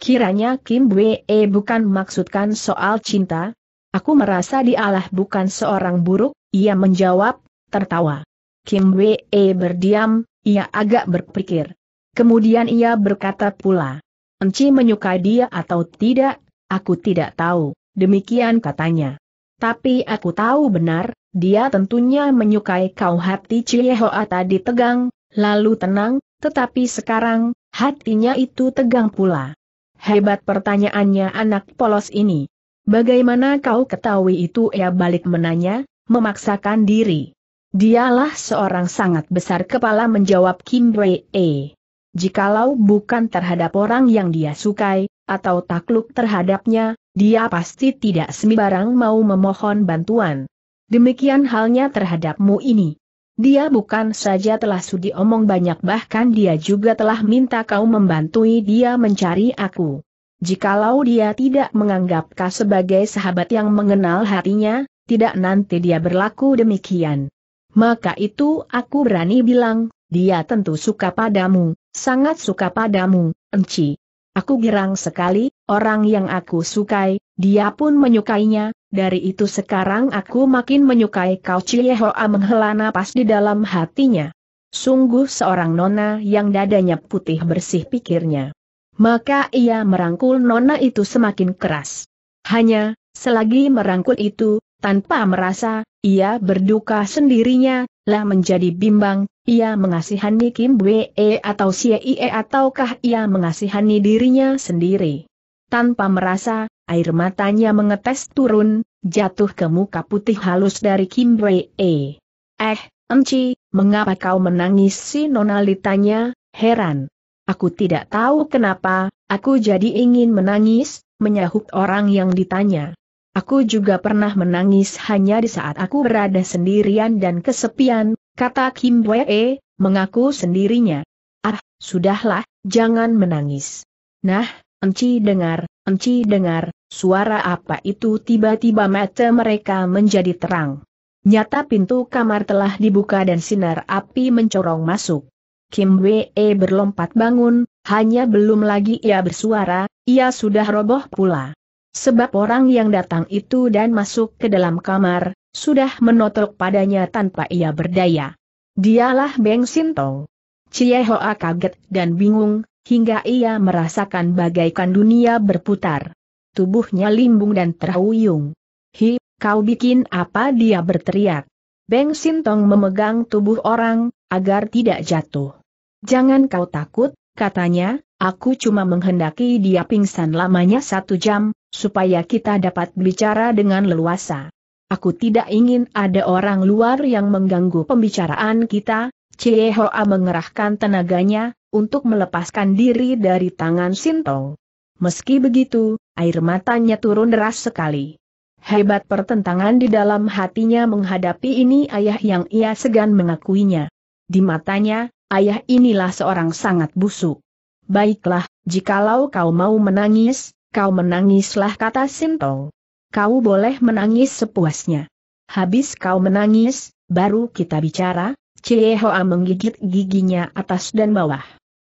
Kiranya Kim Wee e bukan maksudkan soal cinta, Aku merasa dialah bukan seorang buruk, ia menjawab, tertawa. Kim Wee e berdiam, ia agak berpikir. Kemudian ia berkata pula, Enci menyukai dia atau tidak, aku tidak tahu. Demikian katanya. Tapi aku tahu benar, dia tentunya menyukai kau hati Ciehoa tadi tegang, lalu tenang, tetapi sekarang, hatinya itu tegang pula. Hebat pertanyaannya anak polos ini. Bagaimana kau ketahui itu ia balik menanya, memaksakan diri. Dialah seorang sangat besar kepala menjawab Kim Wei E. Jikalau bukan terhadap orang yang dia sukai, atau takluk terhadapnya, dia pasti tidak sembarang mau memohon bantuan. Demikian halnya terhadapmu ini. Dia bukan saja telah sudi omong banyak bahkan dia juga telah minta kau membantui dia mencari aku. Jikalau dia tidak menganggap kau sebagai sahabat yang mengenal hatinya, tidak nanti dia berlaku demikian. Maka itu aku berani bilang, dia tentu suka padamu, sangat suka padamu, Enci. Aku girang sekali, orang yang aku sukai, dia pun menyukainya, dari itu sekarang aku makin menyukai kau Hoa menghela napas di dalam hatinya. Sungguh seorang nona yang dadanya putih bersih pikirnya. Maka ia merangkul nona itu semakin keras. Hanya, selagi merangkul itu, tanpa merasa, ia berduka sendirinya, lah menjadi bimbang, ia mengasihani Kim Bwe e atau Sie e ataukah ia mengasihani dirinya sendiri. Tanpa merasa, air matanya mengetes turun, jatuh ke muka putih halus dari Kim Bwe. E. Eh, Enci, mengapa kau menangis si nonalitanya, heran. Aku tidak tahu kenapa, aku jadi ingin menangis, menyahut orang yang ditanya. Aku juga pernah menangis hanya di saat aku berada sendirian dan kesepian, kata Kim Wee, mengaku sendirinya. Ah, sudahlah, jangan menangis. Nah, enci dengar, enci dengar, suara apa itu tiba-tiba mata mereka menjadi terang. Nyata pintu kamar telah dibuka dan sinar api mencorong masuk. Kim Wee berlompat bangun, hanya belum lagi ia bersuara, ia sudah roboh pula. Sebab orang yang datang itu dan masuk ke dalam kamar, sudah menotok padanya tanpa ia berdaya. Dialah Beng Sintong. Cie Hoa kaget dan bingung, hingga ia merasakan bagaikan dunia berputar. Tubuhnya limbung dan terhuyung. Hi, kau bikin apa dia berteriak. Beng Sintong memegang tubuh orang, agar tidak jatuh. Jangan kau takut, katanya, aku cuma menghendaki dia pingsan lamanya satu jam, supaya kita dapat bicara dengan leluasa. Aku tidak ingin ada orang luar yang mengganggu pembicaraan kita, Cie Hoa mengerahkan tenaganya, untuk melepaskan diri dari tangan Sinto. Meski begitu, air matanya turun deras sekali. Hebat pertentangan di dalam hatinya menghadapi ini ayah yang ia segan mengakuinya. Di matanya, ayah inilah seorang sangat busuk. Baiklah, jikalau kau mau menangis, Kau menangislah kata Sintong. Kau boleh menangis sepuasnya. Habis kau menangis, baru kita bicara, Cie Hoa menggigit giginya atas dan bawah.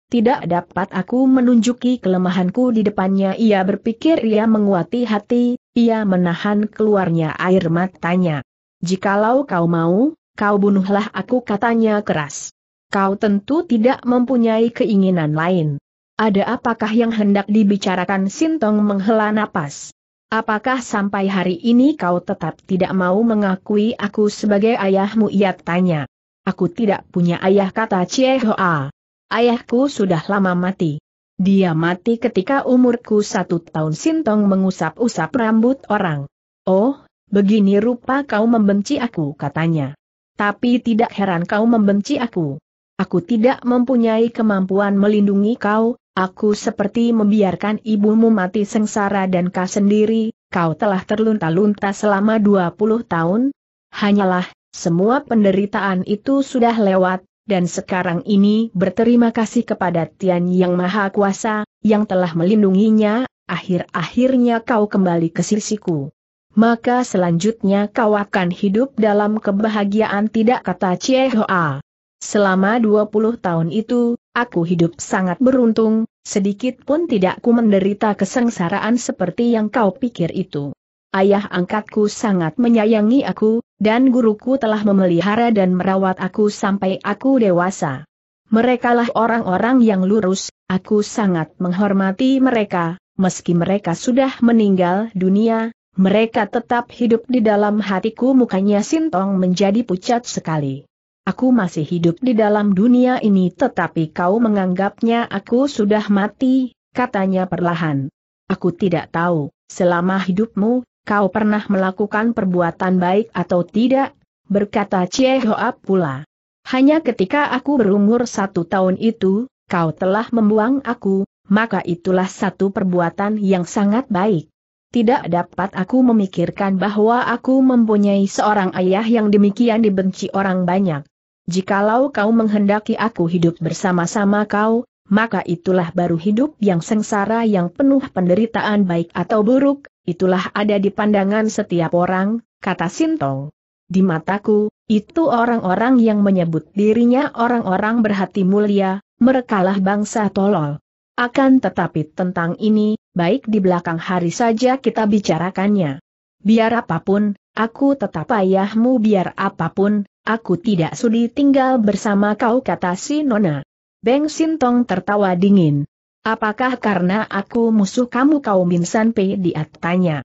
Tidak dapat aku menunjuki kelemahanku di depannya ia berpikir ia menguati hati, ia menahan keluarnya air matanya. Jikalau kau mau, kau bunuhlah aku katanya keras. Kau tentu tidak mempunyai keinginan lain. Ada apakah yang hendak dibicarakan Sintong menghela napas? Apakah sampai hari ini kau tetap tidak mau mengakui aku sebagai ayahmu? Ia tanya. Aku tidak punya ayah kata Cie Hoa. Ayahku sudah lama mati. Dia mati ketika umurku satu tahun Sintong mengusap-usap rambut orang. Oh, begini rupa kau membenci aku katanya. Tapi tidak heran kau membenci aku. Aku tidak mempunyai kemampuan melindungi kau, aku seperti membiarkan ibumu mati sengsara dan kau sendiri, kau telah terlunta-lunta selama 20 tahun. Hanyalah, semua penderitaan itu sudah lewat, dan sekarang ini berterima kasih kepada Tian Yang Maha Kuasa, yang telah melindunginya, akhir-akhirnya kau kembali ke sisiku. Maka selanjutnya kau akan hidup dalam kebahagiaan tidak kata Chie Hoa. Selama 20 tahun itu, aku hidup sangat beruntung, sedikit pun tidak ku menderita kesengsaraan seperti yang kau pikir itu. Ayah angkatku sangat menyayangi aku, dan guruku telah memelihara dan merawat aku sampai aku dewasa. Merekalah orang-orang yang lurus, aku sangat menghormati mereka, meski mereka sudah meninggal dunia, mereka tetap hidup di dalam hatiku mukanya Sintong menjadi pucat sekali. Aku masih hidup di dalam dunia ini tetapi kau menganggapnya aku sudah mati, katanya perlahan. Aku tidak tahu, selama hidupmu, kau pernah melakukan perbuatan baik atau tidak, berkata Chie Hoa pula. Hanya ketika aku berumur satu tahun itu, kau telah membuang aku, maka itulah satu perbuatan yang sangat baik. Tidak dapat aku memikirkan bahwa aku mempunyai seorang ayah yang demikian dibenci orang banyak. Jikalau kau menghendaki aku hidup bersama-sama kau, maka itulah baru hidup yang sengsara yang penuh penderitaan baik atau buruk, itulah ada di pandangan setiap orang, kata Sintong. Di mataku, itu orang-orang yang menyebut dirinya orang-orang berhati mulia, merekalah bangsa tolol. Akan tetapi tentang ini, baik di belakang hari saja kita bicarakannya. Biar apapun, aku tetap ayahmu biar apapun, Aku tidak sudi tinggal bersama kau kata si Nona. Beng Sintong tertawa dingin. Apakah karena aku musuh kamu kau Min San Pei Dia tanya.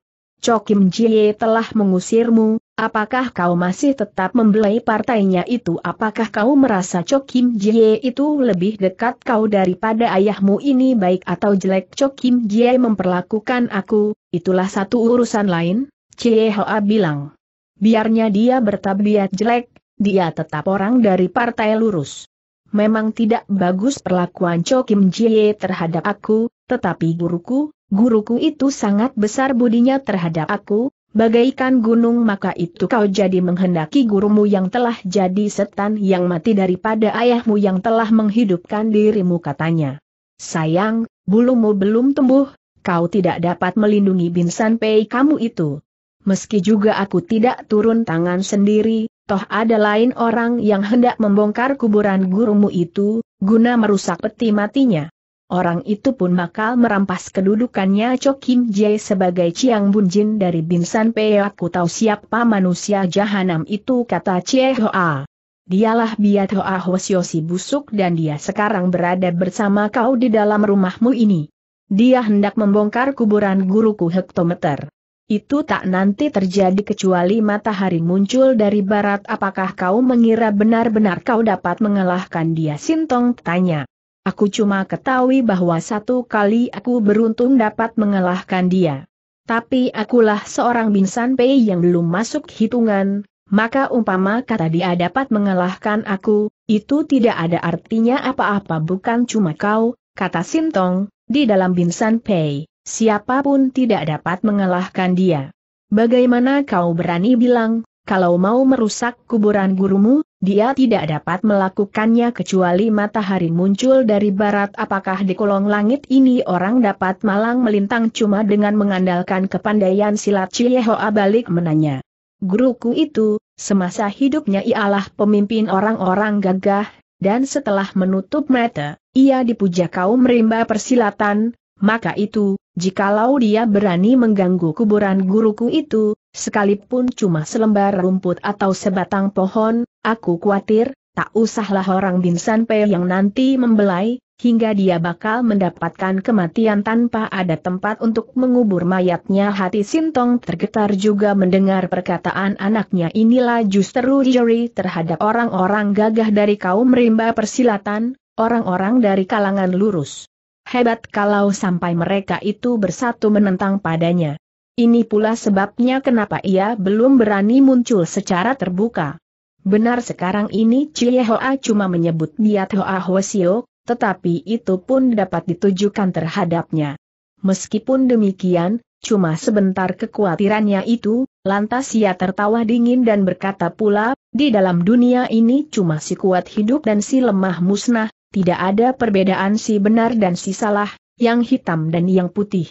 Kim Jie telah mengusirmu, apakah kau masih tetap membelai partainya itu apakah kau merasa Kim Jie itu lebih dekat kau daripada ayahmu ini baik atau jelek Kim Jie memperlakukan aku, itulah satu urusan lain, Cie Hoa bilang. Biarnya dia bertabiat jelek, dia tetap orang dari partai lurus. Memang tidak bagus perlakuan Cho Kim Jie terhadap aku, tetapi guruku, guruku itu sangat besar budinya terhadap aku, bagaikan gunung maka itu kau jadi menghendaki gurumu yang telah jadi setan yang mati daripada ayahmu yang telah menghidupkan dirimu katanya. Sayang, bulumu belum tumbuh, kau tidak dapat melindungi Binsan Pei kamu itu. Meski juga aku tidak turun tangan sendiri, toh ada lain orang yang hendak membongkar kuburan gurumu itu, guna merusak peti matinya. Orang itu pun bakal merampas kedudukannya Cho Kim Jae sebagai Chiang Bunjin dari Binsan Pei aku tahu siapa manusia jahanam itu kata Chie Hoa. Dialah Biat Hoa Hwasyosi busuk dan dia sekarang berada bersama kau di dalam rumahmu ini. Dia hendak membongkar kuburan guruku hektometer. Itu tak nanti terjadi kecuali matahari muncul dari barat apakah kau mengira benar-benar kau dapat mengalahkan dia Sintong tanya. Aku cuma ketahui bahwa satu kali aku beruntung dapat mengalahkan dia. Tapi akulah seorang binsan Pei yang belum masuk hitungan, maka umpama kata dia dapat mengalahkan aku, itu tidak ada artinya apa-apa bukan cuma kau, kata Sintong, di dalam binsan Pei. Siapapun tidak dapat mengalahkan dia. Bagaimana kau berani bilang, kalau mau merusak kuburan gurumu, dia tidak dapat melakukannya kecuali matahari muncul dari barat apakah di kolong langit ini orang dapat malang melintang cuma dengan mengandalkan kepandaian silat cileho abalik? menanya. Guruku itu, semasa hidupnya ialah pemimpin orang-orang gagah, dan setelah menutup mata, ia dipuja kaum rimba persilatan, maka itu, jikalau dia berani mengganggu kuburan guruku itu, sekalipun cuma selembar rumput atau sebatang pohon, aku khawatir, tak usahlah orang Binsan Pe yang nanti membelai, hingga dia bakal mendapatkan kematian tanpa ada tempat untuk mengubur mayatnya. Hati Sintong tergetar juga mendengar perkataan anaknya inilah justru juri terhadap orang-orang gagah dari kaum rimba persilatan, orang-orang dari kalangan lurus hebat kalau sampai mereka itu bersatu menentang padanya. Ini pula sebabnya kenapa ia belum berani muncul secara terbuka. Benar sekarang ini Cie Hoa cuma menyebut dia Hoa Hosio, tetapi itu pun dapat ditujukan terhadapnya. Meskipun demikian, cuma sebentar kekhawatirannya itu, lantas ia tertawa dingin dan berkata pula, di dalam dunia ini cuma si kuat hidup dan si lemah musnah, tidak ada perbedaan si benar dan si salah, yang hitam dan yang putih.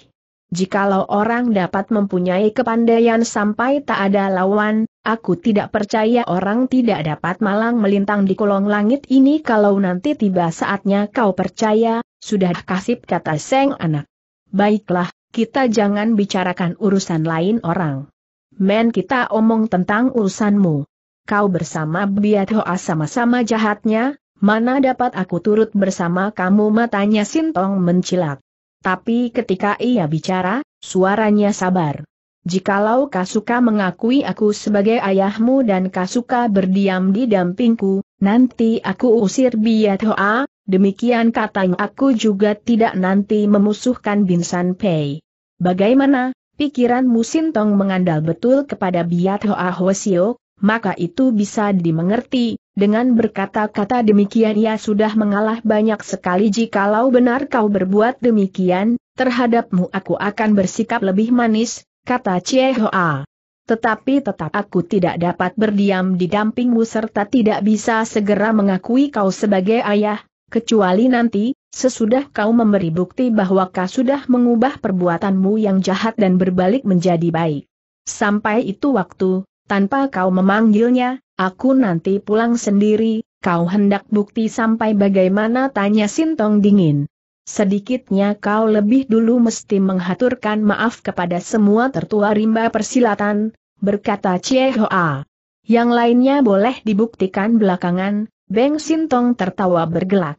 Jikalau orang dapat mempunyai kepandaian sampai tak ada lawan, aku tidak percaya orang tidak dapat malang melintang di kolong langit ini kalau nanti tiba saatnya kau percaya, sudah kasip kata Seng anak. Baiklah, kita jangan bicarakan urusan lain orang. Men kita omong tentang urusanmu. Kau bersama Biat Hoa sama-sama jahatnya, Mana dapat aku turut bersama kamu matanya Sintong mencilak. Tapi ketika ia bicara, suaranya sabar. Jikalau Kasuka mengakui aku sebagai ayahmu dan Kasuka berdiam di dampingku, nanti aku usir Biat Hoa. demikian katanya aku juga tidak nanti memusuhkan Binsan Pei. Bagaimana, pikiranmu Sintong mengandal betul kepada Biat Hoa Hosio, maka itu bisa dimengerti, dengan berkata-kata demikian ia sudah mengalah banyak sekali jikalau benar kau berbuat demikian, terhadapmu aku akan bersikap lebih manis, kata Chie Hoa. Tetapi tetap aku tidak dapat berdiam di dampingmu serta tidak bisa segera mengakui kau sebagai ayah, kecuali nanti, sesudah kau memberi bukti bahwa kau sudah mengubah perbuatanmu yang jahat dan berbalik menjadi baik. Sampai itu waktu, tanpa kau memanggilnya, aku nanti pulang sendiri, kau hendak bukti sampai bagaimana tanya Sintong dingin. Sedikitnya kau lebih dulu mesti menghaturkan maaf kepada semua tertua rimba persilatan, berkata Chie Hoa. Yang lainnya boleh dibuktikan belakangan, Beng Sintong tertawa bergelak.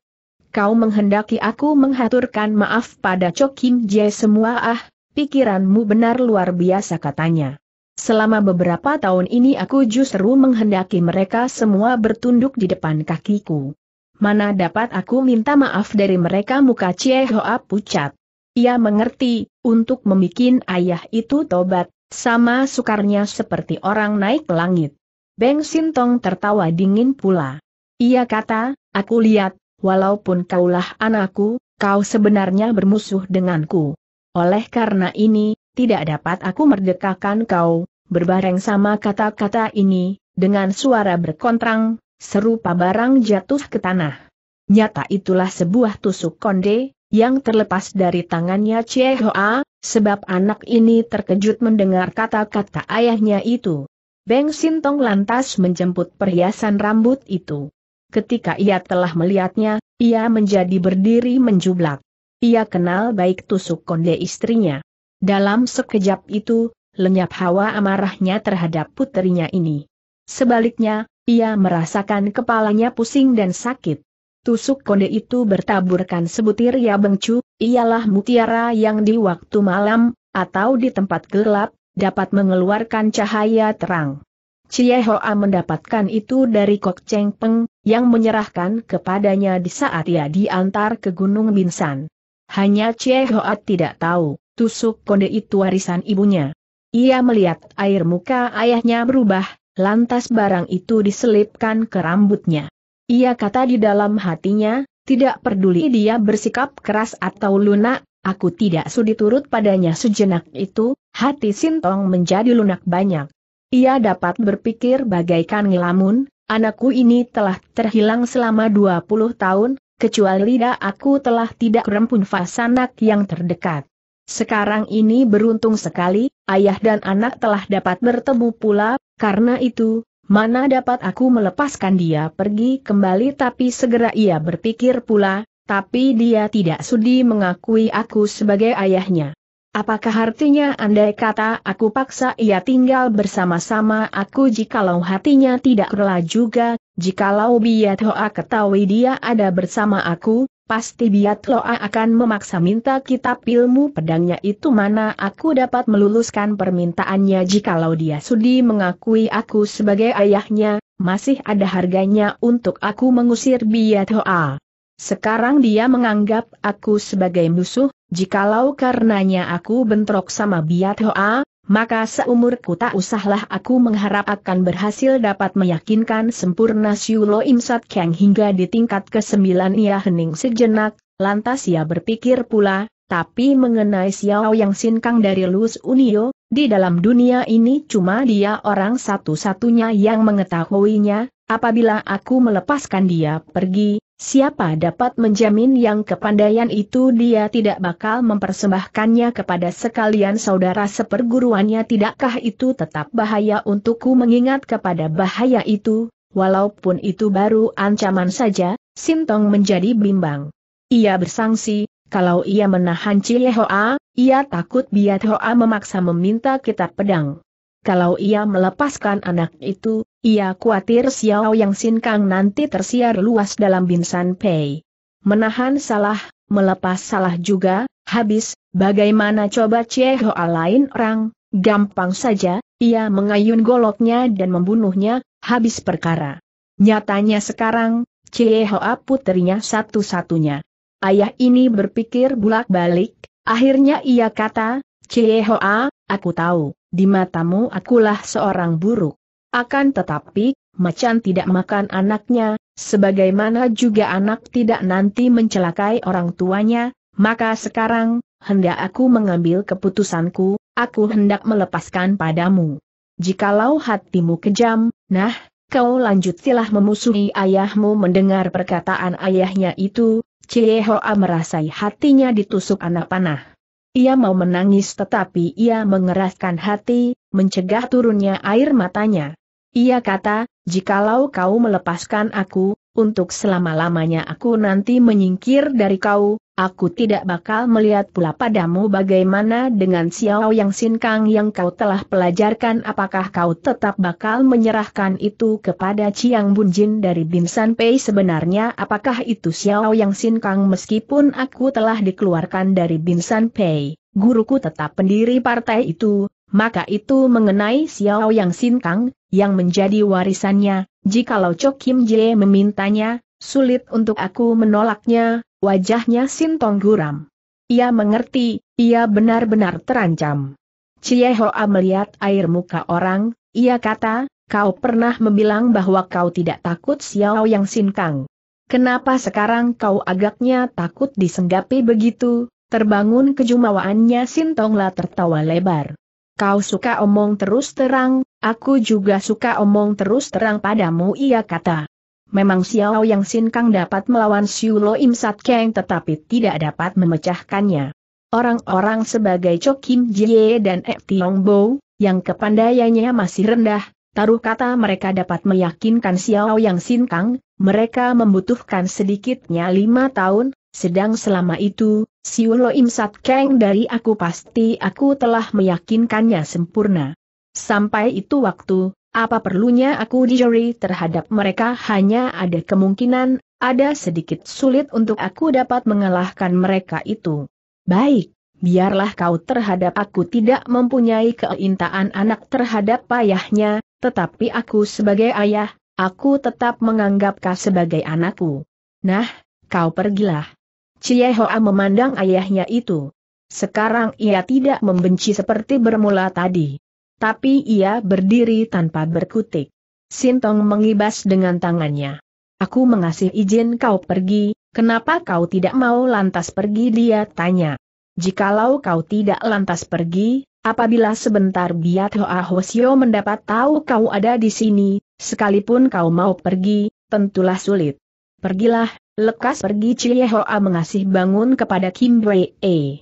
Kau menghendaki aku menghaturkan maaf pada Cho Kim Jie semua ah, pikiranmu benar luar biasa katanya. Selama beberapa tahun ini aku justru menghendaki mereka semua bertunduk di depan kakiku. Mana dapat aku minta maaf dari mereka muka Cie Hoa pucat. Ia mengerti, untuk membuat ayah itu tobat, sama sukarnya seperti orang naik langit. Beng Sintong tertawa dingin pula. Ia kata, aku lihat, walaupun kaulah anakku, kau sebenarnya bermusuh denganku. Oleh karena ini, tidak dapat aku merdekakan kau, berbareng sama kata-kata ini, dengan suara berkontrang, serupa barang jatuh ke tanah. Nyata itulah sebuah tusuk konde, yang terlepas dari tangannya Chie Hoa, sebab anak ini terkejut mendengar kata-kata ayahnya itu. Beng Sintong lantas menjemput perhiasan rambut itu. Ketika ia telah melihatnya, ia menjadi berdiri menjublak. Ia kenal baik tusuk konde istrinya. Dalam sekejap itu, lenyap hawa amarahnya terhadap putrinya ini. Sebaliknya, ia merasakan kepalanya pusing dan sakit. Tusuk konde itu bertaburkan sebutir ya bengcu, ialah mutiara yang di waktu malam, atau di tempat gelap, dapat mengeluarkan cahaya terang. Cie Hoa mendapatkan itu dari Kok Cheng Peng, yang menyerahkan kepadanya di saat ia diantar ke Gunung Binsan. Hanya Cie Hoa tidak tahu tusuk konde itu warisan ibunya. Ia melihat air muka ayahnya berubah, lantas barang itu diselipkan ke rambutnya. Ia kata di dalam hatinya, tidak peduli dia bersikap keras atau lunak, aku tidak sudi turut padanya sejenak itu, hati Sintong menjadi lunak banyak. Ia dapat berpikir bagaikan ngelamun, anakku ini telah terhilang selama 20 tahun, kecuali dah aku telah tidak rempun fasanak yang terdekat. Sekarang ini beruntung sekali, ayah dan anak telah dapat bertemu pula, karena itu, mana dapat aku melepaskan dia pergi kembali tapi segera ia berpikir pula, tapi dia tidak sudi mengakui aku sebagai ayahnya. Apakah artinya andai kata aku paksa ia tinggal bersama-sama aku jikalau hatinya tidak rela juga, jikalau hoa ketahui dia ada bersama aku, pasti Biat Loa akan memaksa minta kitab ilmu pedangnya itu mana aku dapat meluluskan permintaannya jikalau dia sudi mengakui aku sebagai ayahnya, masih ada harganya untuk aku mengusir Biat Loa. Sekarang dia menganggap aku sebagai musuh, jikalau karenanya aku bentrok sama Biat Hoa, maka seumurku tak usahlah aku mengharap akan berhasil dapat meyakinkan sempurna Siulo Imsat Kang hingga di tingkat ke-9 ia hening sejenak, lantas ia berpikir pula, tapi mengenai Xiao Yang Sinkang dari Luz Unio, di dalam dunia ini cuma dia orang satu-satunya yang mengetahuinya, apabila aku melepaskan dia pergi, Siapa dapat menjamin yang kepandaian itu dia tidak bakal mempersembahkannya kepada sekalian saudara seperguruannya tidakkah itu tetap bahaya untukku mengingat kepada bahaya itu, walaupun itu baru ancaman saja, Sintong menjadi bimbang. Ia bersangsi, kalau ia menahan Hoa, ia takut Biat Hoa memaksa meminta kitab pedang. Kalau ia melepaskan anak itu, ia khawatir Xiao Yang Sin Kang nanti tersiar luas dalam Binsan Pei. Menahan salah, melepas salah juga, habis, bagaimana coba Che Hoa lain orang, gampang saja, ia mengayun goloknya dan membunuhnya, habis perkara. Nyatanya sekarang, Che Hoa putrinya satu-satunya. Ayah ini berpikir bulak-balik, akhirnya ia kata, Che Hoa, aku tahu, di matamu akulah seorang buruk. Akan tetapi, macan tidak makan anaknya, sebagaimana juga anak tidak nanti mencelakai orang tuanya, maka sekarang, hendak aku mengambil keputusanku, aku hendak melepaskan padamu. Jikalau hatimu kejam, nah, kau lanjutilah memusuhi ayahmu mendengar perkataan ayahnya itu, Cie Hoa merasai hatinya ditusuk anak panah. Ia mau menangis tetapi ia mengeraskan hati, mencegah turunnya air matanya. Ia kata, jikalau kau melepaskan aku, untuk selama-lamanya aku nanti menyingkir dari kau, Aku tidak bakal melihat pula padamu bagaimana dengan Xiao Yang Sinkang yang kau telah pelajarkan apakah kau tetap bakal menyerahkan itu kepada Chiang Bunjin dari Binsan Pei sebenarnya apakah itu Xiao Yang Sinkang meskipun aku telah dikeluarkan dari Binsan Pei, guruku tetap pendiri partai itu, maka itu mengenai Xiao Yang Sinkang, yang menjadi warisannya, jikalau Cho Kim Jie memintanya, sulit untuk aku menolaknya, wajahnya sintong guram. Ia mengerti, ia benar-benar terancam. Cie Hoa melihat air muka orang, ia kata, kau pernah membilang bahwa kau tidak takut Xiao Yang Sinkang. Kenapa sekarang kau agaknya takut disenggapi begitu? Terbangun kejumawaannya Sintongla tertawa lebar. Kau suka omong terus terang, aku juga suka omong terus terang padamu ia kata. Memang Xiao Yang Sin Kang dapat melawan Xiu Lo Im Sat Kang tetapi tidak dapat memecahkannya. Orang-orang sebagai Cho Kim Jie dan Ek Tiong Bo, yang kepandaiannya masih rendah, taruh kata mereka dapat meyakinkan Xiao Yang Sin Kang, mereka membutuhkan sedikitnya lima tahun, sedang selama itu, Xiu Lo Im Sat Kang dari aku pasti aku telah meyakinkannya sempurna. Sampai itu waktu, apa perlunya aku dijeri terhadap mereka hanya ada kemungkinan, ada sedikit sulit untuk aku dapat mengalahkan mereka itu. Baik, biarlah kau terhadap aku tidak mempunyai keintaan anak terhadap ayahnya, tetapi aku sebagai ayah, aku tetap menganggap kau sebagai anakku. Nah, kau pergilah. Cie Hoa memandang ayahnya itu. Sekarang ia tidak membenci seperti bermula tadi tapi ia berdiri tanpa berkutik. Sintong mengibas dengan tangannya. Aku mengasih izin kau pergi, kenapa kau tidak mau lantas pergi dia tanya. Jikalau kau tidak lantas pergi, apabila sebentar Biat Hoa Hosio mendapat tahu kau ada di sini, sekalipun kau mau pergi, tentulah sulit. Pergilah, lekas pergi Cie Hoa mengasih bangun kepada Kim Wei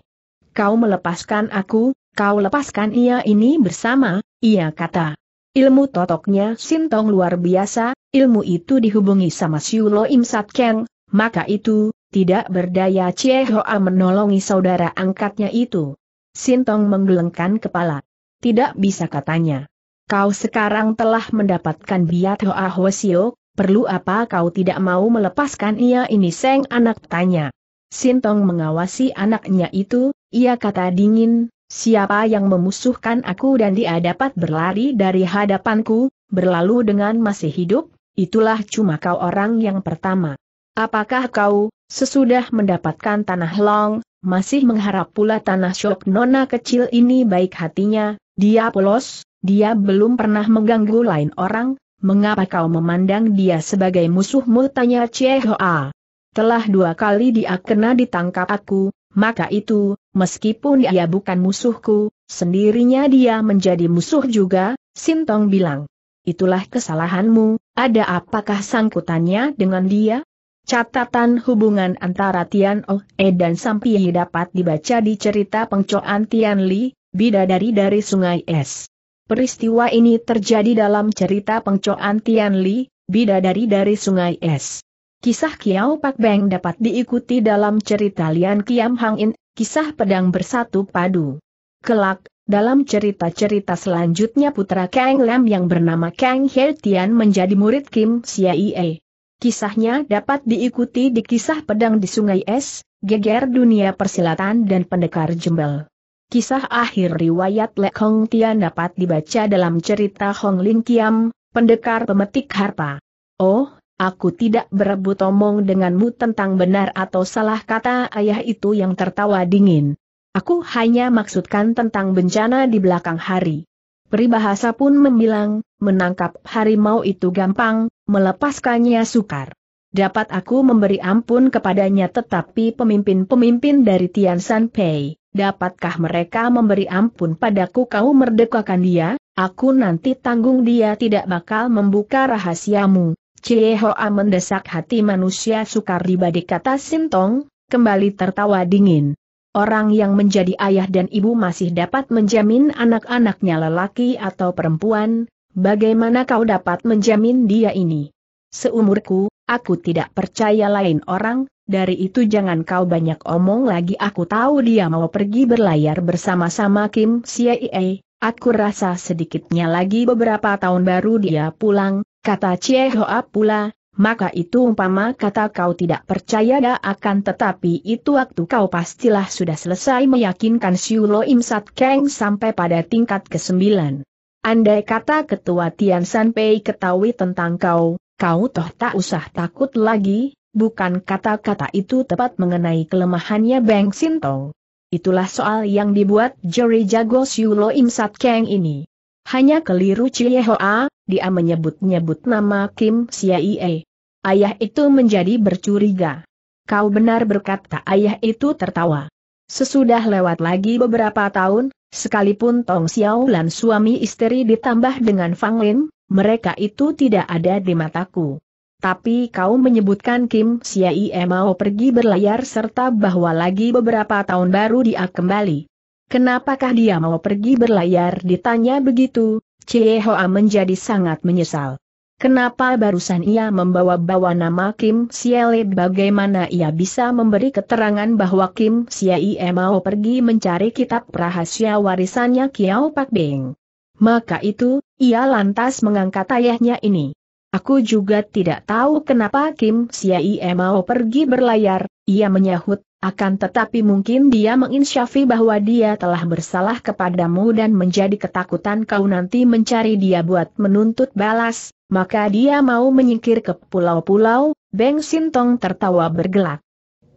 Kau melepaskan aku, Kau lepaskan ia ini bersama, ia kata. Ilmu totoknya Sintong luar biasa, ilmu itu dihubungi sama Siulo Im Sat Keng, maka itu, tidak berdaya Chie Hoa menolongi saudara angkatnya itu. Sintong menggelengkan kepala. Tidak bisa katanya. Kau sekarang telah mendapatkan biat Hoa Sio, perlu apa kau tidak mau melepaskan ia ini Seng anak tanya. Sintong mengawasi anaknya itu, ia kata dingin, Siapa yang memusuhkan aku dan dia dapat berlari dari hadapanku, berlalu dengan masih hidup, itulah cuma kau orang yang pertama. Apakah kau, sesudah mendapatkan tanah long, masih mengharap pula tanah syok nona kecil ini baik hatinya, dia polos, dia belum pernah mengganggu lain orang, mengapa kau memandang dia sebagai musuhmu tanya Cie Hoa. Telah dua kali dia kena ditangkap aku, maka itu, meskipun ia bukan musuhku, sendirinya dia menjadi musuh juga, Sintong bilang. Itulah kesalahanmu, ada apakah sangkutannya dengan dia? Catatan hubungan antara Tian Oh E dan Yi dapat dibaca di cerita pengcoan Tian Li, Bidadari dari Sungai Es. Peristiwa ini terjadi dalam cerita pengcoan Tian Li, Bidadari dari Sungai Es. Kisah Kiao Pak Beng dapat diikuti dalam cerita Lian Kiam Hang In kisah pedang bersatu padu. Kelak, dalam cerita-cerita selanjutnya putra Kang Lam yang bernama Kang He Tian menjadi murid Kim Siaie. Kisahnya dapat diikuti di kisah pedang di sungai es, geger dunia persilatan dan pendekar jembel. Kisah akhir riwayat Le Hong Tian dapat dibaca dalam cerita Hong Ling Kiam, pendekar pemetik harta. Oh, Aku tidak berebut omong denganmu tentang benar atau salah kata ayah itu yang tertawa dingin. Aku hanya maksudkan tentang bencana di belakang hari. Peribahasa pun membilang, menangkap harimau itu gampang, melepaskannya sukar. Dapat aku memberi ampun kepadanya tetapi pemimpin-pemimpin dari Tian San Pei, dapatkah mereka memberi ampun padaku kau merdekakan dia, aku nanti tanggung dia tidak bakal membuka rahasiamu, Cie Hoa mendesak hati manusia sukar dibadik kata Sintong, kembali tertawa dingin. Orang yang menjadi ayah dan ibu masih dapat menjamin anak-anaknya lelaki atau perempuan, bagaimana kau dapat menjamin dia ini? Seumurku, aku tidak percaya lain orang, dari itu jangan kau banyak omong lagi aku tahu dia mau pergi berlayar bersama-sama Kim Siai aku rasa sedikitnya lagi beberapa tahun baru dia pulang, Kata Cie Hoa pula, maka itu umpama kata kau tidak percaya dah akan tetapi itu waktu kau pastilah sudah selesai meyakinkan Siulo Im Sat Kang sampai pada tingkat ke-9. Andai kata ketua Tian Sanpei ketahui tentang kau, kau toh tak usah takut lagi, bukan kata-kata itu tepat mengenai kelemahannya Beng Sinto. Itulah soal yang dibuat juri jago Siulo Im Sat Kang ini. Hanya keliru Cie Hoa, dia menyebut-nyebut nama Kim Siaie. Ayah itu menjadi bercuriga. Kau benar berkata ayah itu tertawa. Sesudah lewat lagi beberapa tahun, sekalipun Tong Xiao dan suami istri ditambah dengan Fang Lin, mereka itu tidak ada di mataku. Tapi kau menyebutkan Kim Siaie mau pergi berlayar serta bahwa lagi beberapa tahun baru dia kembali. Kenapakah dia mau pergi berlayar ditanya begitu, Chie Hoa menjadi sangat menyesal. Kenapa barusan ia membawa-bawa nama Kim Siele bagaimana ia bisa memberi keterangan bahwa Kim Siele mau pergi mencari kitab rahasia warisannya Kiao Pak Beng. Maka itu, ia lantas mengangkat ayahnya ini. Aku juga tidak tahu kenapa Kim Siele mau pergi berlayar, ia menyahut, akan tetapi mungkin dia menginsyafi bahwa dia telah bersalah kepadamu dan menjadi ketakutan kau nanti mencari dia buat menuntut balas, maka dia mau menyingkir ke pulau-pulau, Beng Sintong tertawa bergelak.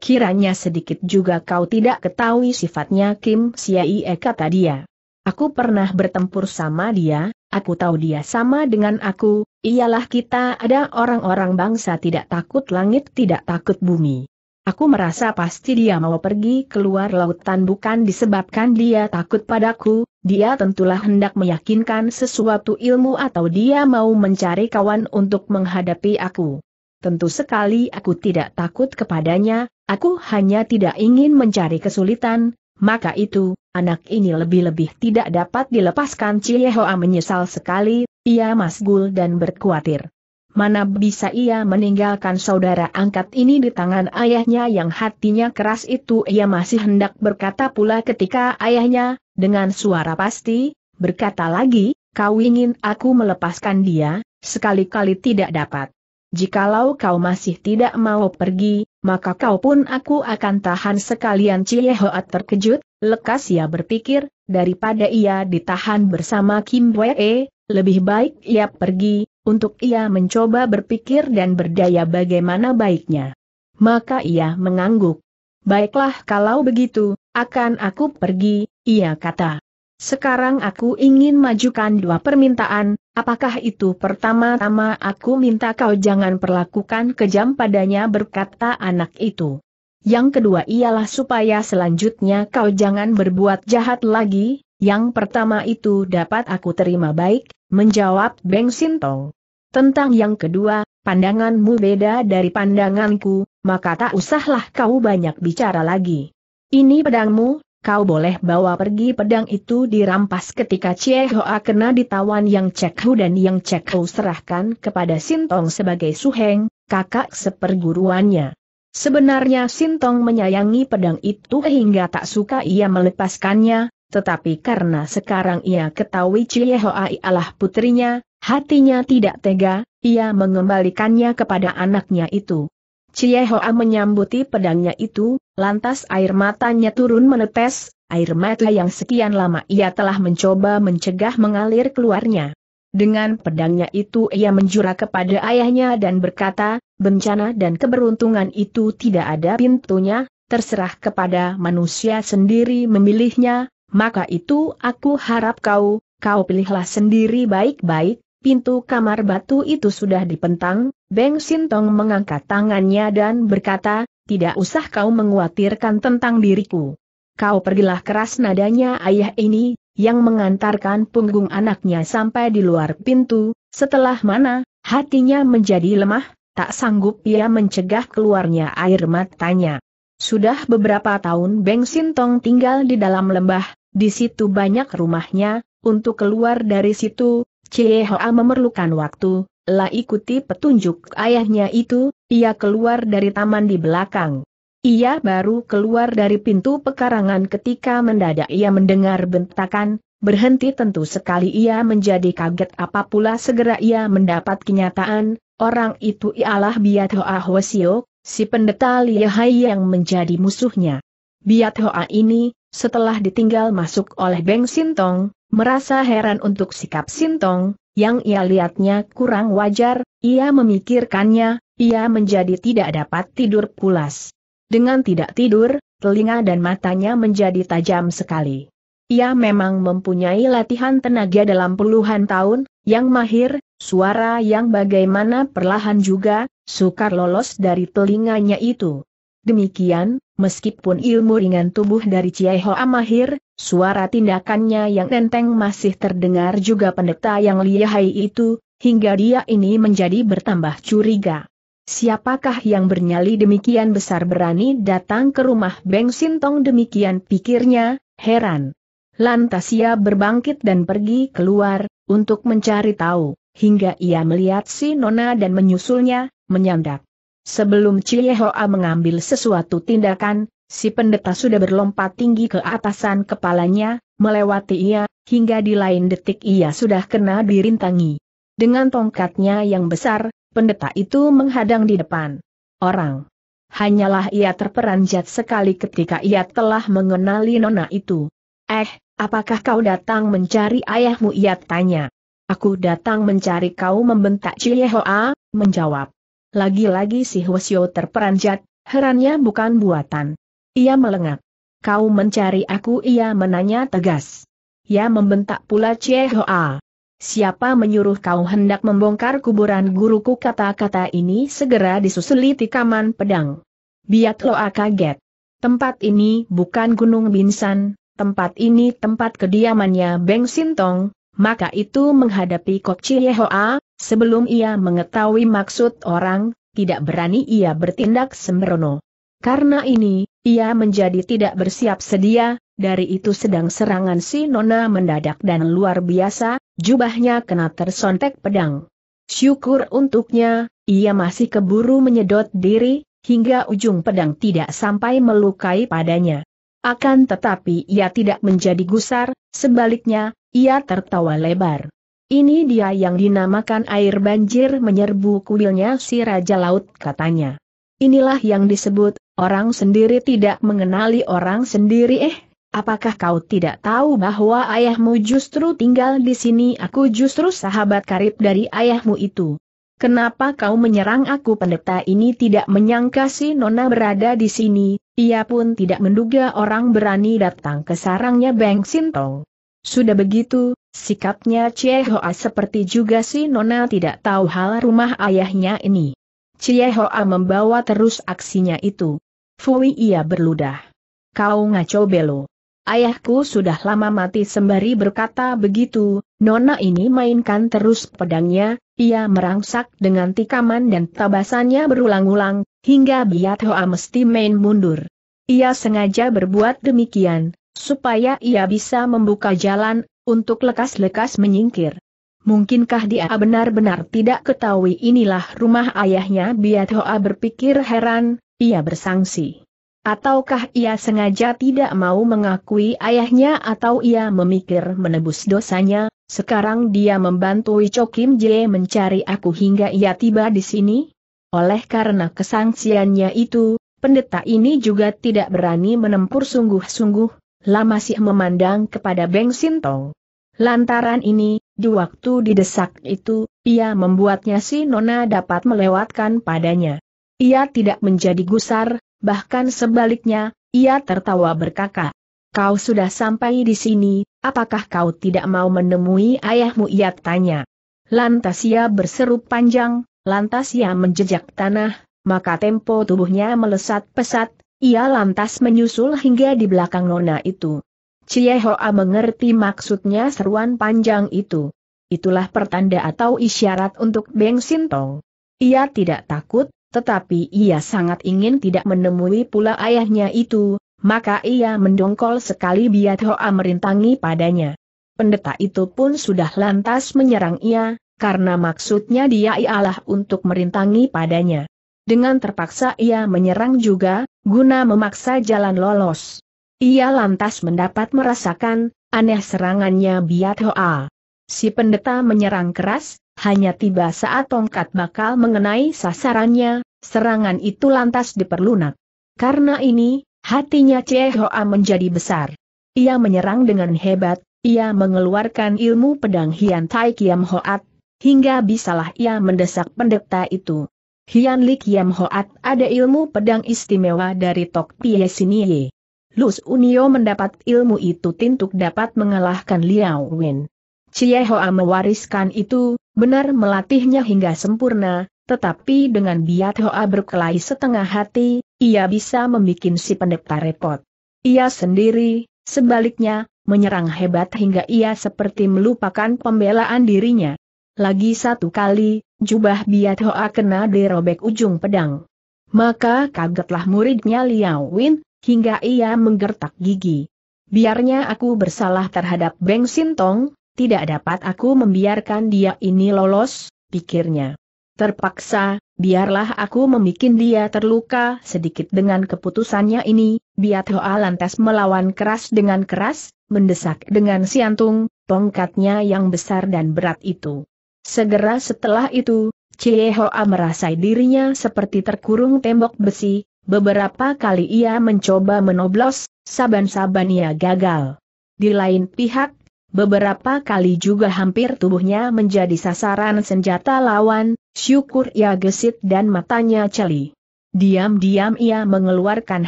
Kiranya sedikit juga kau tidak ketahui sifatnya Kim Siaie kata dia. Aku pernah bertempur sama dia, aku tahu dia sama dengan aku, ialah kita ada orang-orang bangsa tidak takut langit tidak takut bumi. Aku merasa pasti dia mau pergi keluar lautan bukan disebabkan dia takut padaku, dia tentulah hendak meyakinkan sesuatu ilmu atau dia mau mencari kawan untuk menghadapi aku. Tentu sekali aku tidak takut kepadanya, aku hanya tidak ingin mencari kesulitan, maka itu, anak ini lebih-lebih tidak dapat dilepaskan Cie Hoa menyesal sekali, ia masgul dan berkuatir mana bisa ia meninggalkan saudara angkat ini di tangan ayahnya yang hatinya keras itu ia masih hendak berkata pula ketika ayahnya, dengan suara pasti, berkata lagi, kau ingin aku melepaskan dia, sekali-kali tidak dapat. Jikalau kau masih tidak mau pergi, maka kau pun aku akan tahan sekalian hoat terkejut, lekas ia berpikir, daripada ia ditahan bersama Kim Wee, lebih baik ia pergi, untuk ia mencoba berpikir dan berdaya bagaimana baiknya. Maka ia mengangguk. Baiklah kalau begitu, akan aku pergi, ia kata. Sekarang aku ingin majukan dua permintaan, apakah itu pertama-tama aku minta kau jangan perlakukan kejam padanya berkata anak itu. Yang kedua ialah supaya selanjutnya kau jangan berbuat jahat lagi, yang pertama itu dapat aku terima baik, menjawab Beng Sintong. Tentang yang kedua, pandanganmu beda dari pandanganku, maka tak usahlah kau banyak bicara lagi. Ini pedangmu, kau boleh bawa pergi pedang itu dirampas ketika Cie Hoa kena ditawan Yang Cek Hu dan Yang Cek Hu serahkan kepada Sintong sebagai suheng, kakak seperguruannya. Sebenarnya Sintong menyayangi pedang itu hingga tak suka ia melepaskannya, tetapi karena sekarang ia ketahui Cie Hoa ialah putrinya, Hatinya tidak tega, ia mengembalikannya kepada anaknya itu. Cie Hoa menyambuti pedangnya itu, lantas air matanya turun menetes, air mata yang sekian lama ia telah mencoba mencegah mengalir keluarnya. Dengan pedangnya itu ia menjura kepada ayahnya dan berkata, bencana dan keberuntungan itu tidak ada pintunya, terserah kepada manusia sendiri memilihnya, maka itu aku harap kau, kau pilihlah sendiri baik-baik, Pintu kamar batu itu sudah dipentang, Beng Sintong mengangkat tangannya dan berkata, tidak usah kau menguatirkan tentang diriku. Kau pergilah keras nadanya ayah ini, yang mengantarkan punggung anaknya sampai di luar pintu, setelah mana, hatinya menjadi lemah, tak sanggup ia mencegah keluarnya air matanya. Sudah beberapa tahun Beng Sintong tinggal di dalam lembah, di situ banyak rumahnya, untuk keluar dari situ, Chehoa memerlukan waktu, La ikuti petunjuk ayahnya itu, ia keluar dari taman di belakang. Ia baru keluar dari pintu pekarangan ketika mendadak ia mendengar bentakan, berhenti tentu sekali ia menjadi kaget apa pula segera ia mendapat kenyataan, orang itu ialah Biat Hoa Hwasio, si pendeta Liahai yang menjadi musuhnya. Biat Hoa ini, setelah ditinggal masuk oleh Beng Sintong, Merasa heran untuk sikap Sintong, yang ia lihatnya kurang wajar, ia memikirkannya, ia menjadi tidak dapat tidur pulas. Dengan tidak tidur, telinga dan matanya menjadi tajam sekali. Ia memang mempunyai latihan tenaga dalam puluhan tahun, yang mahir, suara yang bagaimana perlahan juga, sukar lolos dari telinganya itu. Demikian, meskipun ilmu ringan tubuh dari Ciai Hoa mahir, suara tindakannya yang enteng masih terdengar juga pendeta yang lihai itu, hingga dia ini menjadi bertambah curiga. Siapakah yang bernyali demikian besar berani datang ke rumah Beng Sintong demikian pikirnya, heran. Lantas ia berbangkit dan pergi keluar, untuk mencari tahu, hingga ia melihat si Nona dan menyusulnya, menyandak. Sebelum Hoa mengambil sesuatu tindakan, si pendeta sudah berlompat tinggi ke atasan kepalanya, melewati ia, hingga di lain detik ia sudah kena dirintangi. Dengan tongkatnya yang besar, pendeta itu menghadang di depan orang. Hanyalah ia terperanjat sekali ketika ia telah mengenali nona itu. Eh, apakah kau datang mencari ayahmu? Ia tanya. Aku datang mencari kau membentak Hoa, menjawab. Lagi-lagi si Hwasyo terperanjat, herannya bukan buatan. Ia melengak. Kau mencari aku ia menanya tegas. Ia membentak pula Hoa. Siapa menyuruh kau hendak membongkar kuburan guruku kata-kata ini segera disusuli tikaman pedang. Biat loa kaget. Tempat ini bukan Gunung Binsan, tempat ini tempat kediamannya Beng Sintong, maka itu menghadapi kok Chie Hoa? Sebelum ia mengetahui maksud orang, tidak berani ia bertindak sembrono. Karena ini, ia menjadi tidak bersiap sedia, dari itu sedang serangan si Nona mendadak dan luar biasa, jubahnya kena tersontek pedang. Syukur untuknya, ia masih keburu menyedot diri, hingga ujung pedang tidak sampai melukai padanya. Akan tetapi ia tidak menjadi gusar, sebaliknya, ia tertawa lebar. Ini dia yang dinamakan air banjir menyerbu kuilnya si Raja Laut katanya. Inilah yang disebut, orang sendiri tidak mengenali orang sendiri eh, apakah kau tidak tahu bahwa ayahmu justru tinggal di sini aku justru sahabat karib dari ayahmu itu. Kenapa kau menyerang aku pendeta ini tidak menyangka si Nona berada di sini, ia pun tidak menduga orang berani datang ke sarangnya Beng Sintong. Sudah begitu, sikapnya Cie Hoa seperti juga si Nona tidak tahu hal rumah ayahnya ini. Cie Hoa membawa terus aksinya itu. Fui ia berludah. Kau ngaco belo. Ayahku sudah lama mati sembari berkata begitu, Nona ini mainkan terus pedangnya, ia merangsak dengan tikaman dan tabasannya berulang-ulang, hingga Biat Hoa mesti main mundur. Ia sengaja berbuat demikian, supaya ia bisa membuka jalan, untuk lekas-lekas menyingkir. Mungkinkah dia benar-benar tidak ketahui inilah rumah ayahnya Hoa berpikir heran, ia bersangsi. Ataukah ia sengaja tidak mau mengakui ayahnya atau ia memikir menebus dosanya, sekarang dia membantu Kim Jae mencari aku hingga ia tiba di sini? Oleh karena kesangsiannya itu, pendeta ini juga tidak berani menempur sungguh-sungguh, Lama masih memandang kepada Beng Sintong. Lantaran ini, di waktu didesak itu, ia membuatnya si Nona dapat melewatkan padanya. Ia tidak menjadi gusar, bahkan sebaliknya, ia tertawa berkata, Kau sudah sampai di sini, apakah kau tidak mau menemui ayahmu? Ia tanya. Lantas ia berseru panjang, lantas ia menjejak tanah, maka tempo tubuhnya melesat pesat, ia lantas menyusul hingga di belakang nona itu. Cie Hoa mengerti maksudnya seruan panjang itu. Itulah pertanda atau isyarat untuk Beng Sintong. Ia tidak takut, tetapi ia sangat ingin tidak menemui pula ayahnya itu, maka ia mendongkol sekali biat Hoa merintangi padanya. Pendeta itu pun sudah lantas menyerang ia, karena maksudnya dia ialah untuk merintangi padanya. Dengan terpaksa ia menyerang juga, guna memaksa jalan lolos. Ia lantas mendapat merasakan, aneh serangannya Biat Hoa. Si pendeta menyerang keras, hanya tiba saat tongkat bakal mengenai sasarannya, serangan itu lantas diperlunak. Karena ini, hatinya Cie Hoa menjadi besar. Ia menyerang dengan hebat, ia mengeluarkan ilmu pedang Hian Tai Kiam Hoat, hingga bisalah ia mendesak pendeta itu. Hian Li Kiam Hoat ada ilmu pedang istimewa dari Tok Pie Sinie. Lus Unio mendapat ilmu itu tintuk dapat mengalahkan Liao Wen. Cie Hoa mewariskan itu, benar melatihnya hingga sempurna, tetapi dengan biat Hoa berkelahi setengah hati, ia bisa membuat si pendekta repot. Ia sendiri, sebaliknya, menyerang hebat hingga ia seperti melupakan pembelaan dirinya. Lagi satu kali, jubah Biat Hoa kena dirobek ujung pedang. Maka kagetlah muridnya Liao Win, hingga ia menggertak gigi. Biarnya aku bersalah terhadap Beng Sintong, tidak dapat aku membiarkan dia ini lolos, pikirnya. Terpaksa, biarlah aku memikin dia terluka sedikit dengan keputusannya ini, Biat Hoa lantas melawan keras dengan keras, mendesak dengan siantung, tongkatnya yang besar dan berat itu. Segera setelah itu, Cie Hoa merasai dirinya seperti terkurung tembok besi, beberapa kali ia mencoba menoblos, saban-saban ia gagal. Di lain pihak, beberapa kali juga hampir tubuhnya menjadi sasaran senjata lawan, syukur ia gesit dan matanya celi. Diam-diam ia mengeluarkan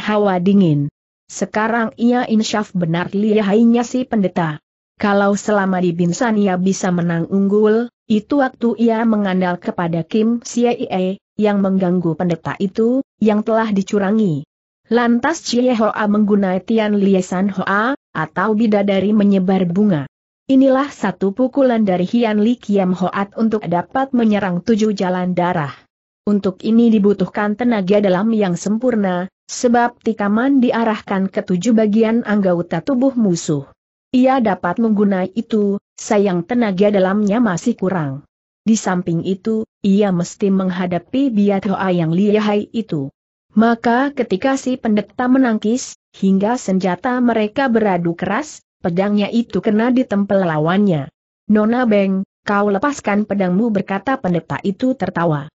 hawa dingin. Sekarang ia insyaf benar lihainya si pendeta. Kalau selama di Binsan ia bisa menang unggul, itu waktu ia mengandal kepada Kim Ie, yang mengganggu pendeta itu, yang telah dicurangi. Lantas Chie Hoa menggunai Tian Liesan Hoa, atau bidadari menyebar bunga. Inilah satu pukulan dari Hian Li Kiam Hoat untuk dapat menyerang tujuh jalan darah. Untuk ini dibutuhkan tenaga dalam yang sempurna, sebab tikaman diarahkan ke tujuh bagian anggota tubuh musuh. Ia dapat menggunai itu, sayang tenaga dalamnya masih kurang. Di samping itu, ia mesti menghadapi biat hoa yang lihai itu. Maka ketika si pendeta menangkis, hingga senjata mereka beradu keras, pedangnya itu kena ditempel lawannya. Nona Beng, kau lepaskan pedangmu berkata pendeta itu tertawa.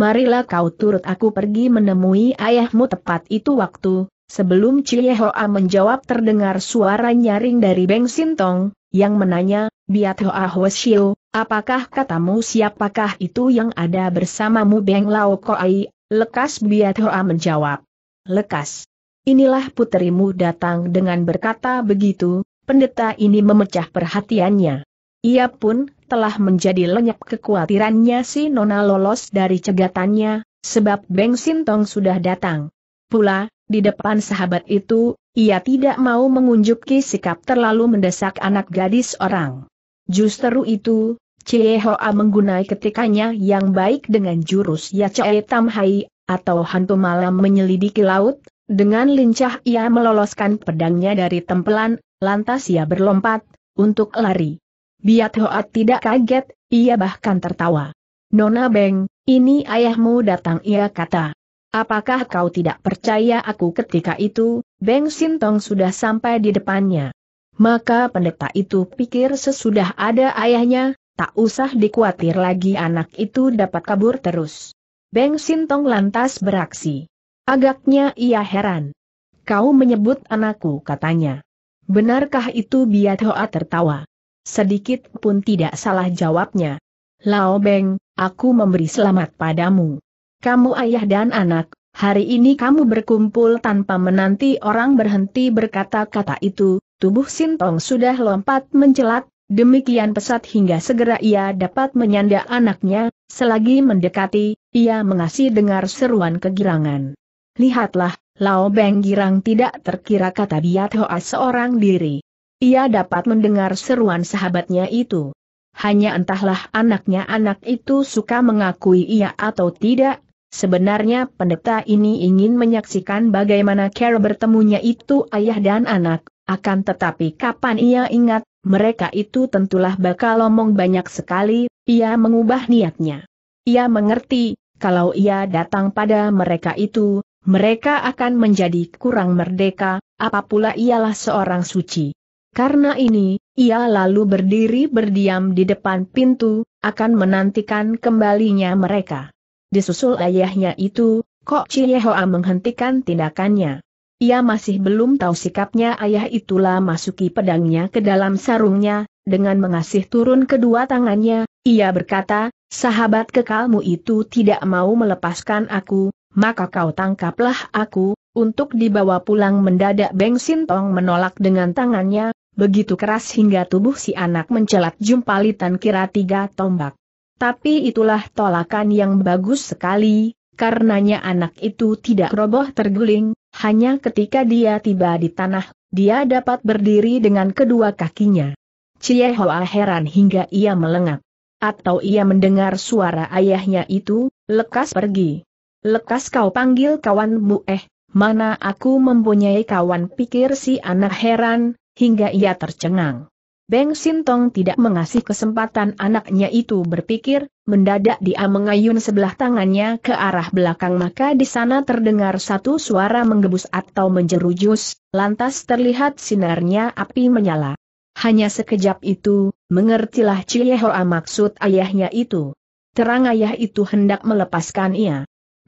Marilah kau turut aku pergi menemui ayahmu tepat itu waktu, Sebelum Cie Hoa menjawab terdengar suara nyaring dari Beng Sintong, yang menanya, Biat Hoa Hoesio, apakah katamu siapakah itu yang ada bersamamu Beng Lao Koai? Lekas Biat Hoa menjawab. Lekas. Inilah puterimu datang dengan berkata begitu, pendeta ini memecah perhatiannya. Ia pun telah menjadi lenyap kekhawatirannya si Nona lolos dari cegatannya, sebab Beng Sintong sudah datang. Pula, di depan sahabat itu, ia tidak mau mengunjuki sikap terlalu mendesak anak gadis orang. Justru itu, Cie Hoa menggunai ketikanya yang baik dengan jurus Ya Cie Tam Hai, atau hantu malam menyelidiki laut, dengan lincah ia meloloskan pedangnya dari tempelan, lantas ia berlompat, untuk lari. Biat Hoa tidak kaget, ia bahkan tertawa. Nona Beng, ini ayahmu datang ia kata. Apakah kau tidak percaya aku ketika itu, Beng Sintong sudah sampai di depannya. Maka pendeta itu pikir sesudah ada ayahnya, tak usah dikhawatir lagi anak itu dapat kabur terus. Beng Sintong lantas beraksi. Agaknya ia heran. Kau menyebut anakku katanya. Benarkah itu Biat Hoa tertawa? Sedikit pun tidak salah jawabnya. Lao Beng, aku memberi selamat padamu kamu ayah dan anak, hari ini kamu berkumpul tanpa menanti orang berhenti berkata-kata itu, tubuh Sintong sudah lompat mencelat, demikian pesat hingga segera ia dapat menyanda anaknya, selagi mendekati, ia mengasih dengar seruan kegirangan. Lihatlah, Lao Beng Girang tidak terkira kata Biat Hoa seorang diri. Ia dapat mendengar seruan sahabatnya itu. Hanya entahlah anaknya anak itu suka mengakui ia atau tidak, Sebenarnya pendeta ini ingin menyaksikan bagaimana cara bertemunya itu ayah dan anak, akan tetapi kapan ia ingat, mereka itu tentulah bakal omong banyak sekali, ia mengubah niatnya. Ia mengerti, kalau ia datang pada mereka itu, mereka akan menjadi kurang merdeka, apapula ialah seorang suci. Karena ini, ia lalu berdiri berdiam di depan pintu, akan menantikan kembalinya mereka. Disusul ayahnya itu, Kok Hoa menghentikan tindakannya. Ia masih belum tahu sikapnya ayah itulah masuki pedangnya ke dalam sarungnya, dengan mengasih turun kedua tangannya, ia berkata, sahabat kekalmu itu tidak mau melepaskan aku, maka kau tangkaplah aku, untuk dibawa pulang mendadak Beng Sintong menolak dengan tangannya, begitu keras hingga tubuh si anak mencelat jumpalitan kira tiga tombak. Tapi itulah tolakan yang bagus sekali, karenanya anak itu tidak roboh terguling, hanya ketika dia tiba di tanah, dia dapat berdiri dengan kedua kakinya. Cie Hoa heran hingga ia melengak. Atau ia mendengar suara ayahnya itu, lekas pergi. Lekas kau panggil kawanmu eh, mana aku mempunyai kawan pikir si anak heran, hingga ia tercengang. Beng Sintong tidak mengasih kesempatan anaknya itu berpikir, mendadak dia mengayun sebelah tangannya ke arah belakang maka di sana terdengar satu suara menggebus atau menjerujus, lantas terlihat sinarnya api menyala. Hanya sekejap itu, mengertilah Hoa maksud ayahnya itu. Terang ayah itu hendak melepaskan ia.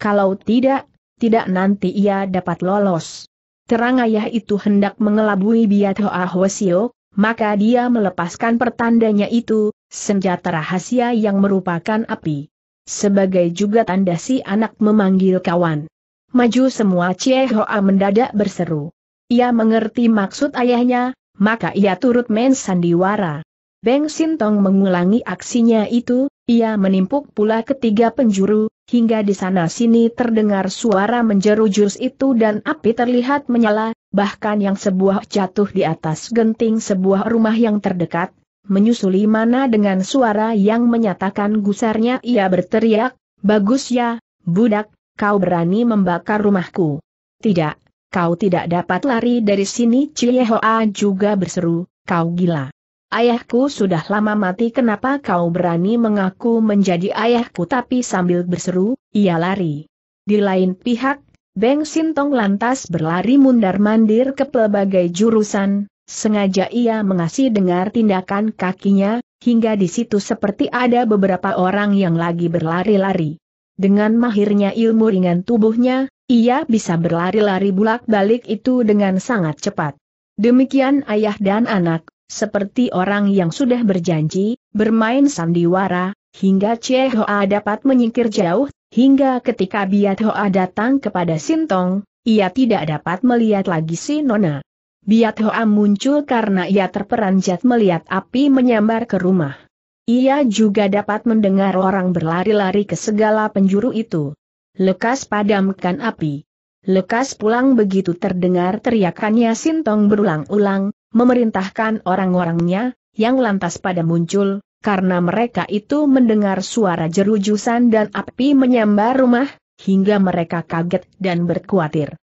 Kalau tidak, tidak nanti ia dapat lolos. Terang ayah itu hendak mengelabui Biat Hoa Hwasio, maka dia melepaskan pertandanya itu, senjata rahasia yang merupakan api. Sebagai juga tanda si anak memanggil kawan. Maju semua Cie Hoa mendadak berseru. Ia mengerti maksud ayahnya, maka ia turut mensandiwara. Beng Sintong mengulangi aksinya itu, ia menimpuk pula ketiga penjuru, hingga di sana-sini terdengar suara menjeru jurus itu dan api terlihat menyala, bahkan yang sebuah jatuh di atas genting sebuah rumah yang terdekat, menyusuli mana dengan suara yang menyatakan gusarnya ia berteriak, Bagus ya, budak, kau berani membakar rumahku. Tidak, kau tidak dapat lari dari sini Cie Hoa juga berseru, kau gila. Ayahku sudah lama mati kenapa kau berani mengaku menjadi ayahku tapi sambil berseru, ia lari. Di lain pihak, Beng Sintong lantas berlari mundar-mandir ke pelbagai jurusan, sengaja ia mengasih dengar tindakan kakinya, hingga di situ seperti ada beberapa orang yang lagi berlari-lari. Dengan mahirnya ilmu ringan tubuhnya, ia bisa berlari-lari bulak-balik itu dengan sangat cepat. Demikian ayah dan anak, seperti orang yang sudah berjanji, bermain sandiwara, hingga Chie Hoa dapat menyingkir jauh, hingga ketika Biat Hoa datang kepada Sintong, ia tidak dapat melihat lagi si Nona. Biat Hoa muncul karena ia terperanjat melihat api menyambar ke rumah. Ia juga dapat mendengar orang berlari-lari ke segala penjuru itu. Lekas padamkan api. Lekas pulang begitu terdengar teriakannya Sintong berulang-ulang, memerintahkan orang-orangnya, yang lantas pada muncul, karena mereka itu mendengar suara jerujusan dan api menyambar rumah, hingga mereka kaget dan berkuatir.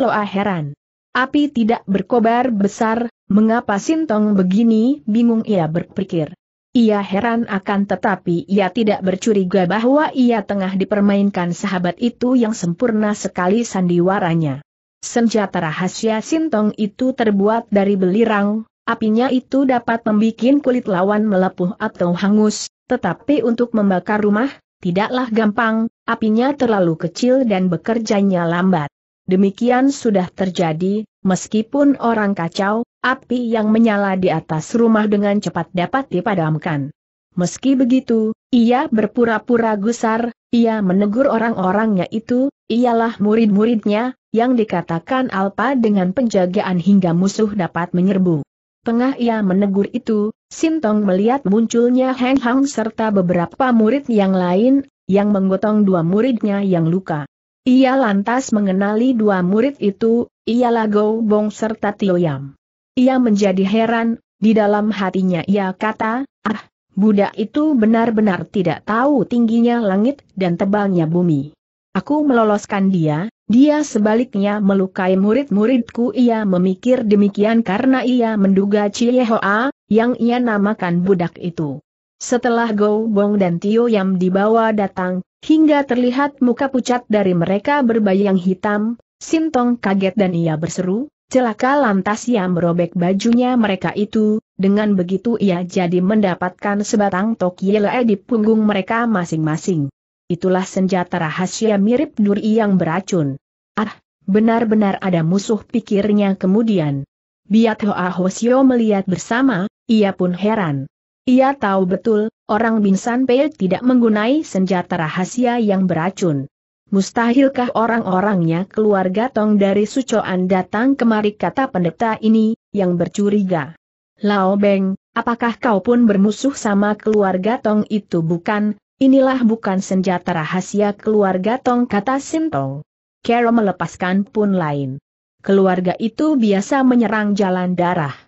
loa heran. Api tidak berkobar besar, mengapa Sintong begini, bingung ia berpikir. Ia heran akan tetapi ia tidak bercuriga bahwa ia tengah dipermainkan sahabat itu yang sempurna sekali sandiwaranya. Senjata rahasia sintong itu terbuat dari belirang, apinya itu dapat membuat kulit lawan melepuh atau hangus, tetapi untuk membakar rumah, tidaklah gampang, apinya terlalu kecil dan bekerjanya lambat. Demikian sudah terjadi, meskipun orang kacau, api yang menyala di atas rumah dengan cepat dapat dipadamkan. Meski begitu, ia berpura-pura gusar, ia menegur orang-orangnya itu, ialah murid-muridnya, yang dikatakan Alpa dengan penjagaan hingga musuh dapat menyerbu. Tengah ia menegur itu, Sintong melihat munculnya Heng Hang serta beberapa murid yang lain, yang menggotong dua muridnya yang luka. Ia lantas mengenali dua murid itu, ialah Go Bong serta Tio Yam. Ia menjadi heran, di dalam hatinya ia kata, ah, budak itu benar-benar tidak tahu tingginya langit dan tebalnya bumi. Aku meloloskan dia, dia sebaliknya melukai murid-muridku ia memikir demikian karena ia menduga Cie Hoa, yang ia namakan budak itu. Setelah Go Bong dan Tio Yam dibawa datang, hingga terlihat muka pucat dari mereka berbayang hitam, Sintong kaget dan ia berseru, celaka lantas ia merobek bajunya mereka itu, dengan begitu ia jadi mendapatkan sebatang tokyele di punggung mereka masing-masing itulah senjata rahasia mirip duri yang beracun. Ah, benar-benar ada musuh pikirnya kemudian. Biat Hoa Hosio melihat bersama, ia pun heran. Ia tahu betul, orang Binsan Pei tidak menggunai senjata rahasia yang beracun. Mustahilkah orang-orangnya keluarga Tong dari Sucoan datang kemari kata pendeta ini, yang bercuriga. Lao Beng, apakah kau pun bermusuh sama keluarga Tong itu bukan, Inilah bukan senjata rahasia keluarga Tong kata Sinto. Kero melepaskan pun lain. Keluarga itu biasa menyerang jalan darah.